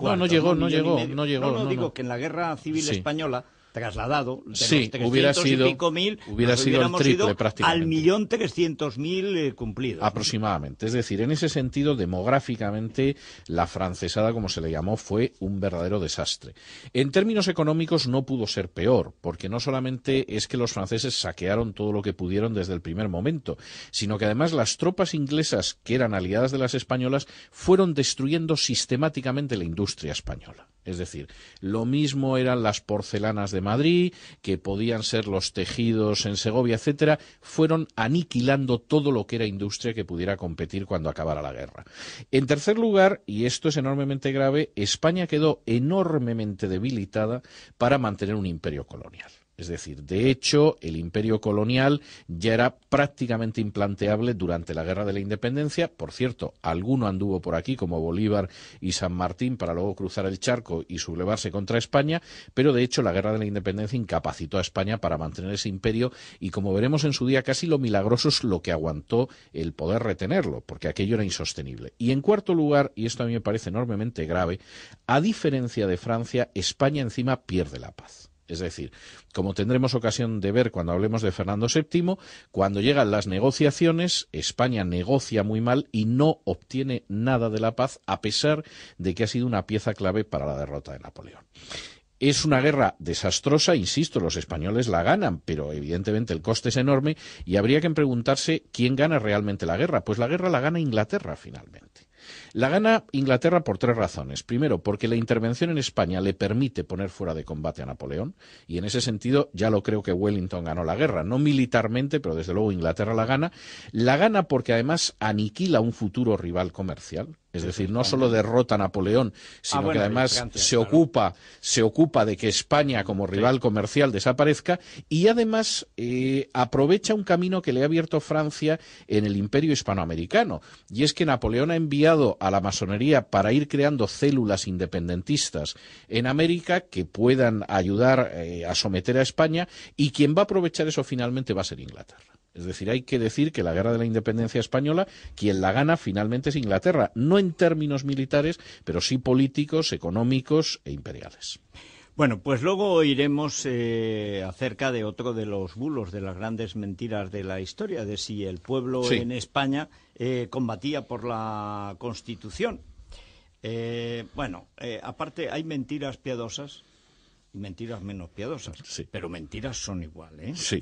No, no llegó, no, llegó, no llegó. No, digo que en la Guerra Civil Española trasladado de sí, los hubiera sido, hubiera sido al millón trescientos mil eh, cumplido. Aproximadamente. Es decir, en ese sentido, demográficamente, la francesada, como se le llamó, fue un verdadero desastre. En términos económicos no pudo ser peor, porque no solamente es que los franceses saquearon todo lo que pudieron desde el primer momento, sino que además las tropas inglesas, que eran aliadas de las españolas, fueron destruyendo sistemáticamente la industria española. Es decir, lo mismo eran las porcelanas de Madrid, que podían ser los tejidos en Segovia, etcétera, fueron aniquilando todo lo que era industria que pudiera competir cuando acabara la guerra. En tercer lugar, y esto es enormemente grave, España quedó enormemente debilitada para mantener un imperio colonial. Es decir, de hecho, el imperio colonial ya era prácticamente implanteable durante la Guerra de la Independencia. Por cierto, alguno anduvo por aquí, como Bolívar y San Martín, para luego cruzar el charco y sublevarse contra España, pero de hecho la Guerra de la Independencia incapacitó a España para mantener ese imperio y, como veremos en su día, casi lo milagroso es lo que aguantó el poder retenerlo, porque aquello era insostenible. Y en cuarto lugar, y esto a mí me parece enormemente grave, a diferencia de Francia, España encima pierde la paz. Es decir, como tendremos ocasión de ver cuando hablemos de Fernando VII, cuando llegan las negociaciones, España negocia muy mal y no obtiene nada de la paz, a pesar de que ha sido una pieza clave para la derrota de Napoleón. Es una guerra desastrosa, insisto, los españoles la ganan, pero evidentemente el coste es enorme y habría que preguntarse quién gana realmente la guerra. Pues la guerra la gana Inglaterra finalmente. La gana Inglaterra por tres razones. Primero, porque la intervención en España le permite poner fuera de combate a Napoleón, y en ese sentido ya lo creo que Wellington ganó la guerra, no militarmente, pero desde luego Inglaterra la gana. La gana porque además aniquila un futuro rival comercial, es decir, no solo derrota a Napoleón, ah, sino que además se ocupa, se ocupa de que España como rival comercial desaparezca y además eh, aprovecha un camino que le ha abierto Francia en el imperio hispanoamericano. Y es que Napoleón ha enviado a la masonería para ir creando células independentistas en América que puedan ayudar eh, a someter a España y quien va a aprovechar eso finalmente va a ser Inglaterra. Es decir, hay que decir que la guerra de la independencia española, quien la gana finalmente es Inglaterra, no en términos militares, pero sí políticos, económicos e imperiales. Bueno, pues luego iremos eh, acerca de otro de los bulos, de las grandes mentiras de la historia, de si el pueblo en España eh, combatía por la Constitución. Eh, bueno, aparte hay mentiras piadosas y mentiras menos piadosas, pero mentiras son iguales. Sí.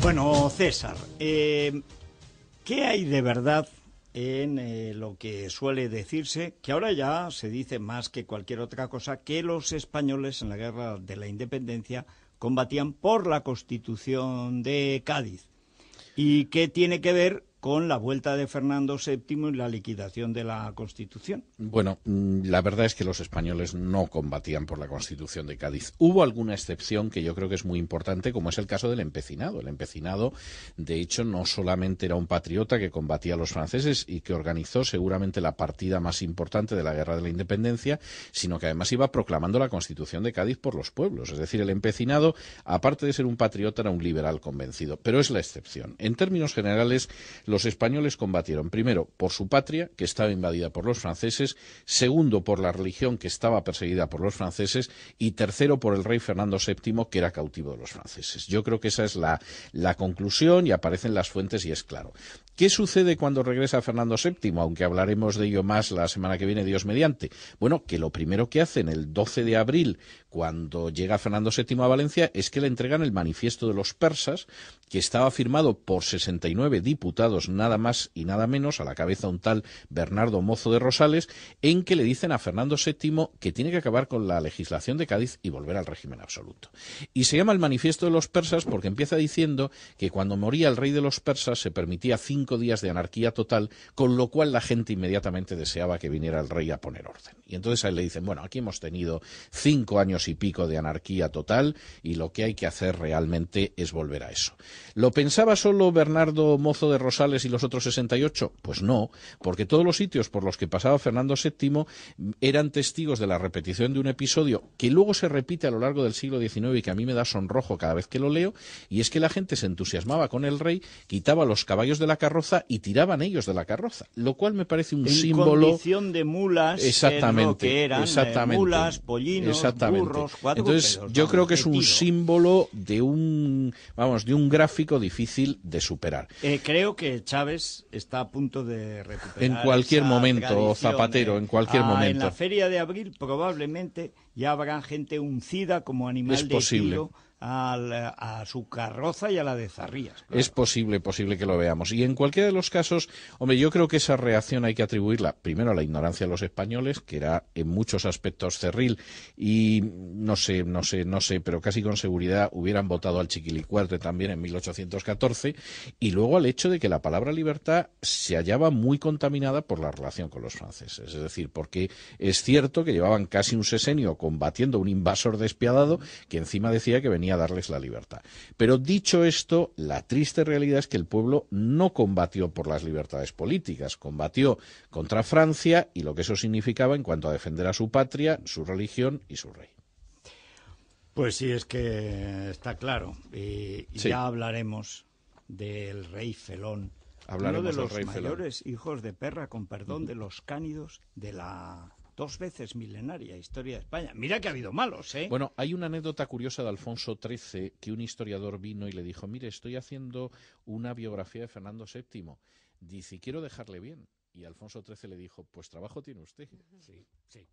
Bueno, César, ¿qué hay de verdad en eh, lo que suele decirse, que ahora ya se dice más que cualquier otra cosa, que los españoles en la guerra de la independencia combatían por la constitución de Cádiz. ¿Y qué tiene que ver con la vuelta de Fernando VII y la liquidación de la Constitución? Bueno, mm, la verdad es que los españoles no combatían por la Constitución de Cádiz. Hubo alguna excepción que yo creo que es muy importante, como es el caso del empecinado. El empecinado, de hecho, no solamente era un patriota que combatía a los franceses y que organizó seguramente la partida más importante de la Guerra de la Independencia, sino que además iba proclamando la Constitución de Cádiz por los pueblos. Es decir, el empecinado, aparte de ser un patriota, era un liberal convencido. Pero es la excepción. En términos generales, los españoles combatieron primero por su patria, que estaba invadida por los franceses, segundo por la religión que estaba perseguida por los franceses y tercero por el rey Fernando VII, que era cautivo de los franceses. Yo creo que esa es la, conclusión y aparecen las fuentes y es claro. ¿Qué sucede cuando regresa Fernando VII? Aunque hablaremos de ello más la semana que viene, Dios mediante. Bueno, que lo primero que hace en el 12 de abril, cuando llega Fernando VII a Valencia es que le entregan el manifiesto de los persas, que estaba firmado por 69 diputados, nada más y nada menos, a la cabeza un tal Bernardo Mozo de Rosales, en que le dicen a Fernando VII que tiene que acabar con la legislación de Cádiz y volver al régimen absoluto. Y se llama el manifiesto de los persas porque empieza diciendo que cuando moría el rey de los persas se permitía cinco días de anarquía total, con lo cual la gente inmediatamente deseaba que viniera el rey a poner orden. Y entonces a le dicen, bueno, aquí hemos tenido cinco años y pico de anarquía total y lo que hay que hacer realmente es volver a eso. ¿Lo pensaba solo Bernardo Mozo de Rosales y los otros 68? Pues no, porque todos los sitios por los que pasaba Fernando VII eran testigos de la repetición de un episodio que luego se repite a lo largo del siglo XIX y que a mí me da sonrojo cada vez que lo leo, y es que la gente se entusiasmaba con el rey, quitaba los caballos de la carroza y tiraban ellos de la carroza, lo cual me parece un símbolo... de mulas exactamente, que eran, eh, mulas, pollinos, exactamente. Entonces, yo creo que es un símbolo de un, vamos, de un gráfico difícil de superar. Eh, creo que Chávez está a punto de recuperar. En cualquier momento, Zapatero, en cualquier momento. Ah, en la feria de abril probablemente ya habrá gente uncida como animal es posible a, su carroza y a la de Zarrías. Es posible, posible que lo veamos. Y en cualquiera de los casos, hombre, yo creo que esa reacción hay que atribuirla primero a la ignorancia de los españoles, que era en muchos aspectos cerril, y no sé, no sé, no sé, pero casi con seguridad hubieran votado al Chiquilicuarte también en 1814, y luego al hecho de que la palabra libertad se hallaba muy contaminada por la relación con los franceses. Es decir, porque es cierto que llevaban casi un sesenio combatiendo un invasor despiadado que encima decía que venía a darles la libertad. Pero dicho esto, la triste realidad es que el pueblo no combatió por las libertades políticas, combatió contra Francia y lo que eso significaba en cuanto a defender a su patria, su religión y su rey. Pues sí, es que está claro. Y, ya hablaremos del rey Felón. Hablaremos de los mayores hijos de perra, con perdón, de los cánidos de la dos veces milenaria historia de España. Mira que ha habido malos, ¿eh? Bueno, hay una anécdota curiosa de Alfonso XIII que un historiador vino y le dijo, mire, estoy haciendo una biografía de Fernando VII. Dice, quiero dejarle bien. Y Alfonso XIII le dijo, pues trabajo tiene usted. Sí, sí.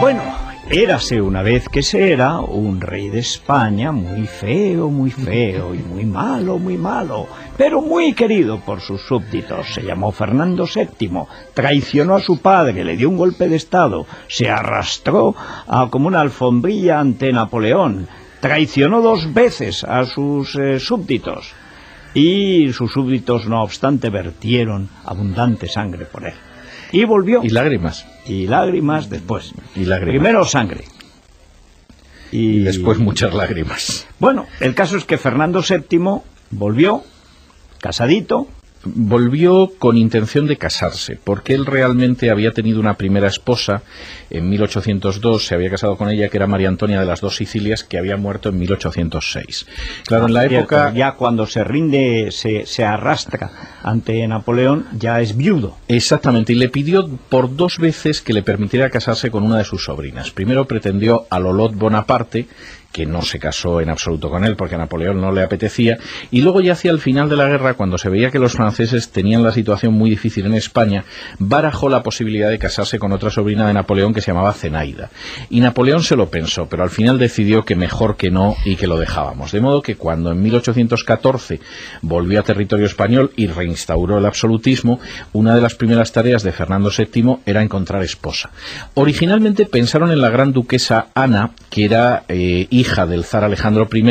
Bueno, érase una vez que se era un rey de España muy feo, muy feo y muy malo, muy malo, pero muy querido por sus súbditos. Se llamó Fernando VII, traicionó a su padre, le dio un golpe de estado, se arrastró a, como una alfombrilla ante Napoleón, traicionó dos veces a sus eh, súbditos y sus súbditos, no obstante, vertieron abundante sangre por él. Y volvió. Y lágrimas. Y lágrimas después. Y lágrimas. Primero sangre. Y... y después muchas lágrimas. Bueno, el caso es que Fernando VII volvió, casadito, Volvió con intención de casarse, porque él realmente había tenido una primera esposa en 1802, se había casado con ella, que era María Antonia de las Dos Sicilias, que había muerto en 1806. Claro, en la época... ya cuando se rinde, se, se arrastra ante Napoleón, ya es viudo. Exactamente, y le pidió por dos veces que le permitiera casarse con una de sus sobrinas. Primero pretendió a Lolot Bonaparte, que no se casó en absoluto con él porque a Napoleón no le apetecía, y luego ya hacia el final de la guerra, cuando se veía que los franceses tenían la situación muy difícil en España, barajó la posibilidad de casarse con otra sobrina de Napoleón que se llamaba Zenaida. Y Napoleón se lo pensó, pero al final decidió que mejor que no y que lo dejábamos. De modo que cuando en 1814 volvió a territorio español y reinstauró el absolutismo, una de las primeras tareas de Fernando VII era encontrar esposa. Originalmente pensaron en la gran duquesa Ana, que era eh, hija hija del zar Alejandro I,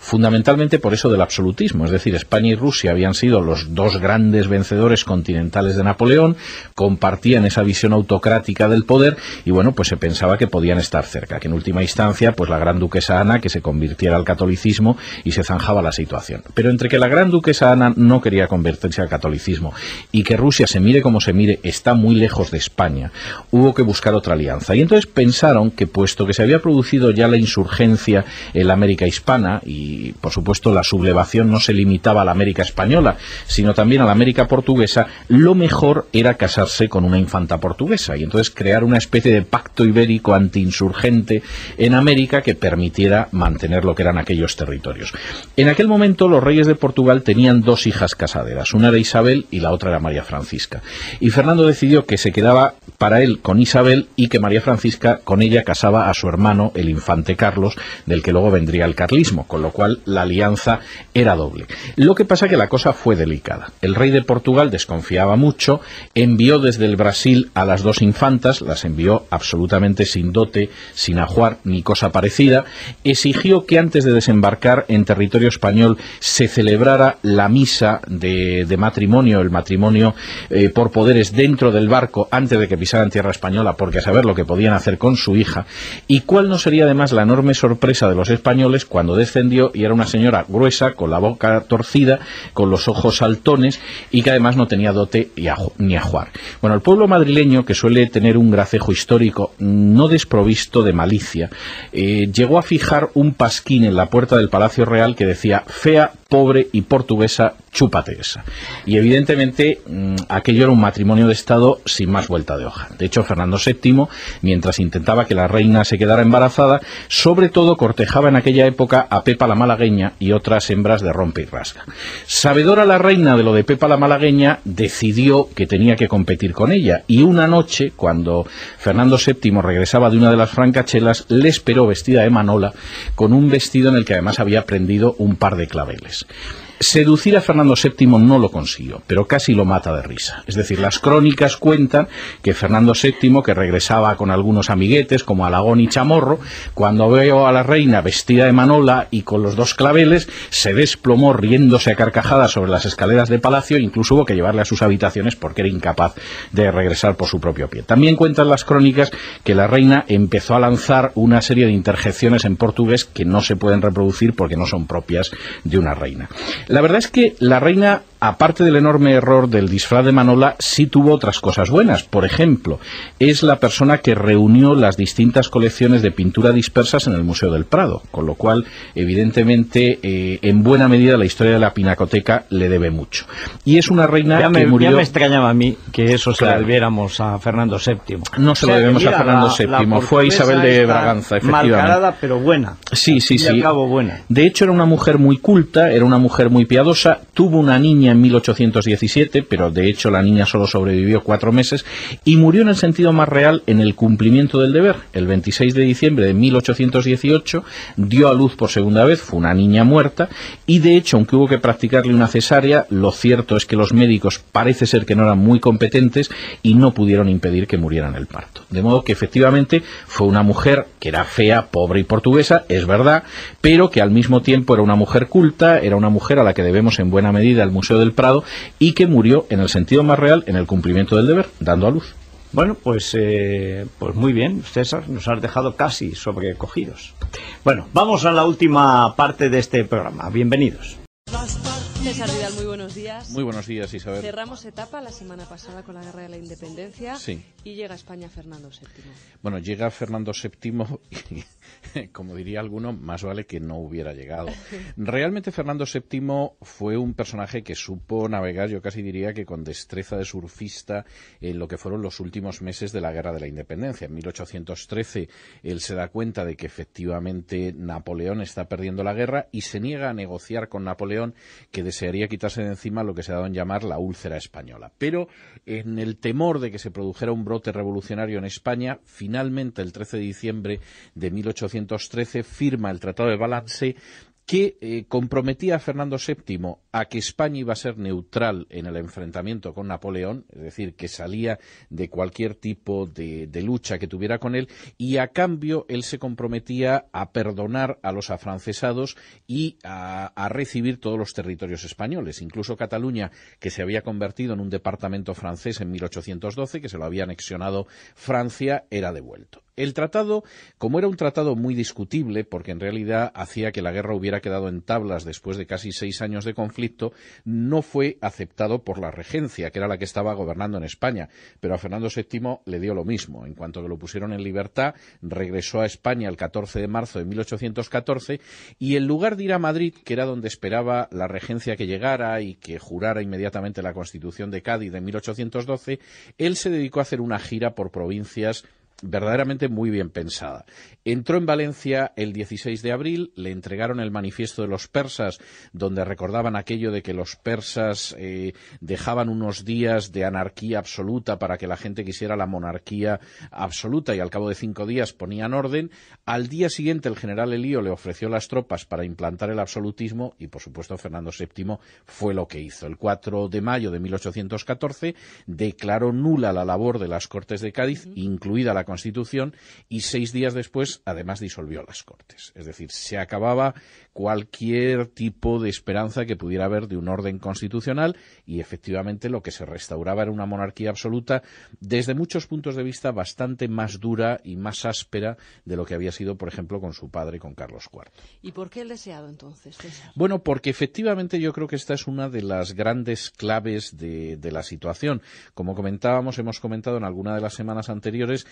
fundamentalmente por eso del absolutismo. Es decir, España y Rusia habían sido los dos grandes vencedores continentales de Napoleón, compartían esa visión autocrática del poder y bueno, pues se pensaba que podían estar cerca, que en última instancia, pues la gran duquesa Ana, que se convirtiera al catolicismo y se zanjaba la situación. Pero entre que la gran duquesa Ana no quería convertirse al catolicismo y que Rusia se mire como se mire, está muy lejos de España, hubo que buscar otra alianza. Y entonces pensaron que puesto que se había producido ya la insurgencia ...en la América hispana y, por supuesto, la sublevación no se limitaba a la América española, sino también a la América portuguesa, lo mejor era casarse con una infanta portuguesa y entonces crear una especie de pacto ibérico antiinsurgente en América que permitiera mantener lo que eran aquellos territorios. En aquel momento los reyes de Portugal tenían dos hijas casaderas, una era Isabel y la otra era María Francisca. Y Fernando decidió que se quedaba para él con Isabel y que María Francisca con ella casaba a su hermano, el infante Carlos, del que luego vendría el carlismo, con lo cual la alianza era doble. Lo que pasa que la cosa fue delicada. El rey de Portugal desconfiaba mucho, envió desde el Brasil a las dos infantas, las envió absolutamente sin dote, sin ajuar ni cosa parecida, exigió que antes de desembarcar en territorio español se celebrara la misa de, matrimonio, el matrimonio eh, por poderes dentro del barco antes de que pisaran tierra española, porque a saber lo que podían hacer con su hija, y cuál no sería además la enorme sorpresa de los españoles cuando descendió y era una señora gruesa, con la boca torcida, con los ojos saltones y que además no tenía dote ni ajuar. Bueno, el pueblo madrileño, que suele tener un gracejo histórico no desprovisto de malicia, eh, llegó a fijar un pasquín en la puerta del Palacio Real que decía fea, pobre y portuguesa, chúpate esa. Y evidentemente mm, aquello era un matrimonio de Estado sin más vuelta de hoja. De hecho, Fernando VII, mientras intentaba que la reina se quedara embarazada, sobre todo cortejaba en aquella época a Pepa la Malagueña y otras hembras de rompe y rasga. Sabedora la reina de lo de Pepa la Malagueña, decidió que tenía que competir con ella y una noche, cuando Fernando VII regresaba de una de las francachelas, le esperó vestida de manola con un vestido en el que además había prendido un par de claveles. Seducir a Fernando VII no lo consiguió, pero casi lo mata de risa. Es decir, las crónicas cuentan que Fernando VII, que regresaba con algunos amiguetes como Alagón y Chamorro, cuando veo a la reina vestida de manola y con los dos claveles, se desplomó riéndose a carcajadas sobre las escaleras de palacio, e incluso hubo que llevarle a sus habitaciones porque era incapaz de regresar por su propio pie. También cuentan las crónicas que la reina empezó a lanzar una serie de interjecciones en portugués que no se pueden reproducir porque no son propias de una reina. La verdad es que la reina aparte del enorme error del disfraz de Manola, sí tuvo otras cosas buenas. Por ejemplo, es la persona que reunió las distintas colecciones de pintura dispersas en el Museo del Prado, con lo cual, evidentemente, eh, en buena medida la historia de la pinacoteca le debe mucho. Y es una reina que murió... Ya me extrañaba a mí que eso se lo debiéramos a Fernando VII. No se lo debemos a Fernando VII, fue a Isabel de Braganza, efectivamente. Malcarada, pero buena. Sí, sí, sí. buena. De hecho, era una mujer muy culta, era una mujer muy piadosa, tuvo una niña en 1817, pero de hecho la niña solo sobrevivió cuatro meses, y murió en el sentido más real en el cumplimiento del deber. El 26 de diciembre de 1818 dio a luz por segunda vez, fue una niña muerta, y de hecho, aunque hubo que practicarle una cesárea, lo cierto es que los médicos parece ser que no eran muy competentes y no pudieron impedir que muriera en el parto. De modo que efectivamente fue una mujer que era fea, pobre y portuguesa, es verdad, pero que al mismo tiempo era una mujer culta, era una mujer a la que debemos en buena medida el Museo de del Prado y que murió en el sentido más real en el cumplimiento del deber, dando a luz. Bueno, pues, eh, pues muy bien, César, nos has dejado casi sobrecogidos. Bueno, vamos a la última parte de este programa. Bienvenidos. César muy buenos días. Muy buenos días, Isabel. Cerramos etapa la semana pasada con la Guerra de la Independencia y llega a España Fernando VII. Bueno, llega Fernando VII y como diría alguno, más vale que no hubiera llegado. Realmente Fernando VII fue un personaje que supo navegar, yo casi diría que con destreza de surfista, en lo que fueron los últimos meses de la Guerra de la Independencia. En 1813 él se da cuenta de que efectivamente Napoleón está perdiendo la guerra y se niega a negociar con Napoleón que desearía quitarse de encima lo que se ha dado en llamar la úlcera española. Pero en el temor de que se produjera un brote revolucionario en España, finalmente el 13 de diciembre de 1813 1813 firma el Tratado de Balance que eh, comprometía a Fernando VII a que España iba a ser neutral en el enfrentamiento con Napoleón, es decir, que salía de cualquier tipo de, lucha que tuviera con él, y a cambio él se comprometía a perdonar a los afrancesados y a, a recibir todos los territorios españoles, incluso Cataluña, que se había convertido en un departamento francés en 1812, que se lo había anexionado Francia, era devuelto. El tratado, como era un tratado muy discutible, porque en realidad hacía que la guerra hubiera quedado en tablas después de casi seis años de conflicto, no fue aceptado por la regencia, que era la que estaba gobernando en España. Pero a Fernando VII le dio lo mismo. En cuanto que lo pusieron en libertad, regresó a España el 14 de marzo de 1814 y en lugar de ir a Madrid, que era donde esperaba la regencia que llegara y que jurara inmediatamente la Constitución de Cádiz de 1812, él se dedicó a hacer una gira por provincias verdaderamente muy bien pensada. Entró en Valencia el 16 de abril, le entregaron el manifiesto de los persas, donde recordaban aquello de que los persas eh, dejaban unos días de anarquía absoluta para que la gente quisiera la monarquía absoluta y al cabo de cinco días ponían orden. Al día siguiente el general Elío le ofreció las tropas para implantar el absolutismo y, por supuesto, Fernando VII fue lo que hizo. El 4 de mayo de 1814 declaró nula la labor de las Cortes de Cádiz, incluida la Constitución y seis días después, además, disolvió las Cortes. Es decir, se acababa cualquier tipo de esperanza que pudiera haber de un orden constitucional y efectivamente lo que se restauraba era una monarquía absoluta desde muchos puntos de vista bastante más dura y más áspera de lo que había sido, por ejemplo, con su padre, con Carlos IV. ¿Y por qué el deseado entonces? Bueno, porque efectivamente yo creo que esta es una de las grandes claves de, la situación. Como comentábamos, hemos comentado en alguna de las semanas anteriores,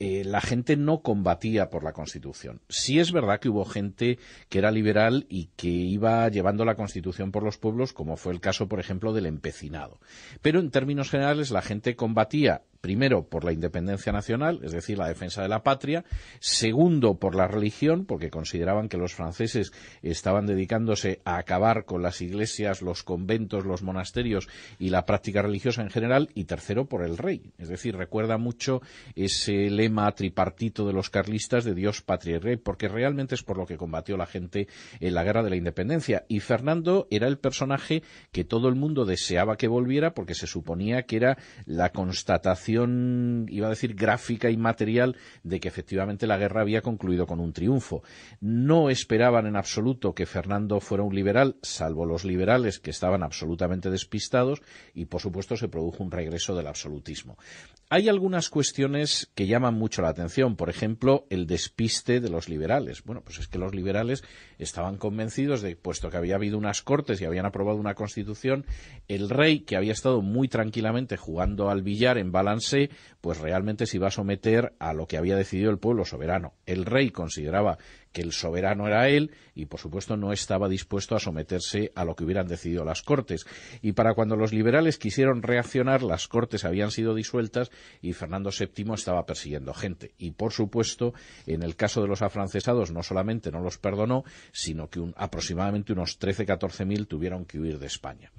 eh, la gente no combatía por la Constitución. si es verdad que hubo gente que era liberal y que iba llevando la constitución por los pueblos, como fue el caso, por ejemplo, del empecinado. Pero en términos generales, la gente combatía primero por la independencia nacional, es decir, la defensa de la patria, segundo por la religión, porque consideraban que los franceses estaban dedicándose a acabar con las iglesias, los conventos, los monasterios y la práctica religiosa en general, y tercero por el rey, es decir, recuerda mucho ese lema tripartito de los carlistas de Dios, patria y rey, porque realmente es por lo que combatió la gente en la guerra de la independencia, y Fernando era el personaje que todo el mundo deseaba que volviera porque se suponía que era la constatación iba a decir, gráfica y material de que efectivamente la guerra había concluido con un triunfo. No esperaban en absoluto que Fernando fuera un liberal, salvo los liberales que estaban absolutamente despistados, y por supuesto se produjo un regreso del absolutismo. Hay algunas cuestiones que llaman mucho la atención, por ejemplo, el despiste de los liberales. Bueno, pues es que los liberales estaban convencidos de, puesto que había habido unas cortes y habían aprobado una constitución, el rey, que había estado muy tranquilamente jugando al billar en Bala pues realmente se iba a someter a lo que había decidido el pueblo soberano. El rey consideraba que el soberano era él y, por supuesto, no estaba dispuesto a someterse a lo que hubieran decidido las Cortes. Y para cuando los liberales quisieron reaccionar, las Cortes habían sido disueltas y Fernando VII estaba persiguiendo gente. Y, por supuesto, en el caso de los afrancesados, no solamente no los perdonó, sino que aproximadamente unos 13-14 mil tuvieron que huir de España.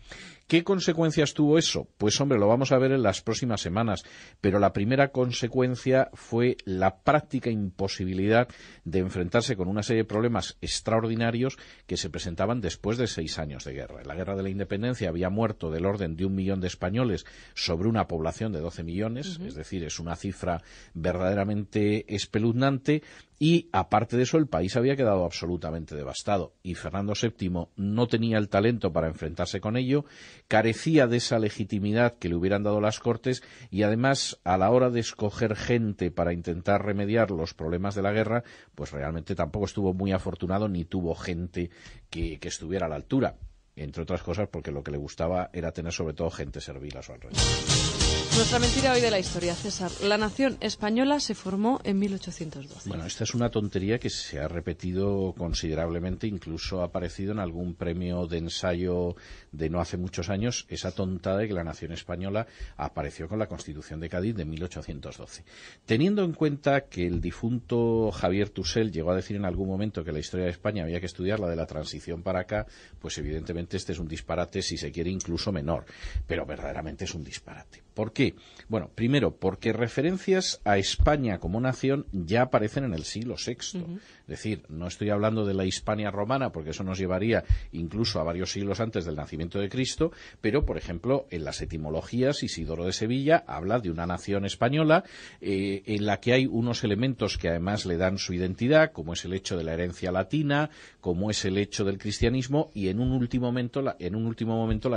¿Qué consecuencias tuvo eso? Pues hombre, lo vamos a ver en las próximas semanas, pero la primera consecuencia fue la práctica imposibilidad de enfrentarse con una serie de problemas extraordinarios que se presentaban después de seis años de guerra. la guerra de la independencia había muerto del orden de un millón de españoles sobre una población de doce millones, es decir, es una cifra verdaderamente espeluznante y aparte de eso, el país había quedado absolutamente devastado y Fernando VII no tenía el talento para enfrentarse con ello, carecía de esa legitimidad que le hubieran dado las Cortes y además a la hora de escoger gente para intentar remediar los problemas de la guerra, pues realmente tampoco estuvo muy afortunado ni tuvo gente que, estuviera a la altura, entre otras cosas porque lo que le gustaba era tener sobre todo gente servil a su alrededor. Nuestra mentira hoy de la historia, César. La nación española se formó en 1812. Bueno, esta es una tontería que se ha repetido considerablemente, incluso ha aparecido en algún premio de ensayo de no hace muchos años, esa tontada de que la nación española apareció con la Constitución de Cádiz de 1812. Teniendo en cuenta que el difunto Javier Tusell llegó a decir en algún momento que la historia de España había que estudiarla de la transición para acá, pues evidentemente este es un disparate, si se quiere, incluso menor, pero verdaderamente es un disparate. ¿Por qué? Bueno, primero, porque referencias a España como nación ya aparecen en el siglo VI. Es decir, no estoy hablando de la Hispania romana, porque eso nos llevaría incluso a varios siglos antes del nacimiento de Cristo, pero, por ejemplo, en las etimologías, Isidoro de Sevilla habla de una nación española eh, en la que hay unos elementos que además le dan su identidad, como es el hecho de la herencia latina, como es el hecho del cristianismo y en un último momento la,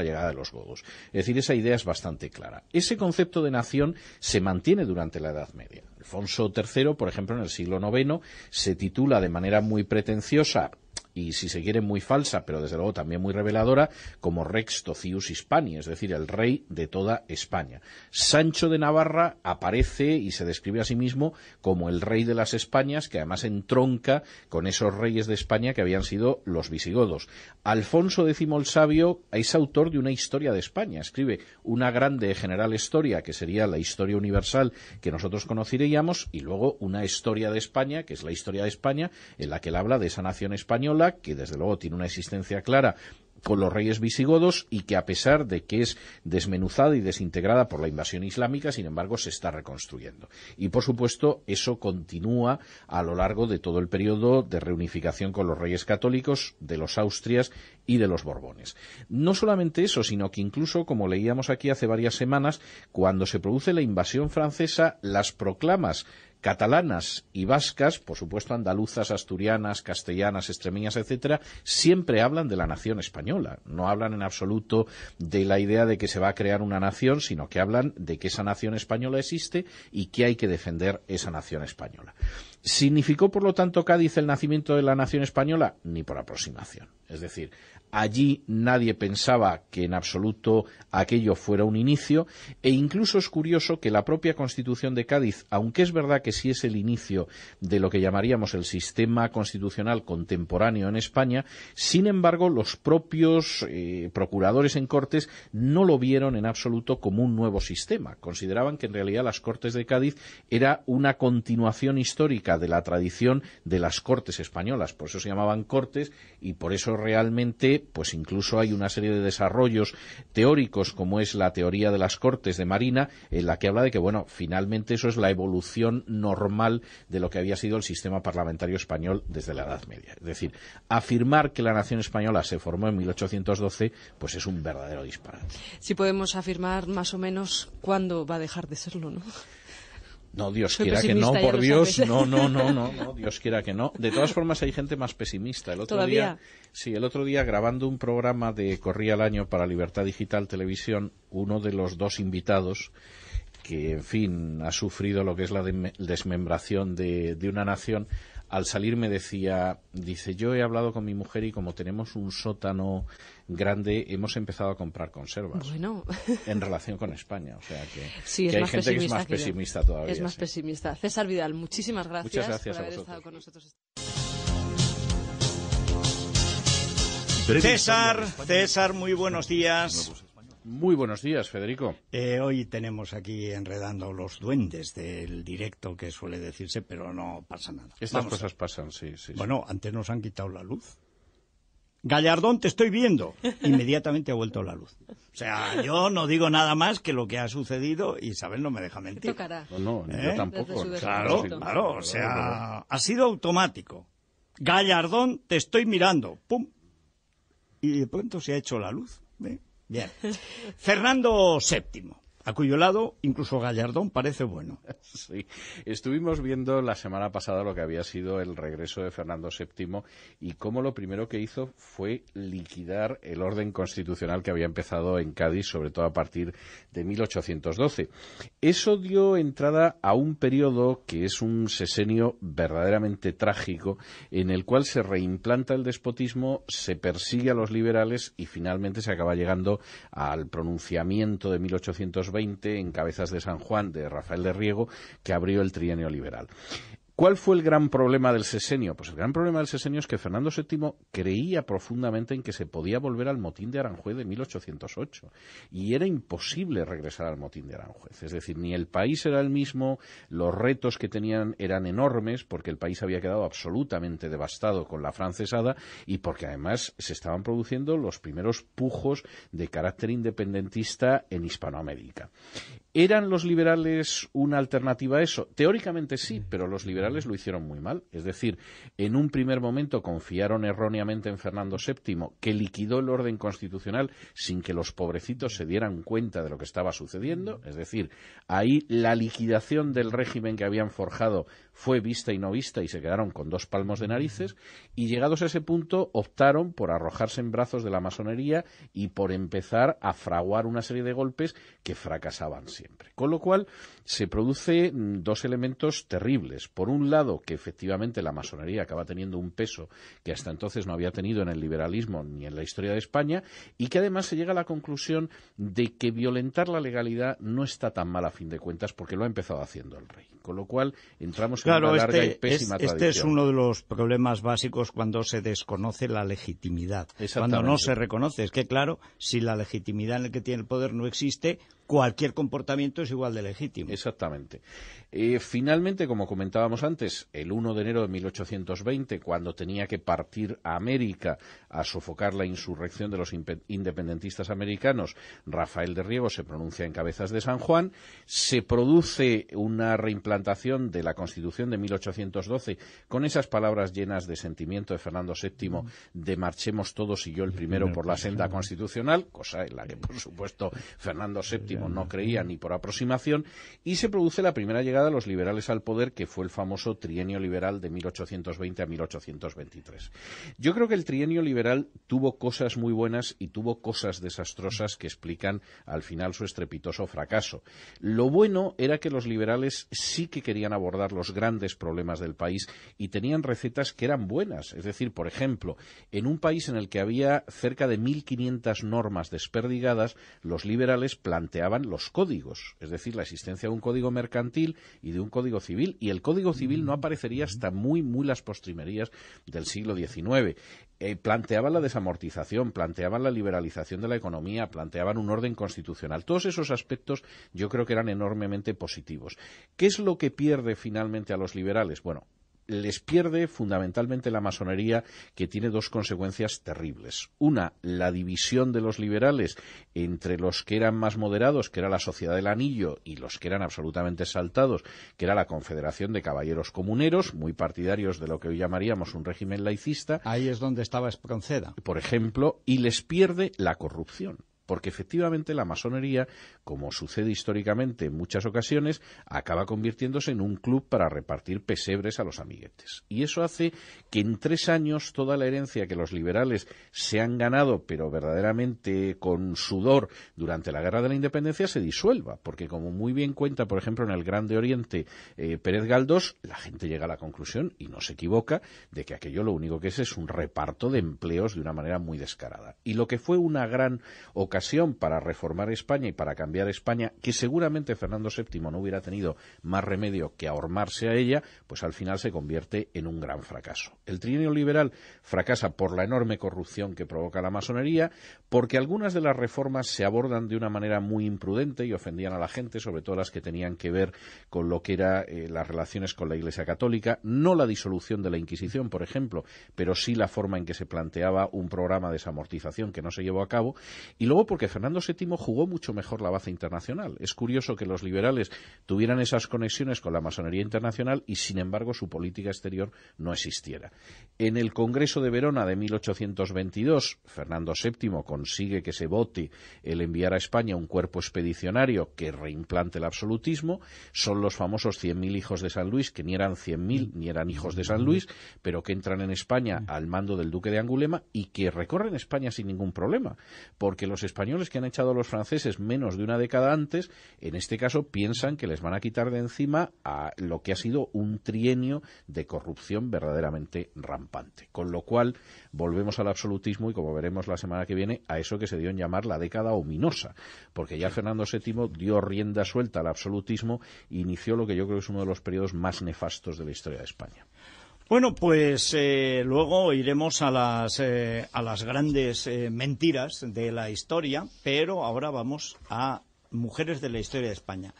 llegada de los godos. Es decir, esa idea es bastante clara. Ese concepto de nación se mantiene durante la Edad Media. Alfonso III, por ejemplo, en el siglo IX se titula de manera muy pretenciosa y si se quiere muy falsa, pero desde luego también muy reveladora, como Rex Tocius Hispani, es decir, el rey de toda España. Sancho de Navarra aparece y se describe a sí mismo como el rey de las Españas, que además entronca con esos reyes de España que habían sido los visigodos. Alfonso X el Sabio es autor de una historia de España, escribe una grande general historia, que sería la historia universal que nosotros conoceríamos, y luego una historia de España, que es la historia de España, en la que él habla de esa nación española, que desde luego tiene una existencia clara con los reyes visigodos y que a pesar de que es desmenuzada y desintegrada por la invasión islámica, sin embargo, se está reconstruyendo. Y por supuesto, eso continúa a lo largo de todo el periodo de reunificación con los reyes católicos, de los Austrias y de los Borbones. No solamente eso, sino que incluso, como leíamos aquí hace varias semanas, cuando se produce la invasión francesa, las proclamas catalanas y vascas, por supuesto andaluzas, asturianas, castellanas, extremeñas, etcétera, siempre hablan de la nación española. No hablan en absoluto de la idea de que se va a crear una nación, sino que hablan de que esa nación española existe y que hay que defender esa nación española. ¿Significó, por lo tanto, Cádiz el nacimiento de la nación española? Ni por aproximación. Es decir, Allí nadie pensaba que en absoluto aquello fuera un inicio, e incluso es curioso que la propia Constitución de Cádiz, aunque es verdad que sí es el inicio de lo que llamaríamos el sistema constitucional contemporáneo en España, sin embargo los propios eh, procuradores en Cortes no lo vieron en absoluto como un nuevo sistema. Consideraban que en realidad las Cortes de Cádiz era una continuación histórica de la tradición de las Cortes españolas. Por eso se llamaban Cortes y por eso realmente pues incluso hay una serie de desarrollos teóricos como es la teoría de las cortes de Marina, en la que habla de que bueno, finalmente eso es la evolución normal de lo que había sido el sistema parlamentario español desde la Edad Media. Es decir, afirmar que la nación española se formó en 1812 pues es un verdadero disparate. Si podemos afirmar más o menos cuándo va a dejar de serlo, ¿no? No, Dios quiera que no, por Dios, no, no, no, no, no, Dios quiera que no. De todas formas hay gente más pesimista. El otro día, sí, el otro día grabando un programa de Corría al año para Libertad Digital Televisión, uno de los dos invitados que, en fin, ha sufrido lo que es la desmembración de una nación, al salir me decía, dice, yo he hablado con mi mujer y como tenemos un sótano grande, hemos empezado a comprar conservas. Bueno. En relación con España, o sea que, hay gente que es más pesimista todavía. Es más pesimista. César Vidal, muchísimas gracias, por haber estado con nosotros. Este César, César, muy buenos días. Muy buenos días, Federico. Eh, hoy tenemos aquí enredando los duendes del directo que suele decirse, pero no pasa nada. Estas cosas pasan, sí, sí. Bueno, antes nos han quitado la luz. Gallardón, te estoy viendo. Inmediatamente ha vuelto la luz. O sea, yo no digo nada más que lo que ha sucedido. y Isabel no me deja mentir. Tocará. No, no, yo ¿Eh? tampoco. Claro, claro. O sea, ha sido automático. Gallardón, te estoy mirando. Pum. Y de pronto se ha hecho la luz. ¿eh? Bien. Fernando VII a cuyo lado incluso Gallardón parece bueno. estuvimos viendo la semana pasada lo que había sido el regreso de Fernando VII y cómo lo primero que hizo fue liquidar el orden constitucional que había empezado en Cádiz, sobre todo a partir de 1812. Eso dio entrada a un periodo que es un sesenio verdaderamente trágico, en el cual se reimplanta el despotismo, se persigue a los liberales y finalmente se acaba llegando al pronunciamiento de 1820 en Cabezas de San Juan de Rafael de Riego, que abrió el trienio liberal. ¿Cuál fue el gran problema del sesenio? Pues el gran problema del sesenio es que Fernando VII creía profundamente en que se podía volver al motín de Aranjuez de 1808 y era imposible regresar al motín de Aranjuez. Es decir, ni el país era el mismo, los retos que tenían eran enormes porque el país había quedado absolutamente devastado con la francesada y porque además se estaban produciendo los primeros pujos de carácter independentista en Hispanoamérica. ¿Eran los liberales una alternativa a eso? Teóricamente sí, pero los liberales lo hicieron muy mal. Es decir, en un primer momento confiaron erróneamente en Fernando VII, que liquidó el orden constitucional sin que los pobrecitos se dieran cuenta de lo que estaba sucediendo. Es decir, ahí la liquidación del régimen que habían forjado fue vista y no vista y se quedaron con dos palmos de narices. Y llegados a ese punto, optaron por arrojarse en brazos de la masonería y por empezar a fraguar una serie de golpes que fracasaban con lo cual se producen mm, dos elementos terribles. Por un lado, que efectivamente la masonería acaba teniendo un peso que hasta entonces no había tenido en el liberalismo ni en la historia de España y que además se llega a la conclusión de que violentar la legalidad no está tan mal a fin de cuentas porque lo ha empezado haciendo el rey. Con lo cual entramos en una larga este y pésima es, Este es uno de los problemas básicos cuando se desconoce la legitimidad. Cuando no se reconoce. Es que, claro, si la legitimidad en la que tiene el poder no existe, cualquier comportamiento es igual de legítimo. Exactamente. Eh, finalmente, como comentábamos antes, el 1 de enero de 1820, cuando tenía que partir a América a sofocar la insurrección de los independentistas americanos, Rafael de Riego se pronuncia en Cabezas de San Juan, se produce una reimplantación de la Constitución de 1812 con esas palabras llenas de sentimiento de Fernando VII de marchemos todos y yo el primero por la senda constitucional, cosa en la que, por supuesto, Fernando VII no creía ni por aproximación, y se produce la primera llegada los liberales al poder, que fue el famoso trienio liberal de 1820 a 1823. Yo creo que el trienio liberal tuvo cosas muy buenas y tuvo cosas desastrosas que explican al final su estrepitoso fracaso. Lo bueno era que los liberales sí que querían abordar los grandes problemas del país y tenían recetas que eran buenas. Es decir, por ejemplo, en un país en el que había cerca de 1.500 normas desperdigadas, los liberales planteaban los códigos, es decir, la existencia de un código mercantil y de un Código Civil, y el Código Civil no mm. aparecería hasta muy, muy las postrimerías del siglo XIX. Eh, planteaban la desamortización, planteaban la liberalización de la economía, planteaban un orden constitucional. Todos esos aspectos yo creo que eran enormemente positivos. ¿Qué es lo que pierde finalmente a los liberales? Bueno, les pierde fundamentalmente la masonería, que tiene dos consecuencias terribles. Una, la división de los liberales entre los que eran más moderados, que era la Sociedad del Anillo, y los que eran absolutamente saltados, que era la Confederación de Caballeros Comuneros, muy partidarios de lo que hoy llamaríamos un régimen laicista. Ahí es donde estaba Espronceda. Por ejemplo, y les pierde la corrupción porque efectivamente la masonería, como sucede históricamente en muchas ocasiones, acaba convirtiéndose en un club para repartir pesebres a los amiguetes. Y eso hace que en tres años toda la herencia que los liberales se han ganado, pero verdaderamente con sudor, durante la Guerra de la Independencia, se disuelva, porque como muy bien cuenta, por ejemplo, en el Grande Oriente eh, Pérez Galdós, la gente llega a la conclusión, y no se equivoca, de que aquello lo único que es es un reparto de empleos de una manera muy descarada. Y lo que fue una gran ocasión para reformar España y para cambiar España, que seguramente Fernando VII no hubiera tenido más remedio que ahormarse a ella, pues al final se convierte en un gran fracaso. El trienio liberal fracasa por la enorme corrupción que provoca la masonería, porque algunas de las reformas se abordan de una manera muy imprudente y ofendían a la gente, sobre todo las que tenían que ver con lo que eran eh, las relaciones con la Iglesia Católica, no la disolución de la Inquisición, por ejemplo, pero sí la forma en que se planteaba un programa de desamortización que no se llevó a cabo, y luego porque Fernando VII jugó mucho mejor la baza internacional. Es curioso que los liberales tuvieran esas conexiones con la masonería internacional y, sin embargo, su política exterior no existiera. En el Congreso de Verona de 1822, Fernando VII consigue que se vote el enviar a España un cuerpo expedicionario que reimplante el absolutismo. Son los famosos 100.000 hijos de San Luis, que ni eran 100.000 ni eran hijos de San Luis, pero que entran en España al mando del duque de Angulema y que recorren España sin ningún problema, porque los españoles que han echado a los franceses menos de una década antes, en este caso piensan que les van a quitar de encima a lo que ha sido un trienio de corrupción verdaderamente rampante. Con lo cual, volvemos al absolutismo y, como veremos la semana que viene, a eso que se dio en llamar la década ominosa, porque ya Fernando VII dio rienda suelta al absolutismo e inició lo que yo creo que es uno de los periodos más nefastos de la historia de España. Bueno, pues eh, luego iremos a las, eh, grandes eh, mentiras de la historia, pero ahora vamos a mujeres de la historia de España.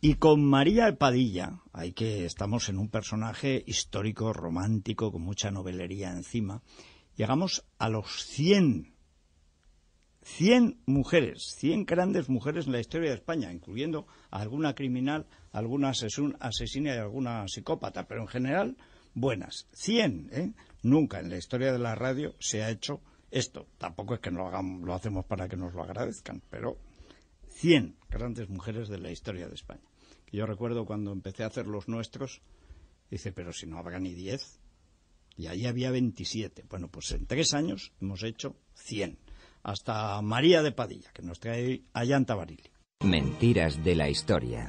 Y con María Padilla, ahí que estamos en un personaje histórico, romántico, con mucha novelería encima, llegamos a los 100. 100 mujeres, 100 grandes mujeres en la historia de España, incluyendo a alguna criminal, alguna asesina y alguna psicópata, pero en general buenas. 100, ¿eh? Nunca en la historia de la radio se ha hecho esto. Tampoco es que lo, hagamos, lo hacemos para que nos lo agradezcan, pero 100 grandes mujeres de la historia de España. Yo recuerdo cuando empecé a hacer los nuestros, dice, pero si no habrá ni 10. Y ahí había 27. Bueno, pues en tres años hemos hecho 100. Hasta María de Padilla, que nos trae Yanta Barili. Mentiras de la historia.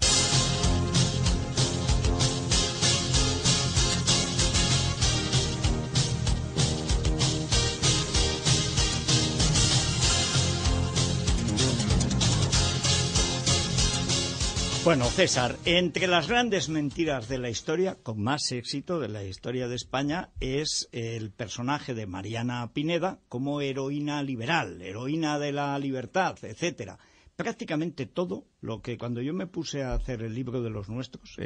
Bueno, César, entre las grandes mentiras de la historia, con más éxito de la historia de España, es el personaje de Mariana Pineda como heroína liberal, heroína de la libertad, etcétera. Prácticamente todo lo que cuando yo me puse a hacer el libro de los nuestros,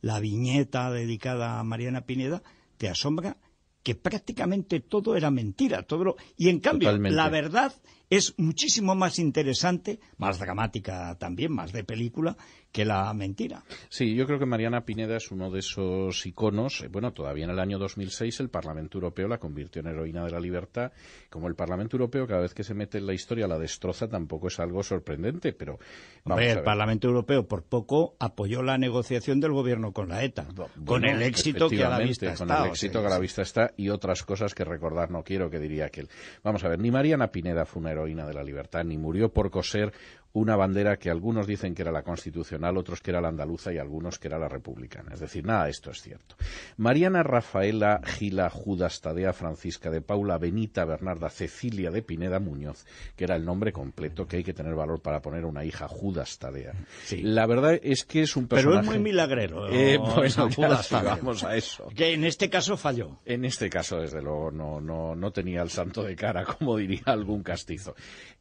la viñeta dedicada a Mariana Pineda, te asombra que prácticamente todo era mentira, todo y en cambio la verdad es muchísimo más interesante, más dramática también, más de película, que la mentira. Sí, yo creo que Mariana Pineda es uno de esos iconos. Eh, bueno, todavía en el año 2006 el Parlamento Europeo la convirtió en heroína de la libertad. Como el Parlamento Europeo cada vez que se mete en la historia la destroza, tampoco es algo sorprendente, pero... el Parlamento Europeo por poco apoyó la negociación del gobierno con la ETA, con el éxito que a la vista con está. el éxito que a la vista está y otras cosas que recordar no quiero, que diría aquel. Vamos a ver, ni Mariana Pineda fue una heroína de la libertad, ni murió por coser una bandera que algunos dicen que era la constitucional, otros que era la andaluza y algunos que era la republicana. Es decir, nada esto es cierto. Mariana Rafaela Gila Judas Tadea Francisca de Paula Benita Bernarda Cecilia de Pineda Muñoz, que era el nombre completo que hay que tener valor para poner una hija Judas Tadea. Sí. La verdad es que es un personaje... Pero es muy milagrero. Eh, bueno, vamos a eso. Que en este caso falló. En este caso, desde luego, no, no, no tenía el santo de cara, como diría algún castizo.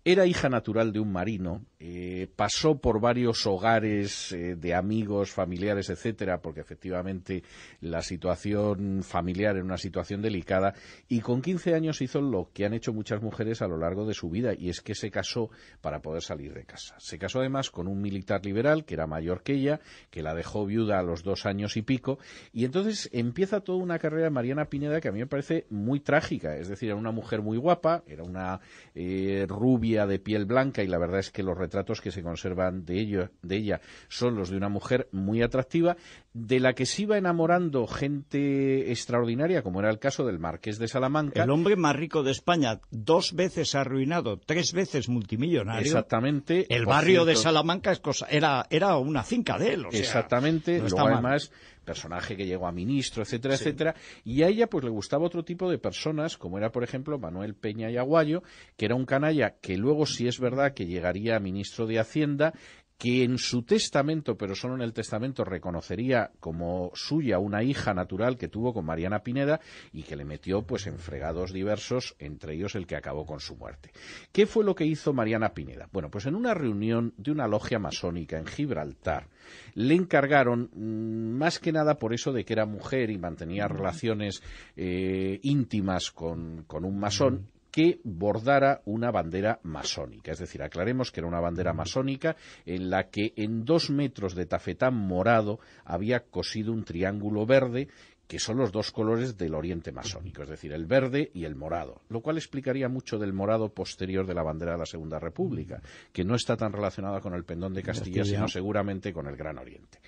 Era hija natural de un marino, eh, pasó por varios hogares eh, de amigos, familiares, etcétera, porque efectivamente la situación familiar era una situación delicada, y con 15 años hizo lo que han hecho muchas mujeres a lo largo de su vida, y es que se casó para poder salir de casa. Se casó además con un militar liberal, que era mayor que ella, que la dejó viuda a los dos años y pico, y entonces empieza toda una carrera de Mariana Pineda que a mí me parece muy trágica, es decir, era una mujer muy guapa, era una eh, rubia, de piel blanca y la verdad es que los retratos que se conservan de, ello, de ella son los de una mujer muy atractiva, de la que se iba enamorando gente extraordinaria, como era el caso del marqués de Salamanca. El hombre más rico de España, dos veces arruinado, tres veces multimillonario. Exactamente. El barrio de Salamanca es cosa, era, era una finca de él. exactamente. luego, además, personaje que llegó a ministro, etcétera, etcétera, y a ella pues le gustaba otro tipo de personas, como era por ejemplo Manuel Peña y Aguayo, que era un canalla que luego sí es verdad que llegaría a ministro de Hacienda, que en su testamento, pero solo en el testamento, reconocería como suya una hija natural que tuvo con Mariana Pineda y que le metió pues en fregados diversos, entre ellos el que acabó con su muerte. ¿Qué fue lo que hizo Mariana Pineda? Bueno, pues en una reunión de una logia masónica en Gibraltar le encargaron, mm, más que nada por eso de que era mujer y mantenía relaciones eh, íntimas con un masón, que bordara una bandera masónica. Es decir, aclaremos que era una bandera masónica en la que en dos metros de tafetán morado había cosido un triángulo verde que son los dos colores del oriente masónico, es decir, el verde y el morado, lo cual explicaría mucho del morado posterior de la bandera de la Segunda República, que no está tan relacionada con el pendón de Castilla, sino seguramente con el Gran Oriente.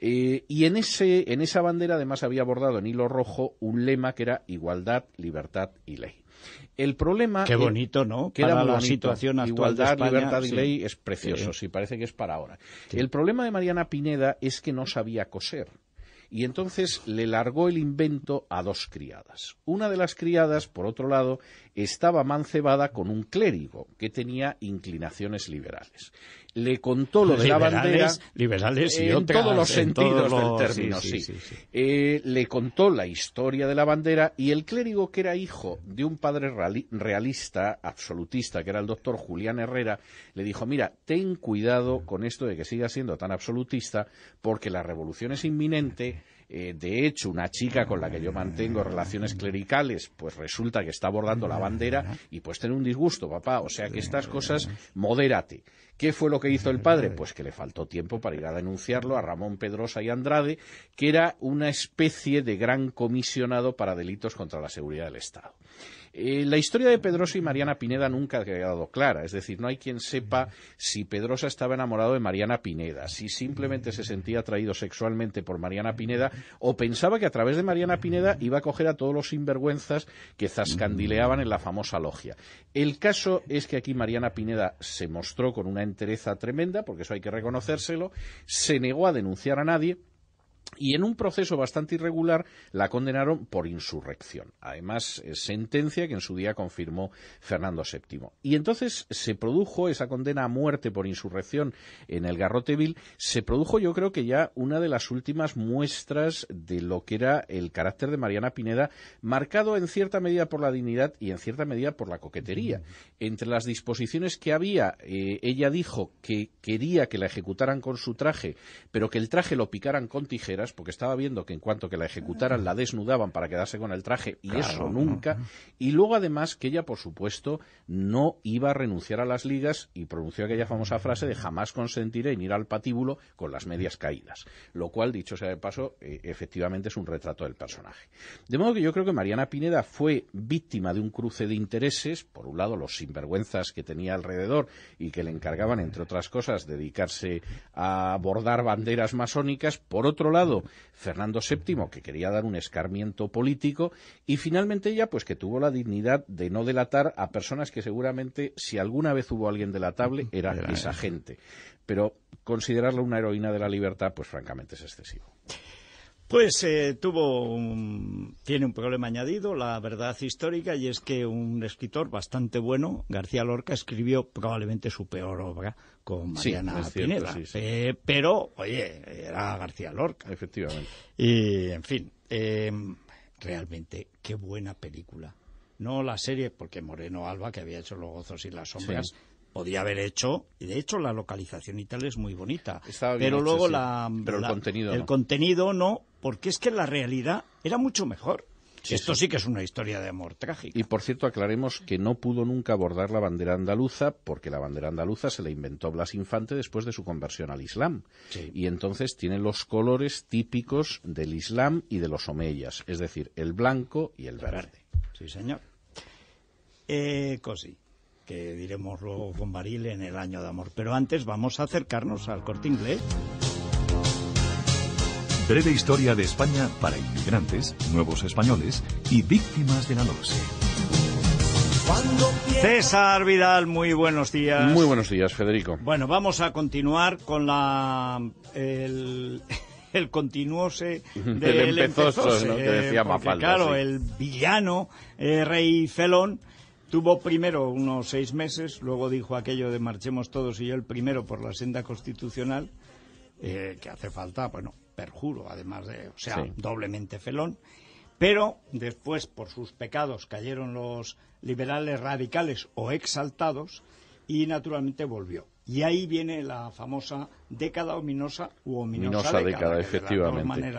Eh, y en, en esa bandera además había bordado en hilo rojo un lema que era igualdad, libertad y ley. El problema... Qué bonito, ¿no? Queda la situación actual Igualdad, libertad y ley es precioso, sí. parece que es para ahora. El problema de Mariana Pineda es que no sabía coser. Y entonces le largó el invento a dos criadas. Una de las criadas, por otro lado, estaba mancebada con un clérigo que tenía inclinaciones liberales le contó lo de la bandera. Liberales en todos los sentidos del término, sí. Eh, le contó la historia de la bandera y el clérigo que era hijo de un padre realista, absolutista, que era el doctor Julián Herrera, le dijo, mira, ten cuidado con esto de que siga siendo tan absolutista porque la revolución es inminente eh, de hecho, una chica con la que yo mantengo relaciones clericales, pues resulta que está abordando la bandera y pues tiene un disgusto, papá. O sea que estas cosas, modérate. ¿Qué fue lo que hizo el padre? Pues que le faltó tiempo para ir a denunciarlo a Ramón Pedrosa y Andrade, que era una especie de gran comisionado para delitos contra la seguridad del Estado. Eh, la historia de Pedrosa y Mariana Pineda nunca ha quedado clara, es decir, no hay quien sepa si Pedrosa estaba enamorado de Mariana Pineda, si simplemente se sentía atraído sexualmente por Mariana Pineda o pensaba que a través de Mariana Pineda iba a coger a todos los sinvergüenzas que zascandileaban en la famosa logia. El caso es que aquí Mariana Pineda se mostró con una entereza tremenda, porque eso hay que reconocérselo, se negó a denunciar a nadie, y en un proceso bastante irregular la condenaron por insurrección. Además, eh, sentencia que en su día confirmó Fernando VII. Y entonces se produjo esa condena a muerte por insurrección en el Garroteville, se produjo yo creo que ya una de las últimas muestras de lo que era el carácter de Mariana Pineda, marcado en cierta medida por la dignidad y en cierta medida por la coquetería. Entre las disposiciones que había, eh, ella dijo que quería que la ejecutaran con su traje, pero que el traje lo picaran con porque estaba viendo que en cuanto que la ejecutaran la desnudaban para quedarse con el traje, y eso nunca. Y luego además que ella, por supuesto, no iba a renunciar a las ligas y pronunció aquella famosa frase de jamás consentiré en ir al patíbulo con las medias caídas. Lo cual, dicho sea de paso, eh, efectivamente es un retrato del personaje. De modo que yo creo que Mariana Pineda fue víctima de un cruce de intereses, por un lado los sinvergüenzas que tenía alrededor y que le encargaban, entre otras cosas, dedicarse a bordar banderas masónicas, por otro lado, Fernando VII, que quería dar un escarmiento político, y finalmente ella, pues que tuvo la dignidad de no delatar a personas que seguramente, si alguna vez hubo alguien delatable, era, era esa gente. Pero considerarla una heroína de la libertad, pues francamente es excesivo. Pues eh, tuvo un, tiene un problema añadido, la verdad histórica, y es que un escritor bastante bueno, García Lorca, escribió probablemente su peor obra, con Mariana Pineda. Eh, pero, oye, era García Lorca. Efectivamente. Y, en fin, em, realmente, qué buena película. No la serie, porque Moreno Alba, que había hecho Los Gozos y las Sombras, podía haber hecho, y de hecho la localización y tal es muy bonita, pero luego el, contenido no, porque es que la realidad era mucho mejor. Esto sí. que es una historia de amor trágica. Y por cierto, aclaremos que no pudo nunca abordar la bandera andaluza porque la bandera andaluza se la inventó Blas Infante después de su conversión al Islam. Y entonces tiene los colores típicos del Islam y de los omeyas, es decir, el blanco y el verde. Sí, señor. Eh, que diremos luego con Baril en el año de amor. Pero antes vamos a acercarnos al corte inglés. Breve historia de España para inmigrantes, nuevos españoles y víctimas de la noche. César Vidal, muy buenos días. Muy buenos días, Federico. Bueno, vamos a continuar con la el, el continuose del el empezoso, ¿no? que decía eh, Mafalda, claro, el villano eh, rey Felón tuvo primero unos seis meses, luego dijo aquello de marchemos todos y yo el primero por la senda constitucional. Eh, que hace falta, bueno, perjuro, además de, o sea, doblemente felón. Pero después, por sus pecados, cayeron los liberales radicales o exaltados y naturalmente volvió. Y ahí viene la famosa década ominosa u ominosa, década, efectivamente.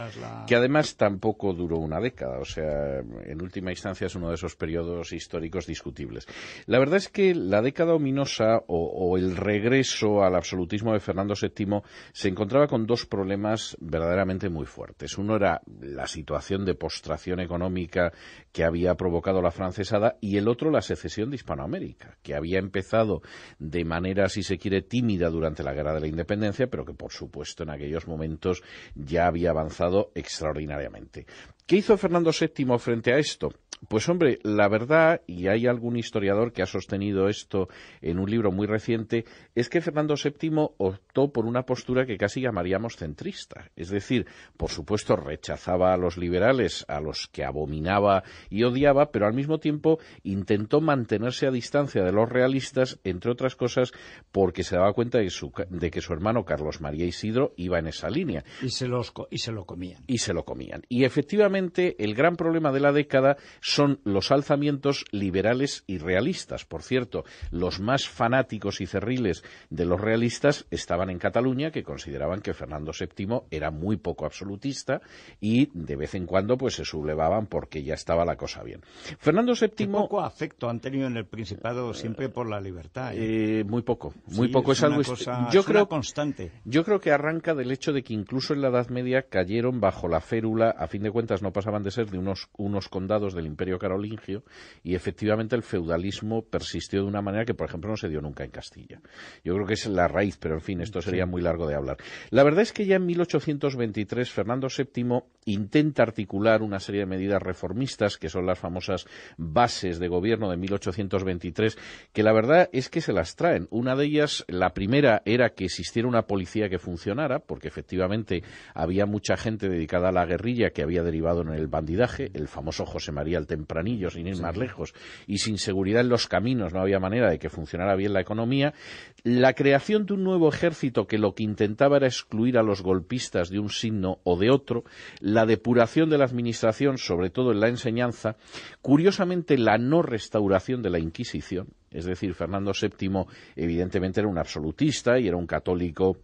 Que además tampoco duró una década, o sea, en última instancia es uno de esos periodos históricos discutibles. La verdad es que la década ominosa o el regreso al absolutismo de Fernando VII se encontraba con dos problemas verdaderamente muy fuertes. Uno era la situación de postración económica que había provocado la francesada y el otro la secesión de Hispanoamérica, que había empezado de manera, si se quiere, tímida durante la Guerra de la Independencia, pero que por supuesto en aquellos momentos ya había avanzado extraordinariamente. ¿Qué hizo Fernando VII frente a esto? Pues hombre, la verdad, y hay algún historiador que ha sostenido esto en un libro muy reciente, es que Fernando VII optó por una postura que casi llamaríamos centrista. Es decir, por supuesto rechazaba a los liberales, a los que abominaba y odiaba, pero al mismo tiempo intentó mantenerse a distancia de los realistas, entre otras cosas, porque se daba cuenta de, que su hermano Carlos María Isidro iba en esa línea. Y y se lo comían. Y se lo comían. Y efectivamente, el gran problema de la década son los alzamientos liberales y realistas. Por cierto, los más fanáticos y cerriles de los realistas estaban en Cataluña, que consideraban que Fernando VII era muy poco absolutista y de vez en cuando pues se sublevaban porque ya estaba la cosa bien. Fernando VII... poco afecto han tenido en el Principado eh, siempre por la libertad. ¿eh? Eh, muy poco, muy poco. Es, algo cosa, yo creo, constante. Yo creo que arranca del hecho de que incluso en la Edad Media cayeron bajo la férula, a fin de cuentas no pasaban de ser de unos, unos condados del Imperio Carolingio y efectivamente el feudalismo persistió de una manera que, por ejemplo, no se dio nunca en Castilla. Yo creo que es la raíz, pero en fin, esto sería muy largo de hablar. La verdad es que ya en 1823 Fernando VII intenta articular una serie de medidas reformistas, que son las famosas bases de gobierno de 1823, que la verdad es que se las traen. Una de ellas, la primera, era que existiera una policía que funcionara, porque efectivamente había mucha gente dedicada a la guerrilla que había derivado en el bandidaje, el famoso José María el Tempranillo, sin ir más lejos, y sin seguridad en los caminos no había manera de que funcionara bien la economía. La creación de un nuevo ejército que lo que intentaba era excluir a los golpistas de un signo o de otro, la depuración de la administración, sobre todo en la enseñanza, curiosamente la no restauración de la Inquisición, es decir, Fernando VII evidentemente era un absolutista y era un católico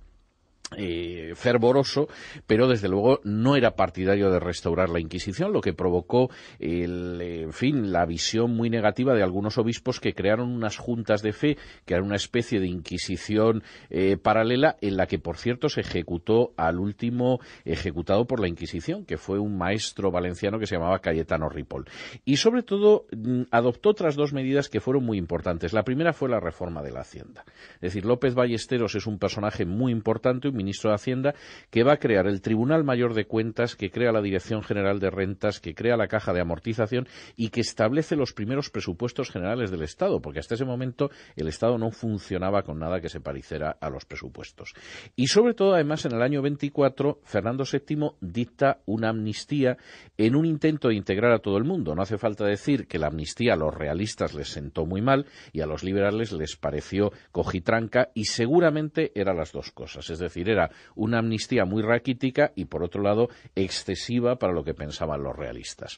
eh, fervoroso, pero desde luego no era partidario de restaurar la Inquisición, lo que provocó, en fin, la visión muy negativa de algunos obispos que crearon unas juntas de fe, que era una especie de Inquisición eh, paralela, en la que, por cierto, se ejecutó al último ejecutado por la Inquisición, que fue un maestro valenciano que se llamaba Cayetano Ripoll. Y sobre todo mm, adoptó otras dos medidas que fueron muy importantes. La primera fue la reforma de la Hacienda. Es decir, López Ballesteros es un personaje muy importante, ministro de Hacienda, que va a crear el Tribunal Mayor de Cuentas, que crea la Dirección General de Rentas, que crea la Caja de Amortización y que establece los primeros presupuestos generales del Estado, porque hasta ese momento el Estado no funcionaba con nada que se pareciera a los presupuestos. Y sobre todo, además, en el año 24, Fernando VII dicta una amnistía en un intento de integrar a todo el mundo. No hace falta decir que la amnistía a los realistas les sentó muy mal y a los liberales les pareció cojitranca y seguramente eran las dos cosas. Es decir, era una amnistía muy raquítica y, por otro lado, excesiva para lo que pensaban los realistas.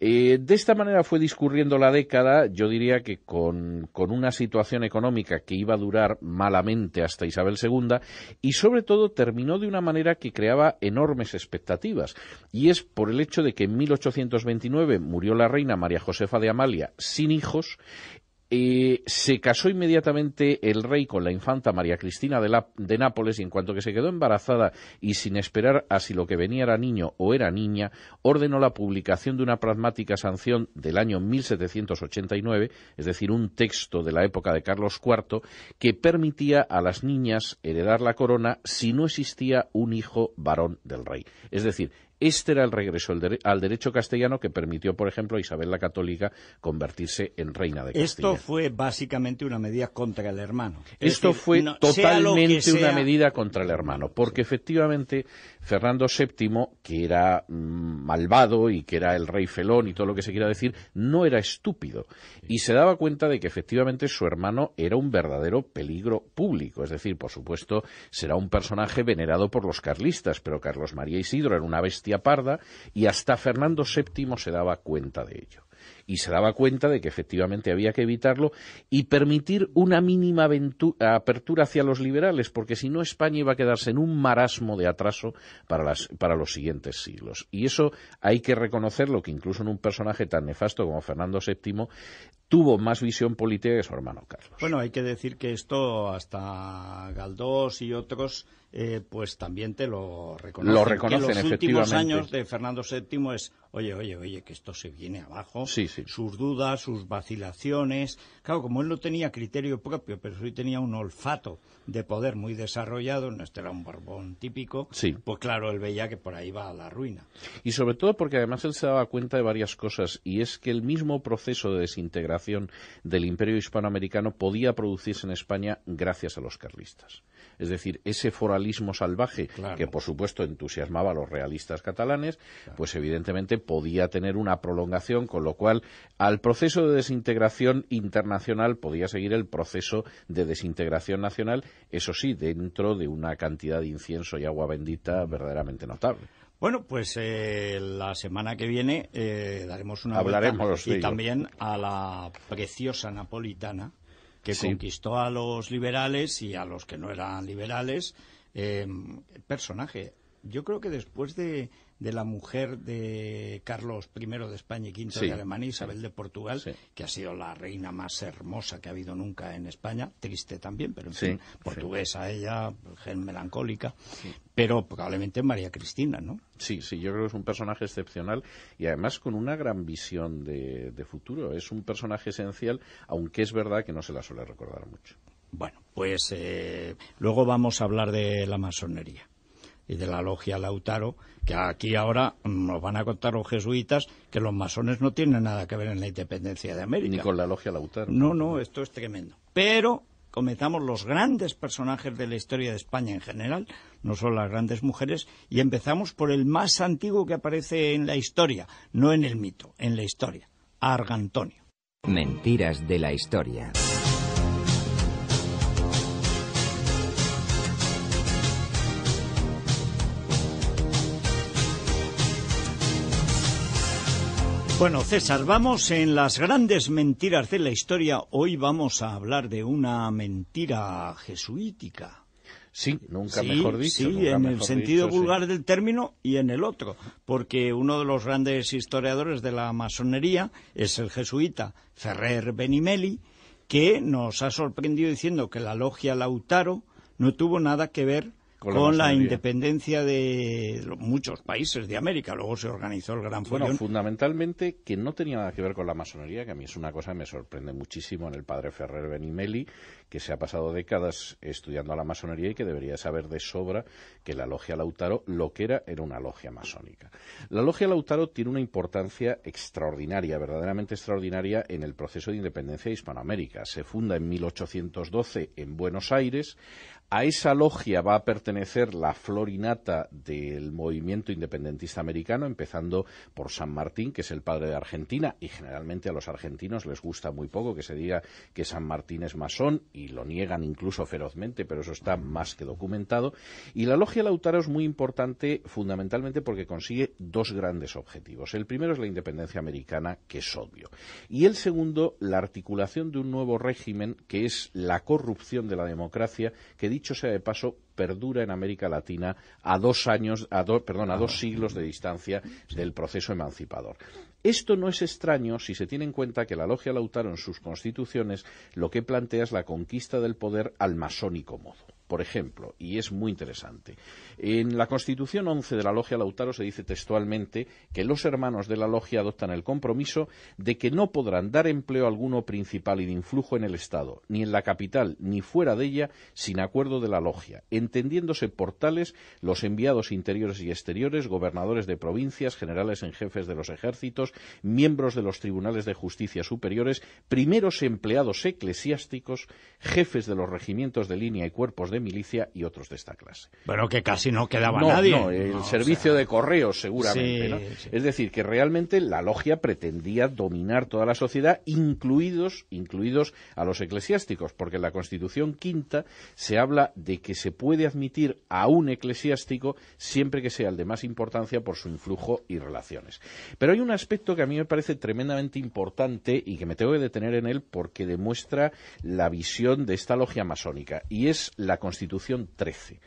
Eh, de esta manera fue discurriendo la década, yo diría que con, con, una situación económica que iba a durar malamente hasta Isabel II y sobre todo terminó de una manera que creaba enormes expectativas y es por el hecho de que en 1829 murió la reina María Josefa de Amalia sin hijos se casó inmediatamente el rey con la infanta María Cristina de, Nápoles y en cuanto que se quedó embarazada y sin esperar a si lo que venía era niño o era niña, ordenó la publicación de una pragmática sanción del año 1789, es decir, un texto de la época de Carlos IV, que permitía a las niñas heredar la corona si no existía un hijo varón del rey. Es decir, este era el regreso al, derecho castellano que permitió, por ejemplo, a Isabel la Católica convertirse en reina de Castilla. Esto fue básicamente una medida contra el hermano. Esto fue totalmente una medida contra el hermano, porque efectivamente Fernando VII, que era mm, malvado y que era el rey felón y todo lo que se quiera decir, no era estúpido y se daba cuenta de que efectivamente su hermano era un verdadero peligro público. Es decir, por supuesto, será un personaje venerado por los carlistas, pero Carlos María Isidro era una bestia Parda y hasta Fernando VII se daba cuenta de ello. Y se daba cuenta de que efectivamente había que evitarlo y permitir una mínima apertura hacia los liberales, porque si no España iba a quedarse en un marasmo de atraso para, para los siguientes siglos. Y eso hay que reconocerlo, que incluso en un personaje tan nefasto como Fernando VII tuvo más visión política que su hermano Carlos. Bueno, hay que decir que esto hasta Galdós y otros eh, pues también te lo reconocen. Lo reconocen, que los últimos años de Fernando VII es, oye, oye, oye, que esto se viene abajo. Sus dudas, sus vacilaciones. Claro, como él no tenía criterio propio, pero sí tenía un olfato de poder muy desarrollado, no este era un barbón típico, pues claro, él veía que por ahí va a la ruina. Y sobre todo porque además él se daba cuenta de varias cosas, y es que el mismo proceso de desintegración del imperio hispanoamericano podía producirse en España gracias a los carlistas. Es decir, ese foralismo salvaje que, por supuesto, entusiasmaba a los realistas catalanes, pues evidentemente podía tener una prolongación, con lo cual al proceso de desintegración internacional podía seguir el proceso de desintegración nacional, eso sí, dentro de una cantidad de incienso y agua bendita mm. verdaderamente notable. Bueno, pues eh, la semana que viene eh, daremos una y también a la preciosa napolitana que conquistó a los liberales y a los que no eran liberales. Eh, personaje, yo creo que después de de la mujer de Carlos I de España y V de Alemania, Isabel de Portugal, que ha sido la reina más hermosa que ha habido nunca en España, triste también, pero en fin, portuguesa ella, gen melancólica, pero probablemente María Cristina, ¿no? Sí, sí, yo creo que es un personaje excepcional y además con una gran visión de, futuro. Es un personaje esencial, aunque es verdad que no se la suele recordar mucho. Bueno, pues eh, luego vamos a hablar de la masonería y de la logia Lautaro, que aquí ahora nos van a contar los jesuitas que los masones no tienen nada que ver en la independencia de América. Ni con la logia Lautaro. No, no, esto es tremendo. Pero comenzamos los grandes personajes de la historia de España en general, no solo las grandes mujeres, y empezamos por el más antiguo que aparece en la historia, no en el mito, en la historia, Argantonio. Mentiras de la historia. Bueno, César, vamos en las grandes mentiras de la historia. Hoy vamos a hablar de una mentira jesuítica. Sí, nunca mejor dicho. en el sentido vulgar del término y en el otro, porque uno de los grandes historiadores de la masonería es el jesuita Ferrer Benimeli, que nos ha sorprendido diciendo que la logia Lautaro no tuvo nada que ver con la, independencia de muchos países de América. Luego se organizó el Gran fuego. fundamentalmente que no tenía nada que ver con la masonería, que a mí es una cosa que me sorprende muchísimo en el padre Ferrer Benimeli, que se ha pasado décadas estudiando a la masonería y que debería saber de sobra que la logia Lautaro lo que era era una logia masónica. La logia Lautaro tiene una importancia extraordinaria, verdaderamente extraordinaria, en el proceso de independencia de Hispanoamérica. Se funda en 1812 en Buenos Aires, a esa logia va a pertenecer la florinata del movimiento independentista americano, empezando por San Martín, que es el padre de Argentina, y generalmente a los argentinos les gusta muy poco que se diga que San Martín es masón, y lo niegan incluso ferozmente, pero eso está más que documentado. Y la logia Lautaro es muy importante fundamentalmente porque consigue dos grandes objetivos. El primero es la independencia americana, que es obvio. Y el segundo, la articulación de un nuevo régimen, que es la corrupción de la democracia, que dicho sea de paso, perdura en América Latina a dos años, a perdón, a dos ah. siglos de distancia del proceso emancipador. Esto no es extraño si se tiene en cuenta que la Logia Lautaro en sus constituciones lo que plantea es la conquista del poder al masónico modo por ejemplo, y es muy interesante. En la Constitución 11 de la Logia Lautaro se dice textualmente que los hermanos de la Logia adoptan el compromiso de que no podrán dar empleo alguno principal y de influjo en el Estado, ni en la capital, ni fuera de ella, sin acuerdo de la Logia, entendiéndose por tales los enviados interiores y exteriores, gobernadores de provincias, generales en jefes de los ejércitos, miembros de los tribunales de justicia superiores, primeros empleados eclesiásticos, jefes de los regimientos de línea y cuerpos de milicia y otros de esta clase. Bueno, que casi no quedaba nadie. el servicio de correo seguramente. Es decir, que realmente la logia pretendía dominar toda la sociedad, incluidos, incluidos a los eclesiásticos, porque en la Constitución quinta se habla de que se puede admitir a un eclesiástico siempre que sea el de más importancia por su influjo y relaciones. Pero hay un aspecto que a mí me parece tremendamente importante y que me tengo que detener en él porque demuestra la visión de esta logia masónica, y es la Constitución 13,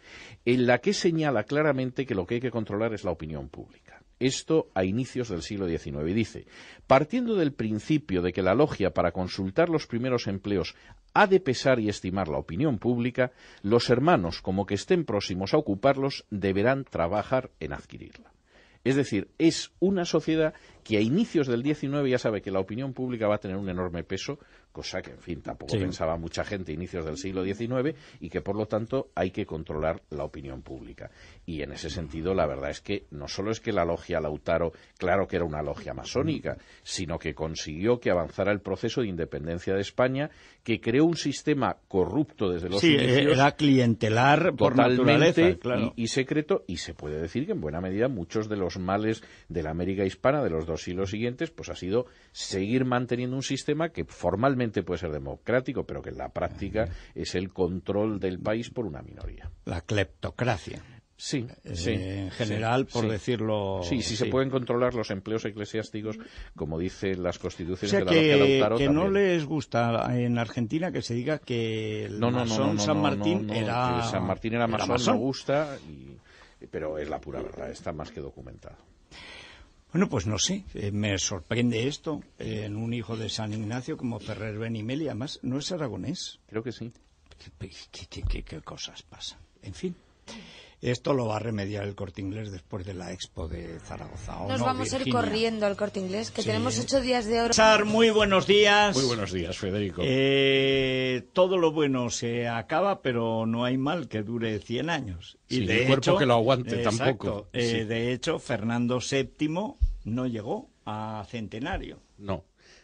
en la que señala claramente que lo que hay que controlar es la opinión pública. Esto a inicios del siglo XIX. dice, partiendo del principio de que la logia para consultar los primeros empleos ha de pesar y estimar la opinión pública, los hermanos, como que estén próximos a ocuparlos, deberán trabajar en adquirirla. Es decir, es una sociedad que a inicios del XIX ya sabe que la opinión pública va a tener un enorme peso cosa que, en fin, tampoco pensaba mucha gente inicios del siglo XIX y que, por lo tanto, hay que controlar la opinión pública. Y en ese sentido, la verdad es que no solo es que la logia Lautaro, claro que era una logia masónica, sino que consiguió que avanzara el proceso de independencia de España, que creó un sistema corrupto desde los sí, eh, era clientelar formalmente y secreto, y se puede decir que, en buena medida, muchos de los males de la América hispana de los dos siglos siguientes, pues ha sido seguir manteniendo un sistema que formalmente puede ser democrático, pero que en la práctica es el control del país por una minoría. La cleptocracia. Sí, eh, sí, en general, por decirlo. Sí, sí, se pueden controlar los empleos eclesiásticos, como dicen las constituciones que, no les gusta en Argentina que se diga que el no, no, San Martín era. San Martín era masón, no gusta, pero es la pura verdad, está más que documentado. Bueno, pues no sé, eh, me sorprende esto eh, en un hijo de San Ignacio como Ferrer Benimeli, además no es aragonés. Creo que sí. qué cosas pasan? En fin. Esto lo va a remediar el Corte Inglés después de la Expo de Zaragoza. Nos vamos a ir corriendo al Corte Inglés, que tenemos ocho días de oro. muy buenos días. Muy buenos días, Federico. Eh, todo lo bueno se acaba, pero no hay mal que dure cien años. Y de cuerpo que lo aguante tampoco. Eh, de hecho, Fernando VII no llegó a centenario. No.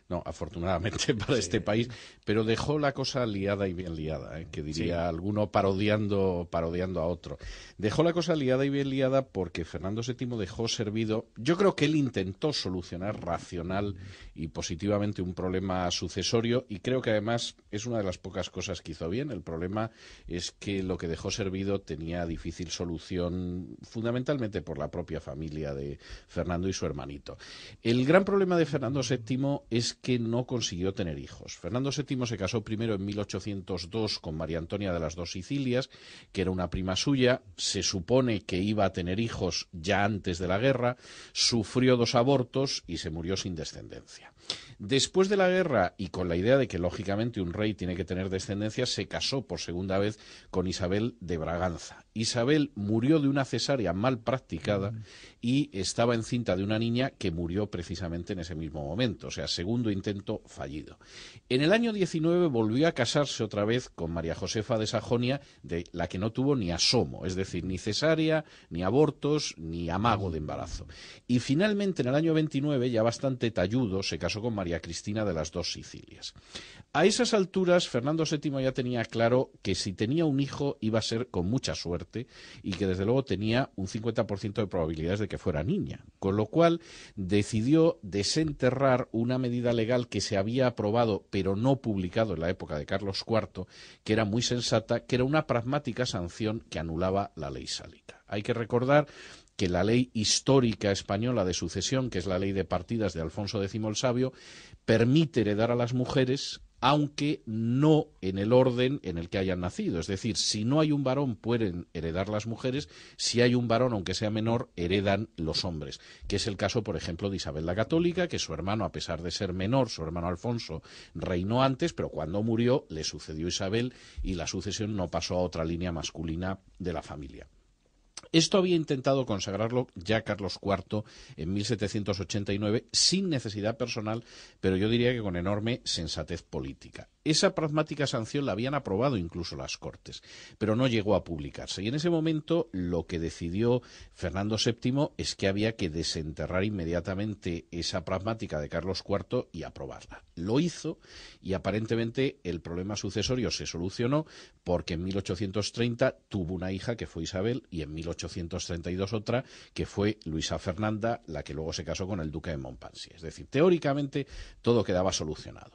No, afortunadamente para este país, pero dejó la cosa liada y bien liada, ¿eh? que diría alguno parodiando, parodiando a otro. Dejó la cosa liada y bien liada porque Fernando VII dejó servido, yo creo que él intentó solucionar racional y positivamente un problema sucesorio y creo que además es una de las pocas cosas que hizo bien. El problema es que lo que dejó servido tenía difícil solución fundamentalmente por la propia familia de Fernando y su hermanito. El gran problema de Fernando VII es que no consiguió tener hijos. Fernando VII se casó primero en 1802 con María Antonia de las Dos Sicilias, que era una prima suya. Se supone que iba a tener hijos ya antes de la guerra. Sufrió dos abortos y se murió sin descendencia. Después de la guerra y con la idea de que lógicamente un rey tiene que tener descendencia, se casó por segunda vez con Isabel de Braganza. Isabel murió de una cesárea mal practicada y estaba encinta de una niña que murió precisamente en ese mismo momento, o sea, segundo intento fallido. En el año 19 volvió a casarse otra vez con María Josefa de Sajonia, de la que no tuvo ni asomo, es decir, ni cesárea, ni abortos, ni amago de embarazo. Y finalmente en el año 29, ya bastante talludo, se casó con María Cristina de las dos Sicilias. A esas alturas, Fernando VII ya tenía claro que si tenía un hijo iba a ser con mucha suerte y que desde luego tenía un 50% de probabilidades de que fuera niña, con lo cual decidió desenterrar una medida legal que se había aprobado pero no publicado en la época de Carlos IV, que era muy sensata, que era una pragmática sanción que anulaba la ley sálica. Hay que recordar que la ley histórica española de sucesión, que es la ley de partidas de Alfonso X el Sabio, permite heredar a las mujeres aunque no en el orden en el que hayan nacido. Es decir, si no hay un varón, pueden heredar las mujeres, si hay un varón, aunque sea menor, heredan los hombres, que es el caso, por ejemplo, de Isabel la Católica, que su hermano, a pesar de ser menor, su hermano Alfonso, reinó antes, pero cuando murió le sucedió Isabel y la sucesión no pasó a otra línea masculina de la familia. Esto había intentado consagrarlo ya Carlos IV en 1789 sin necesidad personal, pero yo diría que con enorme sensatez política. Esa pragmática sanción la habían aprobado incluso las Cortes, pero no llegó a publicarse. Y en ese momento lo que decidió Fernando VII es que había que desenterrar inmediatamente esa pragmática de Carlos IV y aprobarla. Lo hizo y aparentemente el problema sucesorio se solucionó porque en 1830 tuvo una hija que fue Isabel y en 1832 otra, que fue Luisa Fernanda, la que luego se casó con el duque de Montpensier. Es decir, teóricamente todo quedaba solucionado.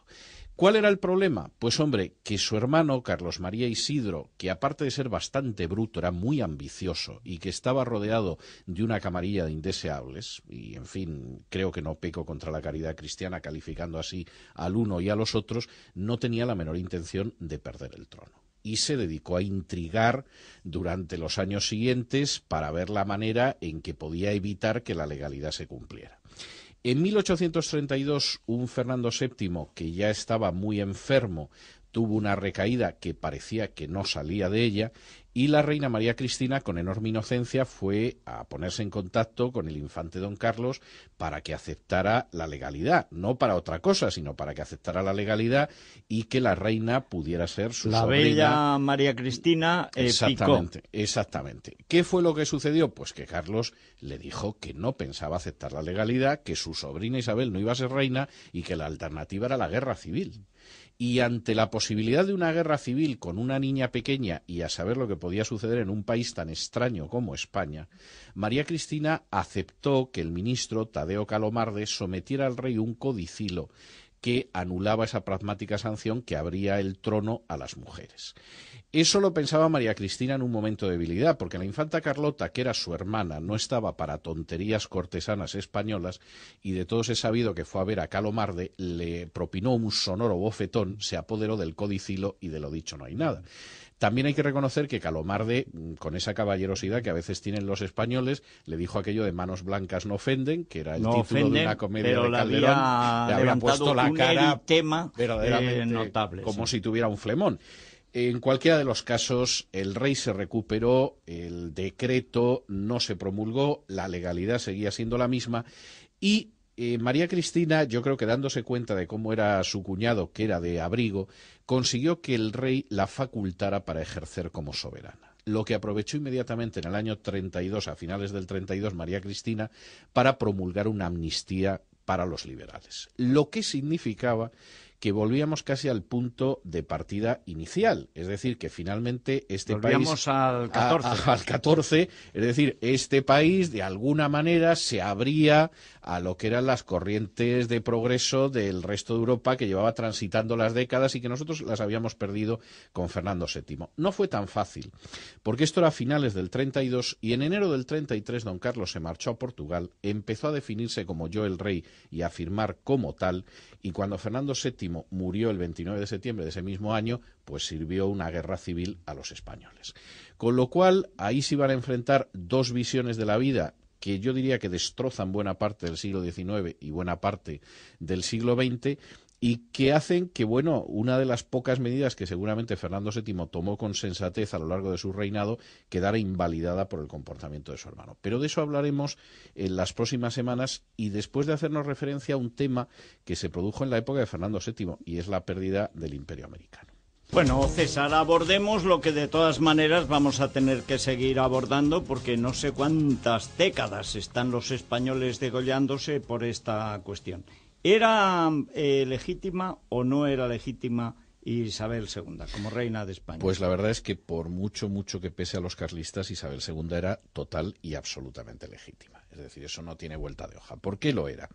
¿Cuál era el problema? Pues hombre, que su hermano Carlos María Isidro, que aparte de ser bastante bruto, era muy ambicioso y que estaba rodeado de una camarilla de indeseables, y en fin, creo que no peco contra la caridad cristiana calificando así al uno y a los otros, no tenía la menor intención de perder el trono y se dedicó a intrigar durante los años siguientes para ver la manera en que podía evitar que la legalidad se cumpliera. En 1832, un Fernando VII, que ya estaba muy enfermo tuvo una recaída que parecía que no salía de ella y la reina María Cristina, con enorme inocencia, fue a ponerse en contacto con el infante don Carlos para que aceptara la legalidad, no para otra cosa, sino para que aceptara la legalidad y que la reina pudiera ser su la bella María Cristina eh, Exactamente, exactamente. ¿Qué fue lo que sucedió? Pues que Carlos le dijo que no pensaba aceptar la legalidad, que su sobrina Isabel no iba a ser reina y que la alternativa era la guerra civil. Y ante la posibilidad de una guerra civil con una niña pequeña y a saber lo que podía suceder en un país tan extraño como España, María Cristina aceptó que el ministro Tadeo Calomarde sometiera al rey un codicilo que anulaba esa pragmática sanción que abría el trono a las mujeres. Eso lo pensaba María Cristina en un momento de debilidad, porque la infanta Carlota, que era su hermana, no estaba para tonterías cortesanas españolas, y de todos he sabido que fue a ver a Calomarde, le propinó un sonoro bofetón, se apoderó del codicilo y de lo dicho no hay nada. También hay que reconocer que Calomarde, mm, con esa caballerosidad que a veces tienen los españoles, le dijo aquello de manos blancas no ofenden, que era el título de una comedia de Calderón, le había puesto la cara tema eh, verdaderamente notable, como si tuviera un flemón. En cualquiera de los casos, el rey se recuperó, el decreto no se promulgó, la legalidad seguía siendo la misma y eh, María Cristina, yo creo que dándose cuenta de cómo era su cuñado, que era de abrigo, consiguió que el rey la facultara para ejercer como soberana. Lo que aprovechó inmediatamente en el año 32, a finales del 32, María Cristina, para promulgar una amnistía para los liberales. Lo que significaba que volvíamos casi al punto de partida inicial. Es decir, que finalmente este volvíamos país... al 14. al 14. Es decir, este país de alguna manera se habría a lo que eran las corrientes de progreso del resto de Europa que llevaba transitando las décadas y que nosotros las habíamos perdido con Fernando VII. No fue tan fácil, porque esto era a finales del 32 y en enero del 33 don Carlos se marchó a Portugal, empezó a definirse como yo el rey y a firmar como tal, y cuando Fernando VII murió el 29 de septiembre de ese mismo año, pues sirvió una guerra civil a los españoles. Con lo cual, ahí se iban a enfrentar dos visiones de la vida que yo diría que destrozan buena parte del siglo XIX y buena parte del siglo XX y que hacen que, bueno, una de las pocas medidas que seguramente Fernando VII tomó con sensatez a lo largo de su reinado quedara invalidada por el comportamiento de su hermano. Pero de eso hablaremos en las próximas semanas y después de hacernos referencia a un tema que se produjo en la época de Fernando VII y es la pérdida del imperio americano. Bueno, César, abordemos lo que de todas maneras vamos a tener que seguir abordando porque no sé cuántas décadas están los españoles degollándose por esta cuestión. ¿Era eh, legítima o no era legítima Isabel II como reina de España? Pues la verdad es que por mucho, mucho que pese a los carlistas, Isabel II era total y absolutamente legítima. Es decir, eso no tiene vuelta de hoja. ¿Por qué lo era?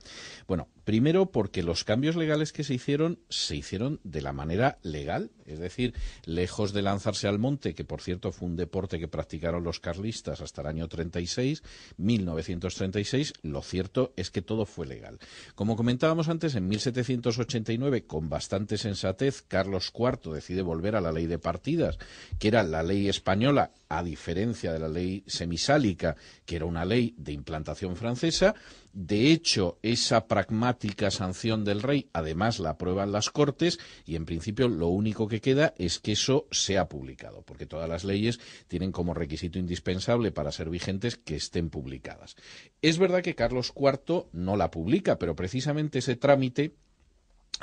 Bueno, primero porque los cambios legales que se hicieron se hicieron de la manera legal, es decir, lejos de lanzarse al monte, que por cierto fue un deporte que practicaron los carlistas hasta el año 36, 1936, lo cierto es que todo fue legal. Como comentábamos antes, en 1789, con bastante sensatez, Carlos IV decide volver a la ley de partidas, que era la ley española, a diferencia de la ley semisálica, que era una ley de implantación francesa. De hecho, esa pragmática sanción del rey, además la aprueban las Cortes y, en principio, lo único que queda es que eso sea publicado, porque todas las leyes tienen como requisito indispensable para ser vigentes que estén publicadas. Es verdad que Carlos IV no la publica, pero precisamente ese trámite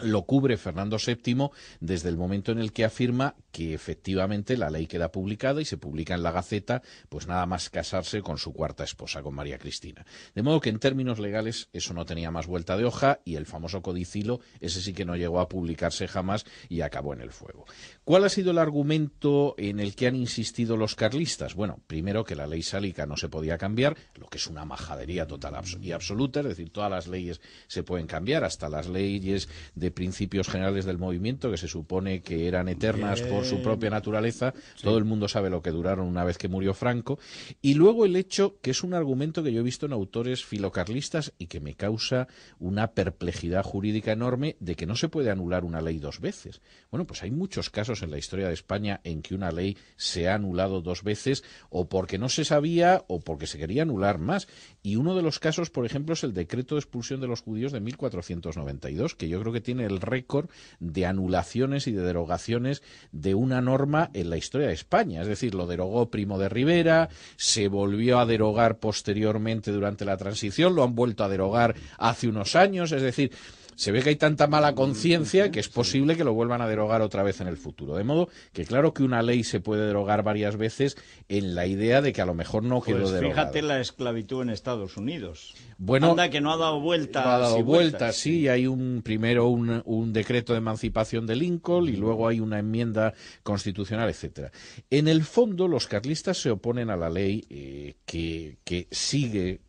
lo cubre Fernando VII desde el momento en el que afirma que efectivamente la ley queda publicada y se publica en la Gaceta, pues nada más casarse con su cuarta esposa, con María Cristina. De modo que en términos legales eso no tenía más vuelta de hoja y el famoso codicilo, ese sí que no llegó a publicarse jamás y acabó en el fuego. ¿Cuál ha sido el argumento en el que han insistido los carlistas? Bueno, primero que la ley sálica no se podía cambiar, lo que es una majadería total y absoluta, es decir, todas las leyes se pueden cambiar, hasta las leyes de de principios generales del movimiento que se supone que eran eternas por su propia naturaleza. Todo el mundo sabe lo que duraron una vez que murió Franco. Y luego el hecho, que es un argumento que yo he visto en autores filocarlistas y que me causa una perplejidad jurídica enorme de que no se puede anular una ley dos veces. Bueno, pues hay muchos casos en la historia de España en que una ley se ha anulado dos veces o porque no se sabía o porque se quería anular más. Y uno de los casos, por ejemplo, es el decreto de expulsión de los judíos de 1492, que yo creo que tiene el récord de anulaciones y de derogaciones de una norma en la historia de España. Es decir, lo derogó Primo de Rivera, se volvió a derogar posteriormente durante la transición, lo han vuelto a derogar hace unos años. Es decir, se ve que hay tanta mala conciencia que es posible que lo vuelvan a derogar otra vez en el futuro. De modo que claro que una ley se puede derogar varias veces en la idea de que a lo mejor no quiero pues Fíjate la esclavitud en Estados Unidos. Bueno, Anda que no ha dado vuelta. ha dado vuelta, sí. Hay un primero un, decreto de emancipación de Lincoln y luego hay una enmienda constitucional, etcétera. En el fondo, los carlistas se oponen a la ley eh, que sigue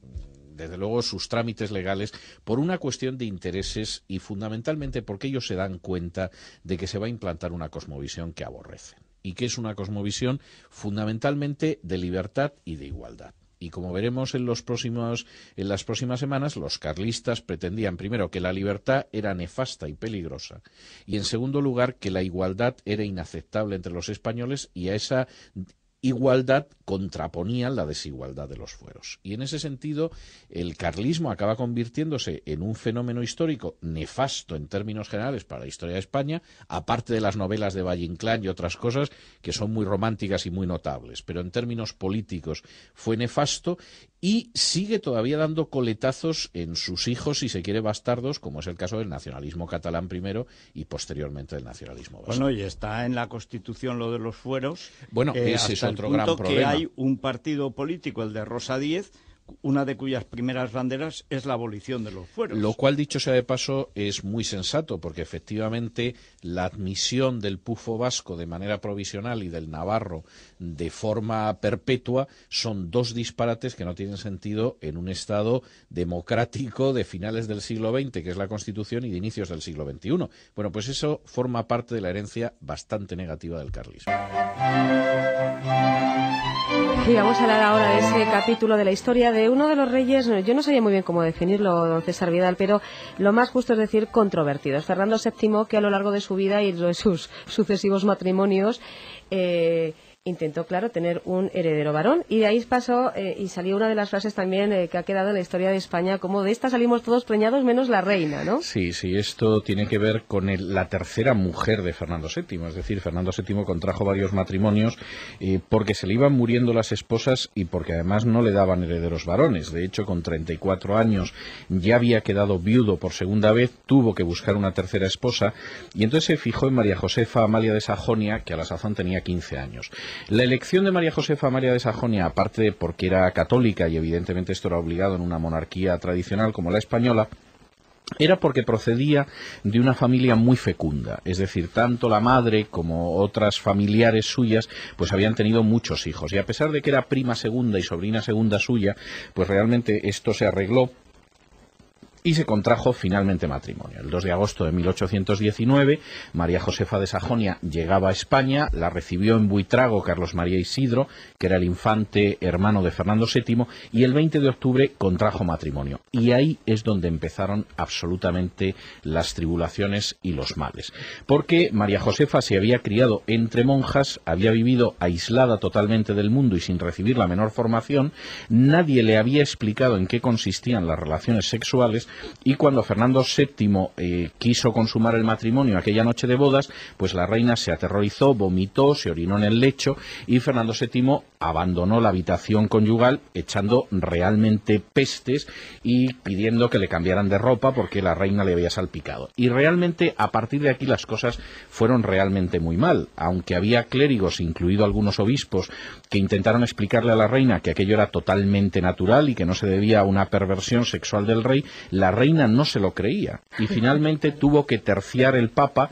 desde luego, sus trámites legales por una cuestión de intereses y fundamentalmente porque ellos se dan cuenta de que se va a implantar una cosmovisión que aborrecen y que es una cosmovisión fundamentalmente de libertad y de igualdad. Y como veremos en, los próximos, en las próximas semanas, los carlistas pretendían primero que la libertad era nefasta y peligrosa, y en segundo lugar que la igualdad era inaceptable entre los españoles y a esa igualdad contraponía la desigualdad de los fueros. Y en ese sentido, el carlismo acaba convirtiéndose en un fenómeno histórico nefasto en términos generales para la historia de España, aparte de las novelas de Valle Inclán y otras cosas que son muy románticas y muy notables, pero en términos políticos fue nefasto y sigue todavía dando coletazos en sus hijos, si se quiere, bastardos, como es el caso del nacionalismo catalán primero y posteriormente del nacionalismo vasco. Bueno, y está en la Constitución lo de los fueros. Bueno, eh, ese es otro gran problema. que hay un partido político, el de Rosa Diez una de cuyas primeras banderas es la abolición de los fueros. Lo cual, dicho sea de paso, es muy sensato, porque efectivamente la admisión del pufo vasco de manera provisional y del navarro de forma perpetua son dos disparates que no tienen sentido en un Estado democrático de finales del siglo XX, que es la Constitución, y de inicios del siglo XXI. Bueno, pues eso forma parte de la herencia bastante negativa del carlismo. Y vamos a hablar ahora de ese capítulo de la historia de uno de los reyes, yo no sabía muy bien cómo definirlo, don César Vidal, pero lo más justo es decir controvertido. Fernando VII que a lo largo de su vida y de sus sucesivos matrimonios eh, intentó, claro, tener un heredero varón. Y de ahí pasó eh, y salió una de las frases también eh, que ha quedado en la historia de España, como de esta salimos todos preñados menos la reina, ¿no? Sí, sí, esto tiene que ver con la tercera mujer de Fernando VII. Es decir, Fernando VII contrajo varios matrimonios eh, porque se le iban muriendo las esposas y porque además no le daban herederos varones. De hecho, con 34 años ya había quedado viudo por segunda vez, tuvo que buscar una tercera esposa y entonces se fijó en María Josefa Amalia de Sajonia, que a la sazón tenía 15 años. La elección de María Josefa María de Sajonia, aparte de porque era católica y evidentemente esto era obligado en una monarquía tradicional como la española, era porque procedía de una familia muy fecunda, es decir, tanto la madre como otras familiares suyas, pues habían tenido muchos hijos. Y a pesar de que era prima segunda y sobrina segunda suya, pues realmente esto se arregló y se contrajo finalmente matrimonio. El 2 de agosto de 1819, María Josefa de Sajonia llegaba a España, la recibió en Buitrago Carlos María Isidro, que era el infante hermano de Fernando VII, y el 20 de octubre contrajo matrimonio. Y ahí es donde empezaron absolutamente las tribulaciones y los males. Porque María Josefa se había criado entre monjas, había vivido aislada totalmente del mundo y sin recibir la menor formación, nadie le había explicado en qué consistían las relaciones sexuales y cuando Fernando VII eh, quiso consumar el matrimonio aquella noche de bodas, pues la reina se aterrorizó, vomitó, se orinó en el lecho y Fernando VII abandonó la habitación conyugal echando realmente pestes y pidiendo que le cambiaran de ropa porque la reina le había salpicado. Y realmente a partir de aquí las cosas fueron realmente muy mal, aunque había clérigos, incluido algunos obispos, que intentaron explicarle a la reina que aquello era totalmente natural y que no se debía a una perversión sexual del rey, la reina no se lo creía y finalmente tuvo que terciar el Papa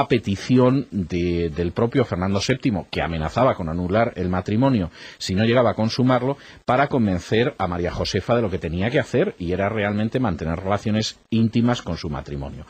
a petición del propio Fernando VII, que amenazaba con anular el matrimonio si no llegaba a consumarlo, para convencer a María Josefa de lo que tenía que hacer y era realmente mantener relaciones íntimas con su matrimonio.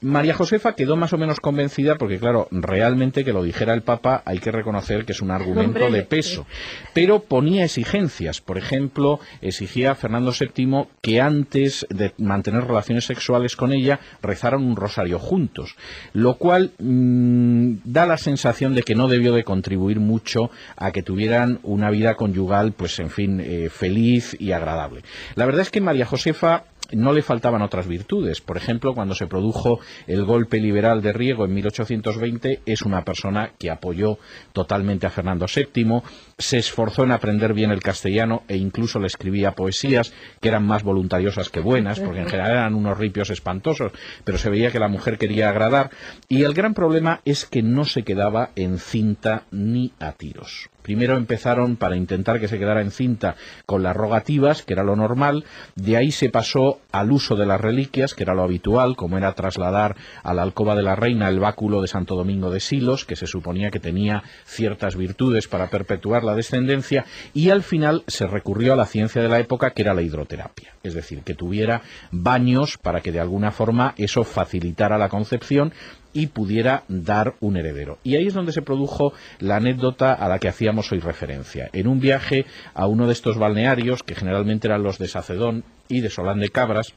María Josefa quedó más o menos convencida porque, claro, realmente que lo dijera el Papa hay que reconocer que es un argumento de peso. Pero ponía exigencias. Por ejemplo, exigía a Fernando VII que antes de mantener relaciones sexuales con ella rezaran un rosario juntos, lo cual Mm, da la sensación de que no debió de contribuir mucho a que tuvieran una vida conyugal, pues en fin, eh, feliz y agradable. La verdad es que María Josefa no le faltaban otras virtudes. Por ejemplo, cuando se produjo el golpe liberal de Riego en 1820, es una persona que apoyó totalmente a Fernando VII, se esforzó en aprender bien el castellano e incluso le escribía poesías que eran más voluntariosas que buenas, porque en general eran unos ripios espantosos, pero se veía que la mujer quería agradar. Y el gran problema es que no se quedaba en cinta ni a tiros. Primero empezaron para intentar que se quedara encinta con las rogativas, que era lo normal, de ahí se pasó al uso de las reliquias, que era lo habitual, como era trasladar a la alcoba de la reina el báculo de Santo Domingo de Silos, que se suponía que tenía ciertas virtudes para perpetuar la descendencia, y al final se recurrió a la ciencia de la época, que era la hidroterapia, es decir, que tuviera baños para que de alguna forma eso facilitara la concepción y pudiera dar un heredero. Y ahí es donde se produjo la anécdota a la que hacíamos hoy referencia. En un viaje a uno de estos balnearios, que generalmente eran los de Sacedón y de Solán de Cabras,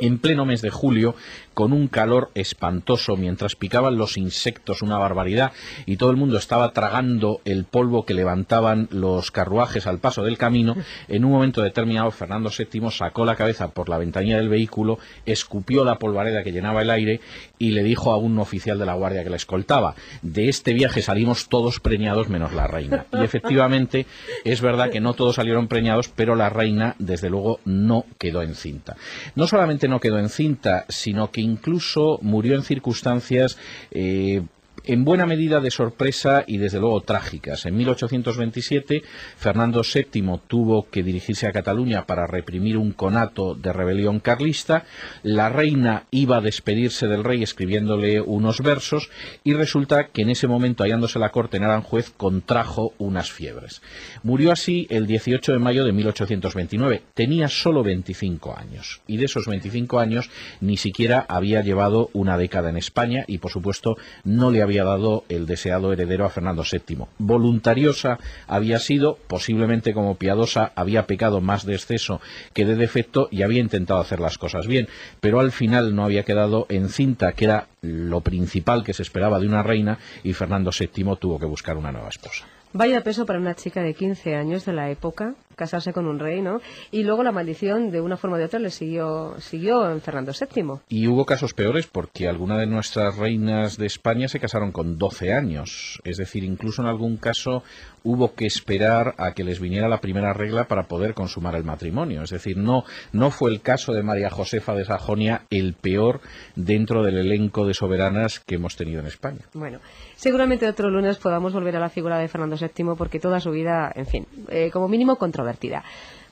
en pleno mes de julio con un calor espantoso mientras picaban los insectos una barbaridad y todo el mundo estaba tragando el polvo que levantaban los carruajes al paso del camino, en un momento determinado Fernando VII sacó la cabeza por la ventanilla del vehículo, escupió la polvareda que llenaba el aire y le dijo a un oficial de la guardia que le escoltaba, de este viaje salimos todos preñados menos la reina. Y efectivamente es verdad que no todos salieron preñados, pero la reina desde luego no quedó encinta. No solamente no quedó encinta, sino que incluso murió en circunstancias eh, en buena medida de sorpresa y desde luego trágicas. En 1827, Fernando VII tuvo que dirigirse a Cataluña para reprimir un conato de rebelión carlista. La reina iba a despedirse del rey escribiéndole unos versos y resulta que en ese momento, hallándose la corte en Aranjuez, contrajo unas fiebres. Murió así el 18 de mayo de 1829. Tenía solo 25 años y de esos 25 años ni siquiera había llevado una década en España y, por supuesto, no le había había dado el deseado heredero a Fernando VII. Voluntariosa había sido, posiblemente como piadosa, había pecado más de exceso que de defecto y había intentado hacer las cosas bien, pero al final no había quedado encinta, que era lo principal que se esperaba de una reina, y Fernando VII tuvo que buscar una nueva esposa. Vaya peso para una chica de 15 años de la época, casarse con un rey, ¿no? Y luego la maldición, de una forma u de otra, le siguió, siguió en Fernando VII. Y hubo casos peores porque algunas de nuestras reinas de España se casaron con 12 años. Es decir, incluso en algún caso hubo que esperar a que les viniera la primera regla para poder consumar el matrimonio. Es decir, no, no fue el caso de María Josefa de Sajonia el peor dentro del elenco de soberanas que hemos tenido en España. Bueno seguramente otro lunes podamos volver a la figura de Fernando VII porque toda su vida, en fin, eh, como mínimo controvertida.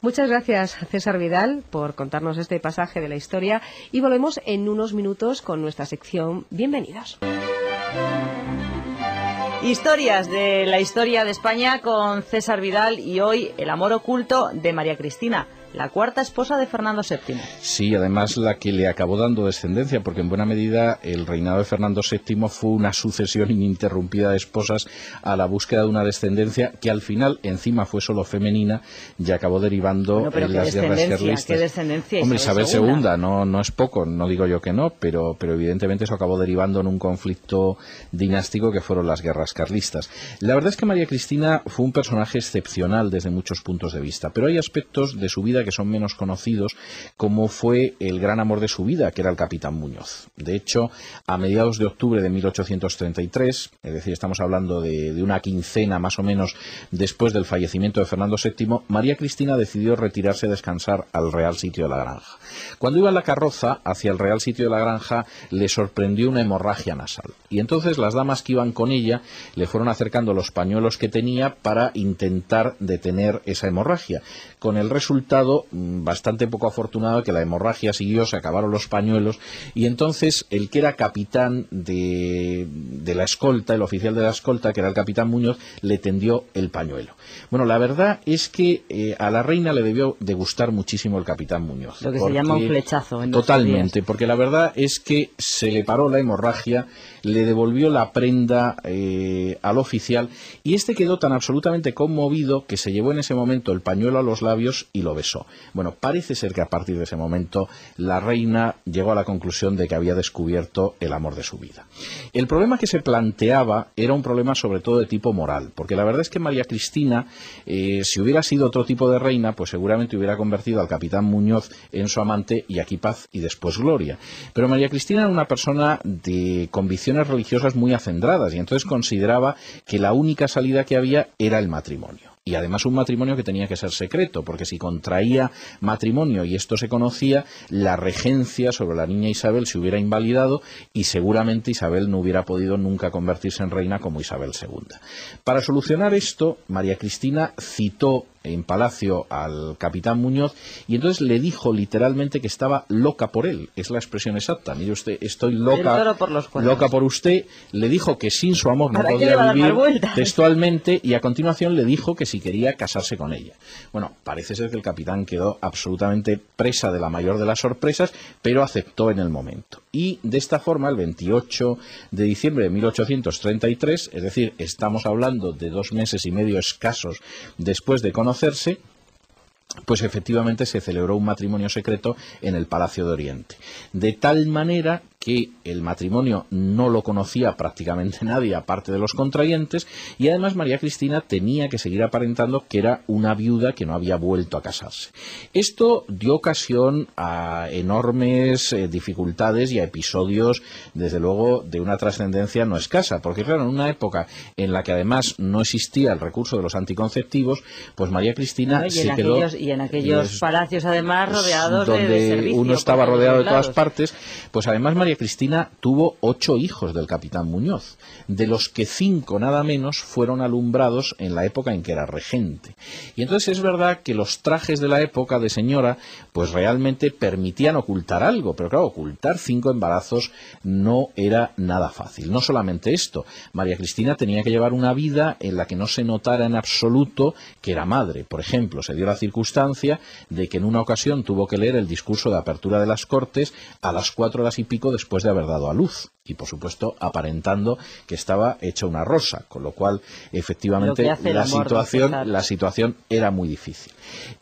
Muchas gracias, César Vidal, por contarnos este pasaje de la historia y volvemos en unos minutos con nuestra sección Bienvenidos. Historias de la historia de España con César Vidal y hoy El amor oculto de María Cristina la cuarta esposa de Fernando VII. Sí, además la que le acabó dando descendencia, porque en buena medida el reinado de Fernando VII fue una sucesión ininterrumpida de esposas a la búsqueda de una descendencia que al final encima fue solo femenina y acabó derivando en las guerras carlistas. Hombre, Isabel II, no, no es poco, no digo yo que no, pero, pero evidentemente eso acabó derivando en un conflicto dinástico que fueron las guerras carlistas. La verdad es que María Cristina fue un personaje excepcional desde muchos puntos de vista, pero hay aspectos de su vida que son menos conocidos, como fue el gran amor de su vida, que era el capitán Muñoz. De hecho, a mediados de octubre de 1833, es decir, estamos hablando de, una quincena más o menos después del fallecimiento de Fernando VII, María Cristina decidió retirarse a descansar al Real Sitio de la Granja. Cuando iba en la carroza hacia el Real Sitio de la Granja, le sorprendió una hemorragia nasal. Y entonces las damas que iban con ella le fueron acercando los pañuelos que tenía para intentar detener esa hemorragia con el resultado mm, bastante poco afortunado que la hemorragia siguió, se acabaron los pañuelos y entonces el que era capitán de, la escolta, el oficial de la escolta, que era el capitán Muñoz, le tendió el pañuelo. Bueno, la verdad es que eh, a la reina le debió de gustar muchísimo el capitán Muñoz. Lo que se llama un flechazo. totalmente, porque la verdad es que se le paró la hemorragia, le devolvió la prenda eh, al oficial y este quedó tan absolutamente conmovido que se llevó en ese momento el pañuelo a los labios y lo besó. Bueno, parece ser que a partir de ese momento la reina llegó a la conclusión de que había descubierto el amor de su vida. El problema que se planteaba era un problema sobre todo de tipo moral, porque la verdad es que María Cristina, eh, si hubiera sido otro tipo de reina, pues seguramente hubiera convertido al capitán Muñoz en su amante y aquí paz y después gloria. Pero María Cristina era una persona de convicciones religiosas muy acendradas y entonces consideraba que la única salida que había era el matrimonio y además un matrimonio que tenía que ser secreto, porque si contraía matrimonio y esto se conocía, la regencia sobre la niña Isabel se hubiera invalidado y seguramente Isabel no hubiera podido nunca convertirse en reina como Isabel II. Para solucionar esto, María Cristina citó en Palacio al capitán Muñoz y entonces le dijo literalmente que estaba loca por él, es la expresión exacta. Mire usted, estoy loca por, loca por usted, le dijo que sin su amor no podría vivir textualmente y a continuación le dijo que si quería casarse con ella. Bueno, parece ser que el capitán quedó absolutamente presa de la mayor de las sorpresas, pero aceptó en el momento. Y de esta forma, el 28 de diciembre de 1833, es decir, estamos hablando de dos meses y medio escasos después de conocer pues efectivamente se celebró un matrimonio secreto en el Palacio de Oriente. De tal manera que el matrimonio no lo conocía prácticamente nadie aparte de los contrayentes y además María Cristina tenía que seguir aparentando que era una viuda que no había vuelto a casarse. Esto dio ocasión a enormes eh, dificultades y a episodios desde luego de una trascendencia no escasa, porque claro, en una época en la que además no existía el recurso de los anticonceptivos, pues María Cristina y se quedó... y en aquellos palacios además rodeados donde de, uno estaba rodeado de todas partes, pues además María Cristina tuvo ocho hijos del capitán Muñoz, de los que cinco nada menos fueron alumbrados en la época en que era regente. Y entonces es verdad que los trajes de la época de señora, pues realmente permitían ocultar algo, pero claro, ocultar cinco embarazos no era nada fácil. No solamente esto, María Cristina tenía que llevar una vida en la que no se notara en absoluto que era madre. Por ejemplo, se dio la circunstancia de que en una ocasión tuvo que leer el discurso de apertura de las Cortes a las cuatro horas y pico después después de haber dado a luz y por supuesto aparentando que estaba hecha una rosa, con lo cual efectivamente la situación, la situación era muy difícil.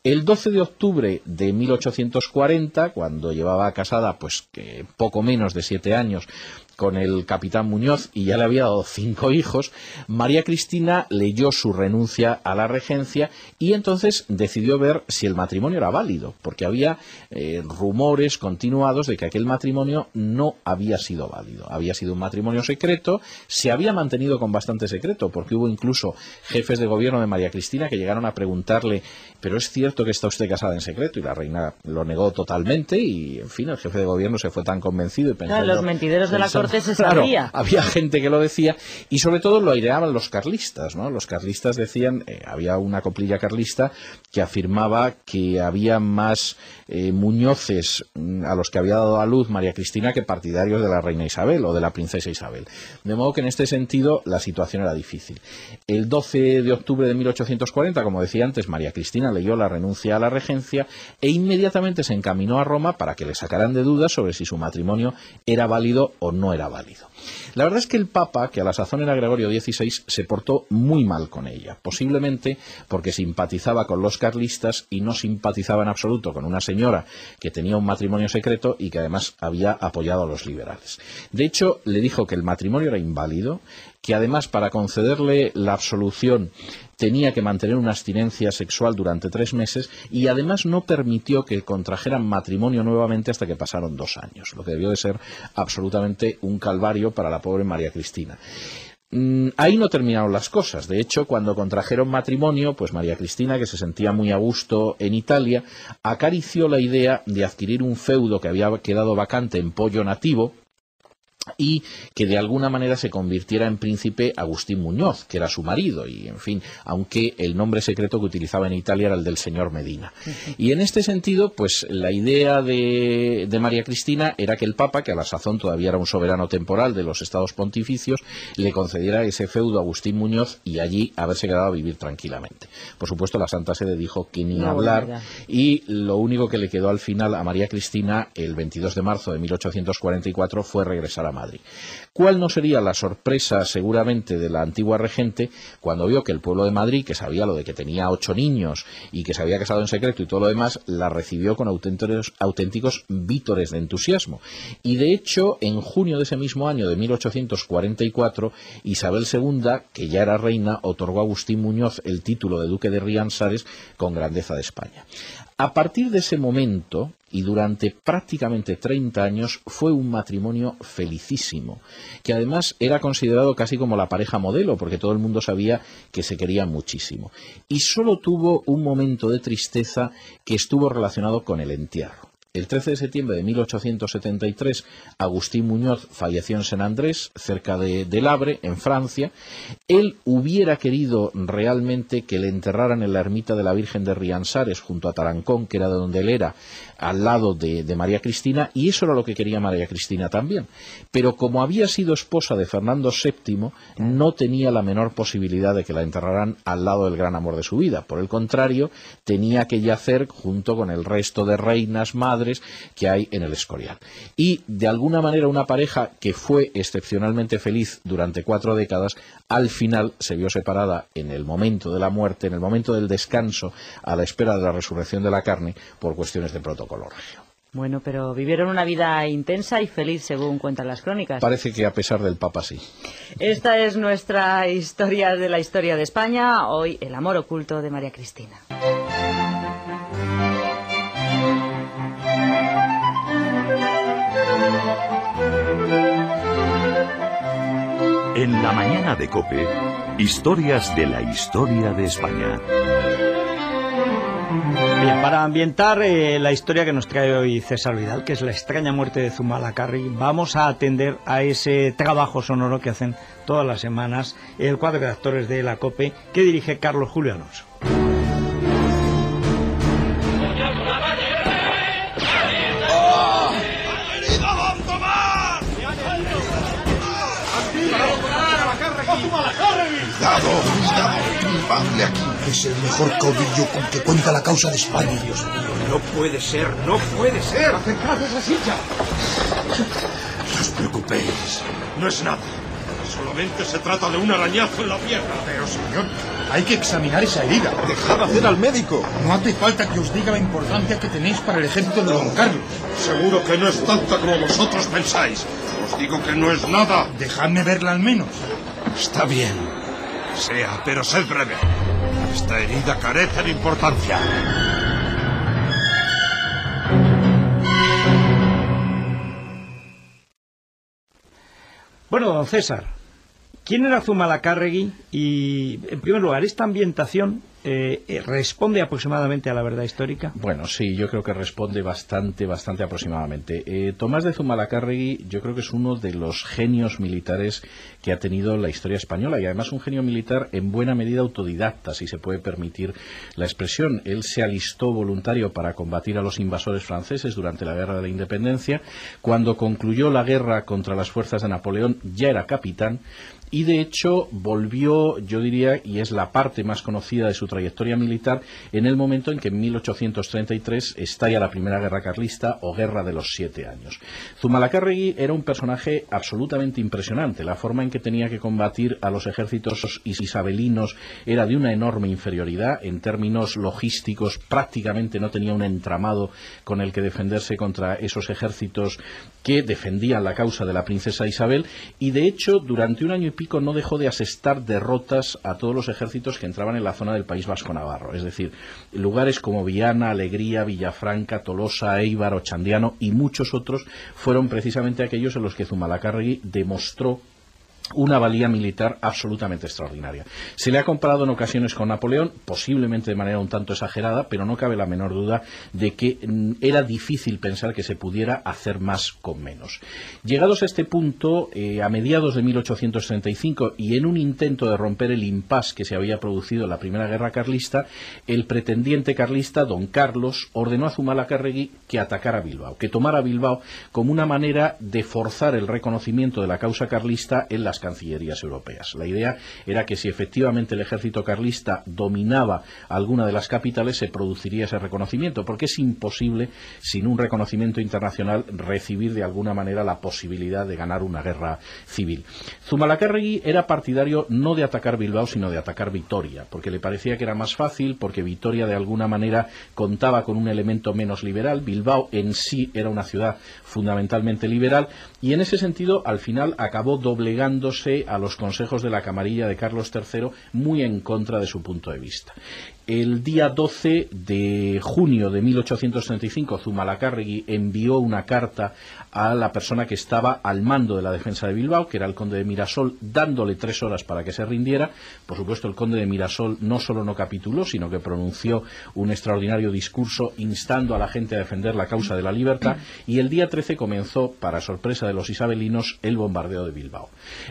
El 12 de octubre de 1840, cuando llevaba casada pues que poco menos de siete años con el capitán Muñoz y ya le había dado cinco hijos, María Cristina leyó su renuncia a la regencia y entonces decidió ver si el matrimonio era válido, porque había eh, rumores continuados de que aquel matrimonio no había sido válido. Había sido un matrimonio secreto, se había mantenido con bastante secreto, porque hubo incluso jefes de gobierno de María Cristina que llegaron a preguntarle pero es cierto que está usted casada en secreto y la reina lo negó totalmente y, en fin, el jefe de gobierno se fue tan convencido y pensó... los mentideros de la corte se sabía. había gente que lo decía y sobre todo lo aireaban los carlistas, ¿no? Los carlistas decían, eh, había una coplilla carlista que afirmaba que había más eh, muñoces mm, a los que había dado a luz María Cristina que partidarios de la reina Isabel o de la princesa Isabel. De modo que en este sentido la situación era difícil. El 12 de octubre de 1840, como decía antes, María Cristina leyó la renuncia a la regencia e inmediatamente se encaminó a Roma para que le sacaran de dudas sobre si su matrimonio era válido o no era válido. La verdad es que el Papa, que a la sazón era Gregorio XVI, se portó muy mal con ella, posiblemente porque simpatizaba con los carlistas y no simpatizaba en absoluto con una señora que tenía un matrimonio secreto y que además había apoyado a los liberales. De hecho, le dijo que el matrimonio era inválido que además para concederle la absolución tenía que mantener una abstinencia sexual durante tres meses y además no permitió que contrajeran matrimonio nuevamente hasta que pasaron dos años, lo que debió de ser absolutamente un calvario para la pobre María Cristina mm, ahí no terminaron las cosas. De hecho, cuando contrajeron matrimonio, pues María Cristina, que se sentía muy a gusto en Italia, acarició la idea de adquirir un feudo que había quedado vacante en Pollo Nativo, y que de alguna manera se convirtiera en príncipe Agustín Muñoz, que era su marido, y en fin, aunque el nombre secreto que utilizaba en Italia era el del señor Medina. Y en este sentido, pues la idea de, María Cristina era que el Papa, que a la sazón todavía era un soberano temporal de los estados pontificios, le concediera ese feudo a Agustín Muñoz y allí haberse quedado a vivir tranquilamente. Por supuesto, la Santa Sede dijo que ni hablar, y lo único que le quedó al final a María Cristina el 22 de marzo de 1844 fue regresar a Madrid. ¿Cuál no sería la sorpresa seguramente de la antigua regente cuando vio que el pueblo de Madrid, que sabía lo de que tenía ocho niños y que se había casado en secreto y todo lo demás, la recibió con auténticos, auténticos vítores de entusiasmo? Y de hecho, en junio de ese mismo año de 1844, Isabel II, que ya era reina, otorgó a Agustín Muñoz el título de duque de Rianzares con grandeza de España. A partir de ese momento y durante prácticamente 30 años fue un matrimonio felicísimo, que además era considerado casi como la pareja modelo, porque todo el mundo sabía que se quería muchísimo. Y solo tuvo un momento de tristeza que estuvo relacionado con el entierro. El 13 de septiembre de 1873, Agustín Muñoz falleció en San Andrés, cerca de, de en Francia. Él hubiera querido realmente que le enterraran en la ermita de la Virgen de Riansares, junto a Tarancón, que era de donde él era, al lado de, María Cristina y eso era lo que quería María Cristina también. Pero como había sido esposa de Fernando VII, no tenía la menor posibilidad de que la enterraran al lado del gran amor de su vida. Por el contrario, tenía que yacer junto con el resto de reinas madres que hay en el Escorial. Y de alguna manera una pareja que fue excepcionalmente feliz durante cuatro décadas al final se vio separada en el momento de la muerte, en el momento del descanso, a la espera de la resurrección de la carne, por cuestiones de protocolo Bueno, pero vivieron una vida intensa y feliz, según cuentan las crónicas. Parece que a pesar del Papa sí. Esta es nuestra historia de la historia de España. Hoy el amor oculto de María Cristina. En la mañana de Cope, historias de la historia de España. Bien, para ambientar eh, la historia que nos trae hoy César Vidal, que es la extraña muerte de Zumalacarri, vamos a atender a ese trabajo sonoro que hacen todas las semanas el cuadro de actores de la COPE que dirige Carlos Julio Alonso. aquí. Es el mejor caudillo con que cuenta la causa de España. no puede ser, no puede ser. Acercad esa silla. No os preocupéis, no es nada. Solamente se trata de un arañazo en la pierna. Pero, señor, hay que examinar esa herida. Dejad hacer al médico. No hace falta que os diga la importancia que tenéis para el ejército de don Carlos. Seguro que no es tanta como vosotros pensáis. Os digo que no es nada. Dejadme verla al menos. Está bien sea, pero sed breve. Esta herida carece de importancia. Bueno, don César, ¿quién era Zumalacárregui? Y, en primer lugar, esta ambientación eh, responde aproximadamente a la verdad histórica? Bueno, sí, yo creo que responde bastante, bastante aproximadamente. Eh, Tomás de Zumalacárregui yo creo que es uno de los genios militares que ha tenido la historia española y además un genio militar en buena medida autodidacta, si se puede permitir la expresión. Él se alistó voluntario para combatir a los invasores franceses durante la Guerra de la Independencia. Cuando concluyó la guerra contra las fuerzas de Napoleón ya era capitán y de hecho volvió, yo diría, y es la parte más conocida de su trayectoria militar, en el momento en que en 1833 estalla la Primera Guerra Carlista o Guerra de los Siete Años. Zumalacárregui era un personaje absolutamente impresionante. La forma en que tenía que combatir a los ejércitos isabelinos era de una enorme inferioridad. En términos logísticos prácticamente no tenía un entramado con el que defenderse contra esos ejércitos que defendían la causa de la princesa Isabel y de hecho durante un año y no dejó de asestar derrotas a todos los ejércitos que entraban en la zona del País Vasco Navarro, es decir, lugares como Viana, Alegría, Villafranca, Tolosa, Eibar, Ochandiano y muchos otros fueron precisamente aquellos en los que Zumalacárregui demostró una valía militar absolutamente extraordinaria. Se le ha comparado en ocasiones con Napoleón, posiblemente de manera un tanto exagerada, pero no cabe la menor duda de que mm, era difícil pensar que se pudiera hacer más con menos. Llegados a este punto, eh, a mediados de 1835 y en un intento de romper el impas que se había producido en la Primera Guerra Carlista, el pretendiente carlista, don Carlos, ordenó a Zumalacárregui que atacara Bilbao, que tomara Bilbao como una manera de forzar el reconocimiento de la causa carlista en la las cancillerías europeas. La idea era que si efectivamente el ejército carlista dominaba alguna de las capitales, se produciría ese reconocimiento, porque es imposible, sin un reconocimiento internacional, recibir de alguna manera la posibilidad de ganar una guerra civil. Zumalacárregui era partidario no de atacar Bilbao, sino de atacar Vitoria, porque le parecía que era más fácil, porque Vitoria de alguna manera contaba con un elemento menos liberal. Bilbao en sí era una ciudad fundamentalmente liberal, y en ese sentido, al final acabó doblegando a los consejos de la camarilla de Carlos III muy en contra de su punto de vista. El día 12 de junio de 1835, Zumalacárregui envió una carta a la persona que estaba al mando de la defensa de Bilbao, que era el conde de Mirasol, dándole tres horas para que se rindiera. Por supuesto, el conde de Mirasol no solo no capituló, sino que pronunció un extraordinario discurso instando a la gente a defender la causa de la libertad y el día 13 comenzó, para sorpresa de los isabelinos, el bombardeo de Bilbao.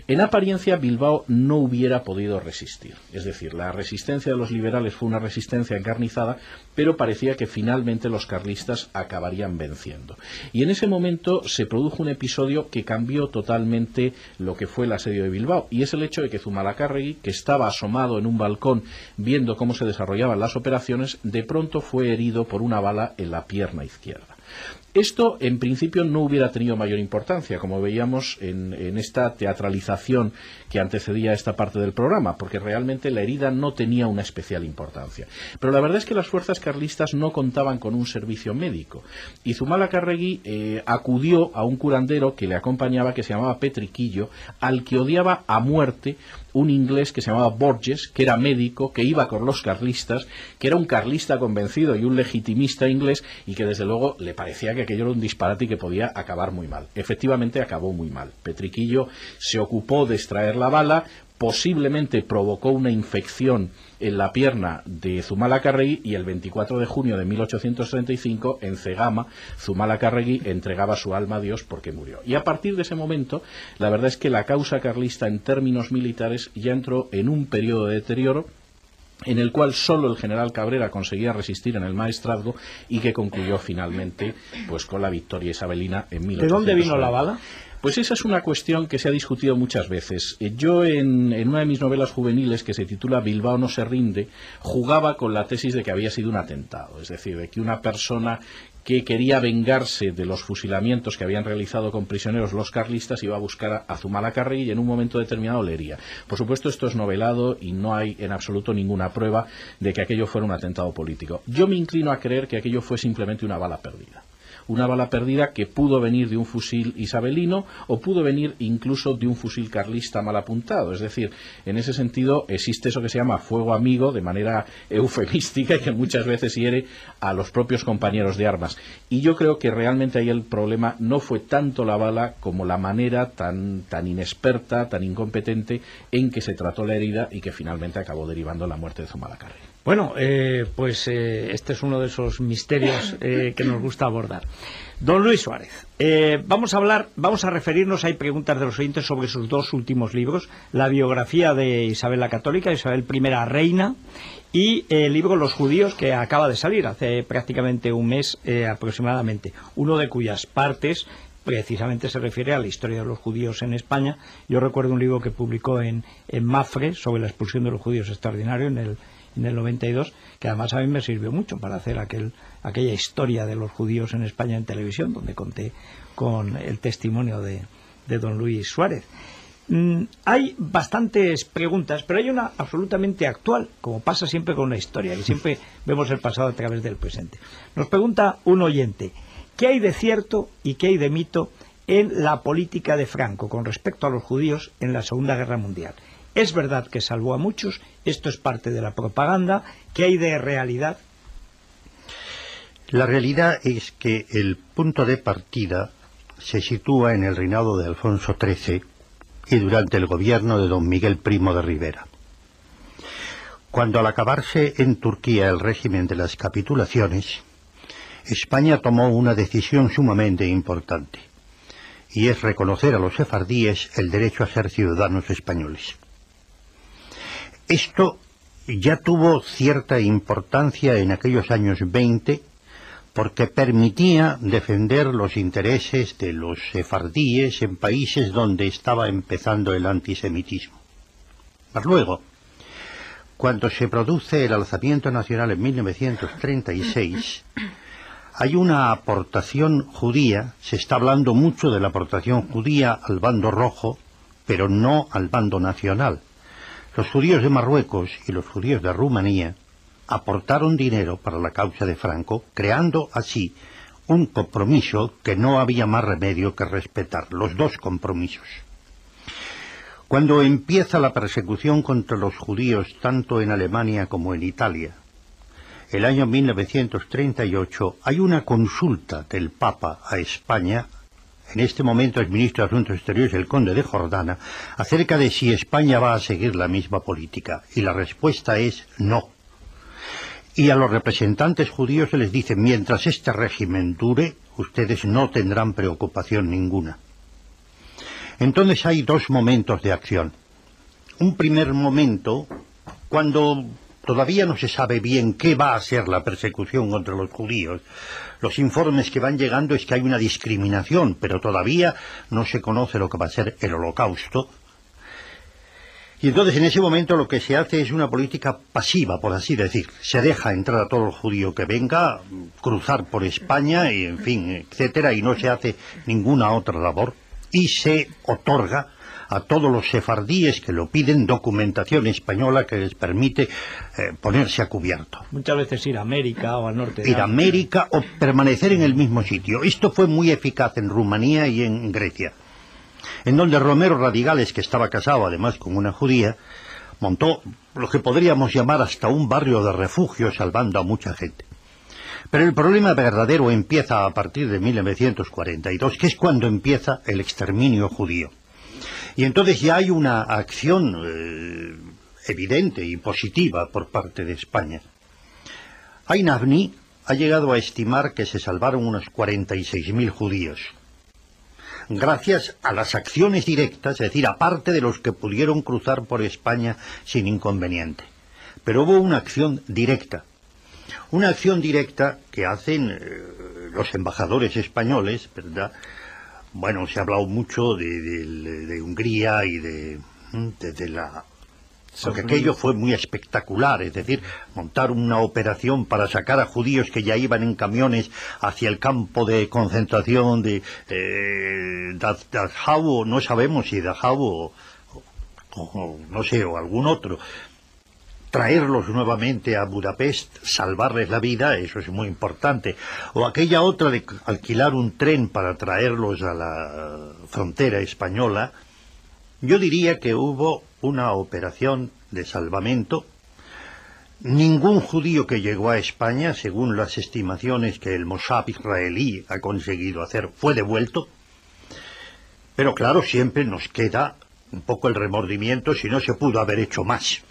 En apariencia, Bilbao no hubiera podido resistir. Es decir, la resistencia de los liberales fue una resistencia encarnizada, pero parecía que finalmente los carlistas acabarían venciendo. Y en ese momento se produjo un episodio que cambió totalmente lo que fue el asedio de Bilbao, y es el hecho de que Zumalacárregui, que estaba asomado en un balcón viendo cómo se desarrollaban las operaciones, de pronto fue herido por una bala en la pierna izquierda. Esto, en principio, no hubiera tenido mayor importancia, como veíamos en, esta teatralización que antecedía a esta parte del programa, porque realmente la herida no tenía una especial importancia. Pero la verdad es que las fuerzas carlistas no contaban con un servicio médico. Y Zumala Carregui eh, acudió a un curandero que le acompañaba, que se llamaba Petriquillo, al que odiaba a muerte un inglés que se llamaba Borges, que era médico, que iba con los carlistas, que era un carlista convencido y un legitimista inglés y que desde luego le parecía que aquello era un disparate y que podía acabar muy mal. Efectivamente acabó muy mal. Petriquillo se ocupó de extraer la bala, posiblemente provocó una infección en la pierna de Zumalacarregui y el 24 de junio de 1835 en Cegama Zumalacarregui entregaba su alma a Dios porque murió. Y a partir de ese momento, la verdad es que la causa carlista en términos militares ya entró en un periodo de deterioro en el cual solo el general Cabrera conseguía resistir en el maestrazgo y que concluyó finalmente pues con la victoria isabelina en mil ¿De dónde vino la bala? Pues esa es una cuestión que se ha discutido muchas veces. Eh, yo en, en, una de mis novelas juveniles que se titula Bilbao no se rinde, jugaba con la tesis de que había sido un atentado, es decir, de que una persona que quería vengarse de los fusilamientos que habían realizado con prisioneros los carlistas, iba a buscar a Zumalacárregui y en un momento determinado leería Por supuesto, esto es novelado y no hay en absoluto ninguna prueba de que aquello fuera un atentado político. Yo me inclino a creer que aquello fue simplemente una bala perdida una bala perdida que pudo venir de un fusil isabelino o pudo venir incluso de un fusil carlista mal apuntado. Es decir, en ese sentido existe eso que se llama fuego amigo de manera eufemística y que muchas veces hiere a los propios compañeros de armas. Y yo creo que realmente ahí el problema no fue tanto la bala como la manera tan, tan inexperta, tan incompetente en que se trató la herida y que finalmente acabó derivando la muerte de Zumalacárregui. Bueno, eh, pues eh, este es uno de esos misterios eh, que nos gusta abordar. Don Luis Suárez, vamos a hablar, vamos a referirnos, hay preguntas de los oyentes sobre sus dos últimos libros, la biografía de Isabel la Católica, Isabel I Reina, y el libro Los Judíos, que acaba de salir hace prácticamente un mes aproximadamente, uno de cuyas partes precisamente se refiere a la historia de los judíos en España. Yo recuerdo un libro que publicó en, en Mafre sobre la expulsión de los judíos extraordinarios en el en el 92, que además a mí me sirvió mucho para hacer aquel, aquella historia de los judíos en España en televisión, donde conté con el testimonio de, don Luis Suárez. Mm, hay bastantes preguntas, pero hay una absolutamente actual, como pasa siempre con la historia, que siempre vemos el pasado a través del presente. Nos pregunta un oyente, ¿qué hay de cierto y qué hay de mito en la política de Franco con respecto a los judíos en la Segunda Guerra Mundial? Es verdad que salvó a muchos, esto es parte de la propaganda, ¿qué hay de realidad? La realidad es que el punto de partida se sitúa en el reinado de Alfonso XIII y durante el gobierno de don Miguel Primo de Rivera. Cuando al acabarse en Turquía el régimen de las capitulaciones, España tomó una decisión sumamente importante, y es reconocer a los sefardíes el derecho a ser ciudadanos españoles. Esto ya tuvo cierta importancia en aquellos años 20 porque permitía defender los intereses de los sefardíes en países donde estaba empezando el antisemitismo. luego, cuando se produce el alzamiento nacional en 1936, hay una aportación judía, se está hablando mucho de la aportación judía al bando rojo, pero no al bando nacional los judíos de Marruecos y los judíos de Rumanía aportaron dinero para la causa de Franco, creando así un compromiso que no había más remedio que respetar, los dos compromisos. Cuando empieza la persecución contra los judíos tanto en Alemania como en Italia, el año 1938 hay una consulta del Papa a España en este momento es ministro de Asuntos Exteriores el conde de Jordana, acerca de si España va a seguir la misma política. Y la respuesta es no. Y a los representantes judíos se les dice, mientras este régimen dure, ustedes no tendrán preocupación ninguna. Entonces hay dos momentos de acción. Un primer momento, cuando Todavía no se sabe bien qué va a ser la persecución contra los judíos. Los informes que van llegando es que hay una discriminación, pero todavía no se conoce lo que va a ser el holocausto. Y entonces en ese momento lo que se hace es una política pasiva, por así decir. Se deja entrar a todo el judío que venga, cruzar por España, en fin, etcétera, y no se hace ninguna otra labor. Y se otorga a todos los sefardíes que lo piden documentación española que les permite eh, ponerse a cubierto. Muchas veces ir a América o al norte. De ir a América o permanecer en el mismo sitio. Esto fue muy eficaz en Rumanía y en Grecia, en donde Romero Radicales, que estaba casado además con una judía, montó lo que podríamos llamar hasta un barrio de refugio salvando a mucha gente. Pero el problema verdadero empieza a partir de 1942, que es cuando empieza el exterminio judío. Y entonces ya hay una acción eh, evidente y positiva por parte de España. Ainavni ha llegado a estimar que se salvaron unos 46.000 judíos gracias a las acciones directas, es decir, aparte de los que pudieron cruzar por España sin inconveniente. Pero hubo una acción directa, una acción directa que hacen eh, los embajadores españoles, ¿verdad?, bueno, se ha hablado mucho de, Hungría y de, la porque aquello fue muy espectacular, es decir, montar una operación para sacar a judíos que ya iban en camiones hacia el campo de concentración de eh, Dachau, no sabemos si Dachau o, no sé, o algún otro, traerlos nuevamente a Budapest, salvarles la vida, eso es muy importante, o aquella otra de alquilar un tren para traerlos a la frontera española, yo diría que hubo una operación de salvamento. Ningún judío que llegó a España, según las estimaciones que el Mossad israelí ha conseguido hacer, fue devuelto. Pero claro, siempre nos queda un poco el remordimiento si no se pudo haber hecho más.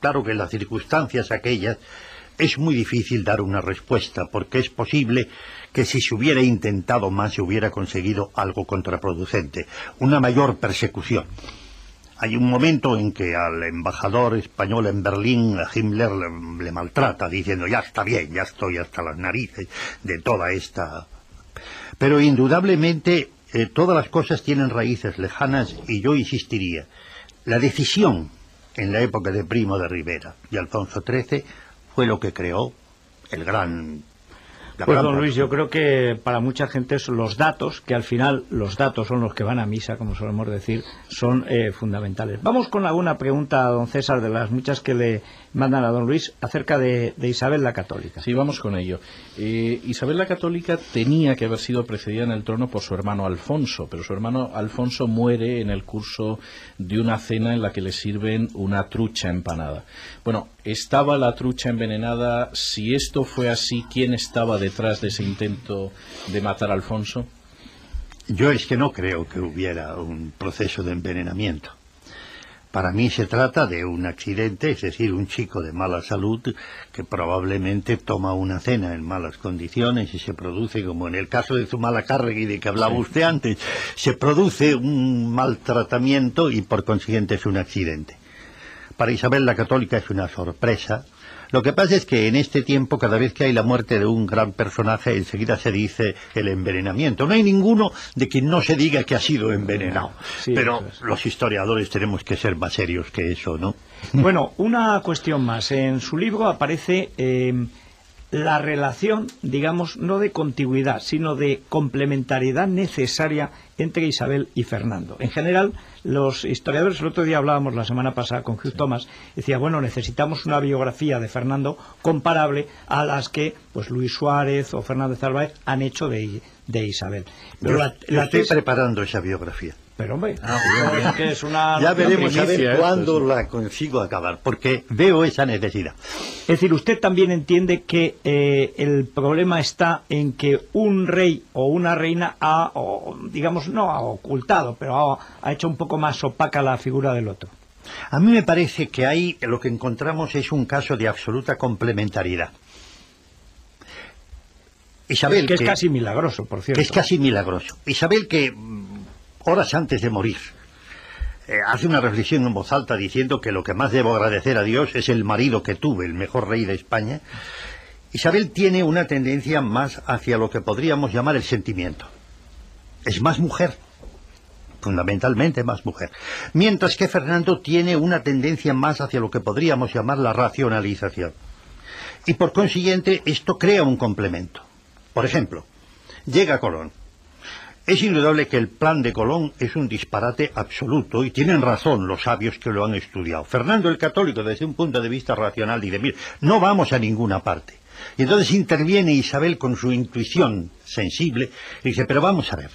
Claro que en las circunstancias aquellas es muy difícil dar una respuesta, porque es posible que si se hubiera intentado más se hubiera conseguido algo contraproducente, una mayor persecución. Hay un momento en que al embajador español en Berlín a Himmler le, maltrata diciendo ya está bien, ya estoy hasta las narices de toda esta... Pero indudablemente eh, todas las cosas tienen raíces lejanas y yo insistiría, la decisión en la época de Primo de Rivera y Alfonso XIII fue lo que creó el gran... Pues, don Luis, yo creo que para mucha gente los datos, que al final los datos son los que van a misa, como solemos decir, son eh, fundamentales. Vamos con alguna pregunta a don César de las muchas que le mandan a don Luis acerca de, Isabel la Católica. Sí, vamos con ello. Eh, Isabel la Católica tenía que haber sido precedida en el trono por su hermano Alfonso, pero su hermano Alfonso muere en el curso de una cena en la que le sirven una trucha empanada. Bueno, ¿estaba la trucha envenenada? Si esto fue así, ¿quién estaba detrás de ese intento de matar a Alfonso? Yo es que no creo que hubiera un proceso de envenenamiento. Para mí se trata de un accidente, es decir, un chico de mala salud que probablemente toma una cena en malas condiciones y se produce, como en el caso de y de que hablaba usted antes, se produce un maltratamiento y por consiguiente es un accidente. Para Isabel la Católica es una sorpresa, lo que pasa es que en este tiempo, cada vez que hay la muerte de un gran personaje, enseguida se dice el envenenamiento. No hay ninguno de quien no se diga que ha sido envenenado. Pero los historiadores tenemos que ser más serios que eso, ¿no? Bueno, una cuestión más. En su libro aparece... Eh, la relación, digamos, no de contiguidad, sino de complementariedad necesaria entre Isabel y Fernando. En general, los historiadores, el otro día hablábamos la semana pasada con Hugh Thomas, decía, bueno, necesitamos una biografía de Fernando comparable a las que pues Luis Suárez o Fernández Álvarez han hecho de, de Isabel. Pero la, estoy preparando esa biografía. Pero hombre, ah, es una ya veremos cuándo la consigo acabar, porque veo esa necesidad. Es decir, usted también entiende que eh, el problema está en que un rey o una reina ha, digamos, no ha ocultado, pero ha, hecho un poco más opaca la figura del otro. A mí me parece que ahí lo que encontramos es un caso de absoluta complementariedad. Isabel, que, que es casi milagroso, por cierto. Que es casi milagroso. Isabel, que mm, horas antes de morir, eh, hace una reflexión en voz alta diciendo que lo que más debo agradecer a Dios es el marido que tuve, el mejor rey de España, Isabel tiene una tendencia más hacia lo que podríamos llamar el sentimiento. Es más mujer, fundamentalmente más mujer. Mientras que Fernando tiene una tendencia más hacia lo que podríamos llamar la racionalización. Y por consiguiente esto crea un complemento. Por ejemplo, llega Colón, es indudable que el plan de Colón es un disparate absoluto y tienen razón los sabios que lo han estudiado. Fernando el Católico, desde un punto de vista racional, dice, mire, no vamos a ninguna parte. Y entonces interviene Isabel con su intuición sensible y dice, pero vamos a ver,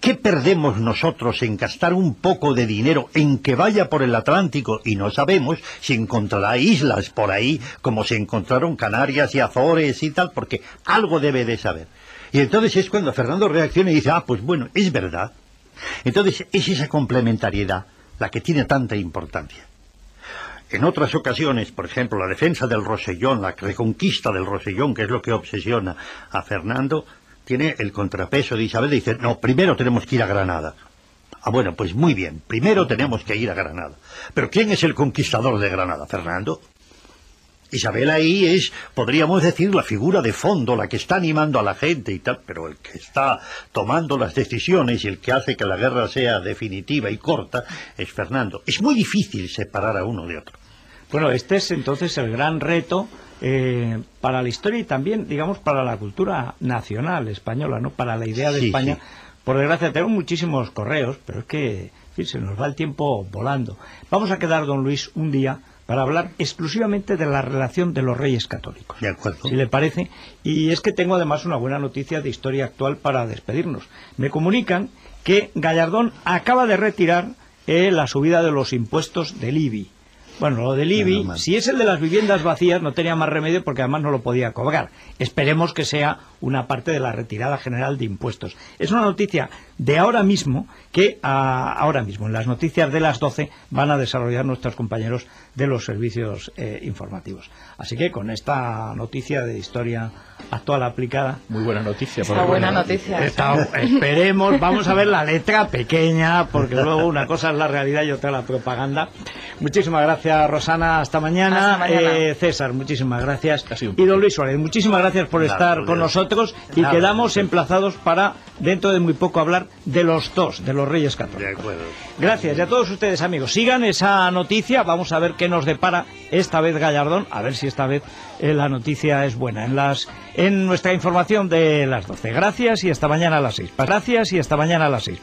¿qué perdemos nosotros en gastar un poco de dinero en que vaya por el Atlántico y no sabemos si encontrará islas por ahí, como se encontraron Canarias y Azores y tal, porque algo debe de saber? Y entonces es cuando Fernando reacciona y dice, ah, pues bueno, es verdad. Entonces es esa complementariedad la que tiene tanta importancia. En otras ocasiones, por ejemplo, la defensa del Rosellón, la reconquista del Rosellón, que es lo que obsesiona a Fernando, tiene el contrapeso de Isabel y dice, no, primero tenemos que ir a Granada. Ah, bueno, pues muy bien, primero tenemos que ir a Granada. Pero ¿quién es el conquistador de Granada? ¿Fernando? Isabel ahí es, podríamos decir, la figura de fondo, la que está animando a la gente y tal, pero el que está tomando las decisiones y el que hace que la guerra sea definitiva y corta es Fernando. Es muy difícil separar a uno de otro. Bueno, este es entonces el gran reto eh, para la historia y también, digamos, para la cultura nacional española, ¿no? Para la idea de España. Por desgracia, tenemos muchísimos correos, pero es que se nos va el tiempo volando. Vamos a quedar, don Luis, un día para hablar exclusivamente de la relación de los reyes católicos. Si le parece. Y es que tengo además una buena noticia de historia actual para despedirnos. Me comunican que Gallardón acaba de retirar eh, la subida de los impuestos del IBI. Bueno, lo del IBI, si es el de las viviendas vacías, no tenía más remedio porque además no lo podía cobrar. Esperemos que sea una parte de la retirada general de impuestos. Es una noticia de ahora mismo que ah, ahora mismo, en las noticias de las 12, van a desarrollar nuestros compañeros de los servicios eh, informativos. Así que con esta noticia de historia actual aplicada. Muy buena noticia. Está buena, esperemos, vamos a ver la letra pequeña, porque luego una cosa es la realidad y otra la propaganda. Muchísimas gracias, Rosana. Hasta mañana. Eh, César, muchísimas gracias. Y don Luis Suárez, muchísimas gracias por estar con nosotros y quedamos emplazados para dentro de muy poco hablar de los dos, de los reyes católicos. De Gracias y a todos ustedes amigos. Sigan esa noticia, vamos a ver qué nos depara esta vez Gallardón, a ver si esta vez eh, la noticia es buena. En, las, en nuestra información de las 12. Gracias y hasta mañana a las 6. Gracias y hasta mañana a las 6.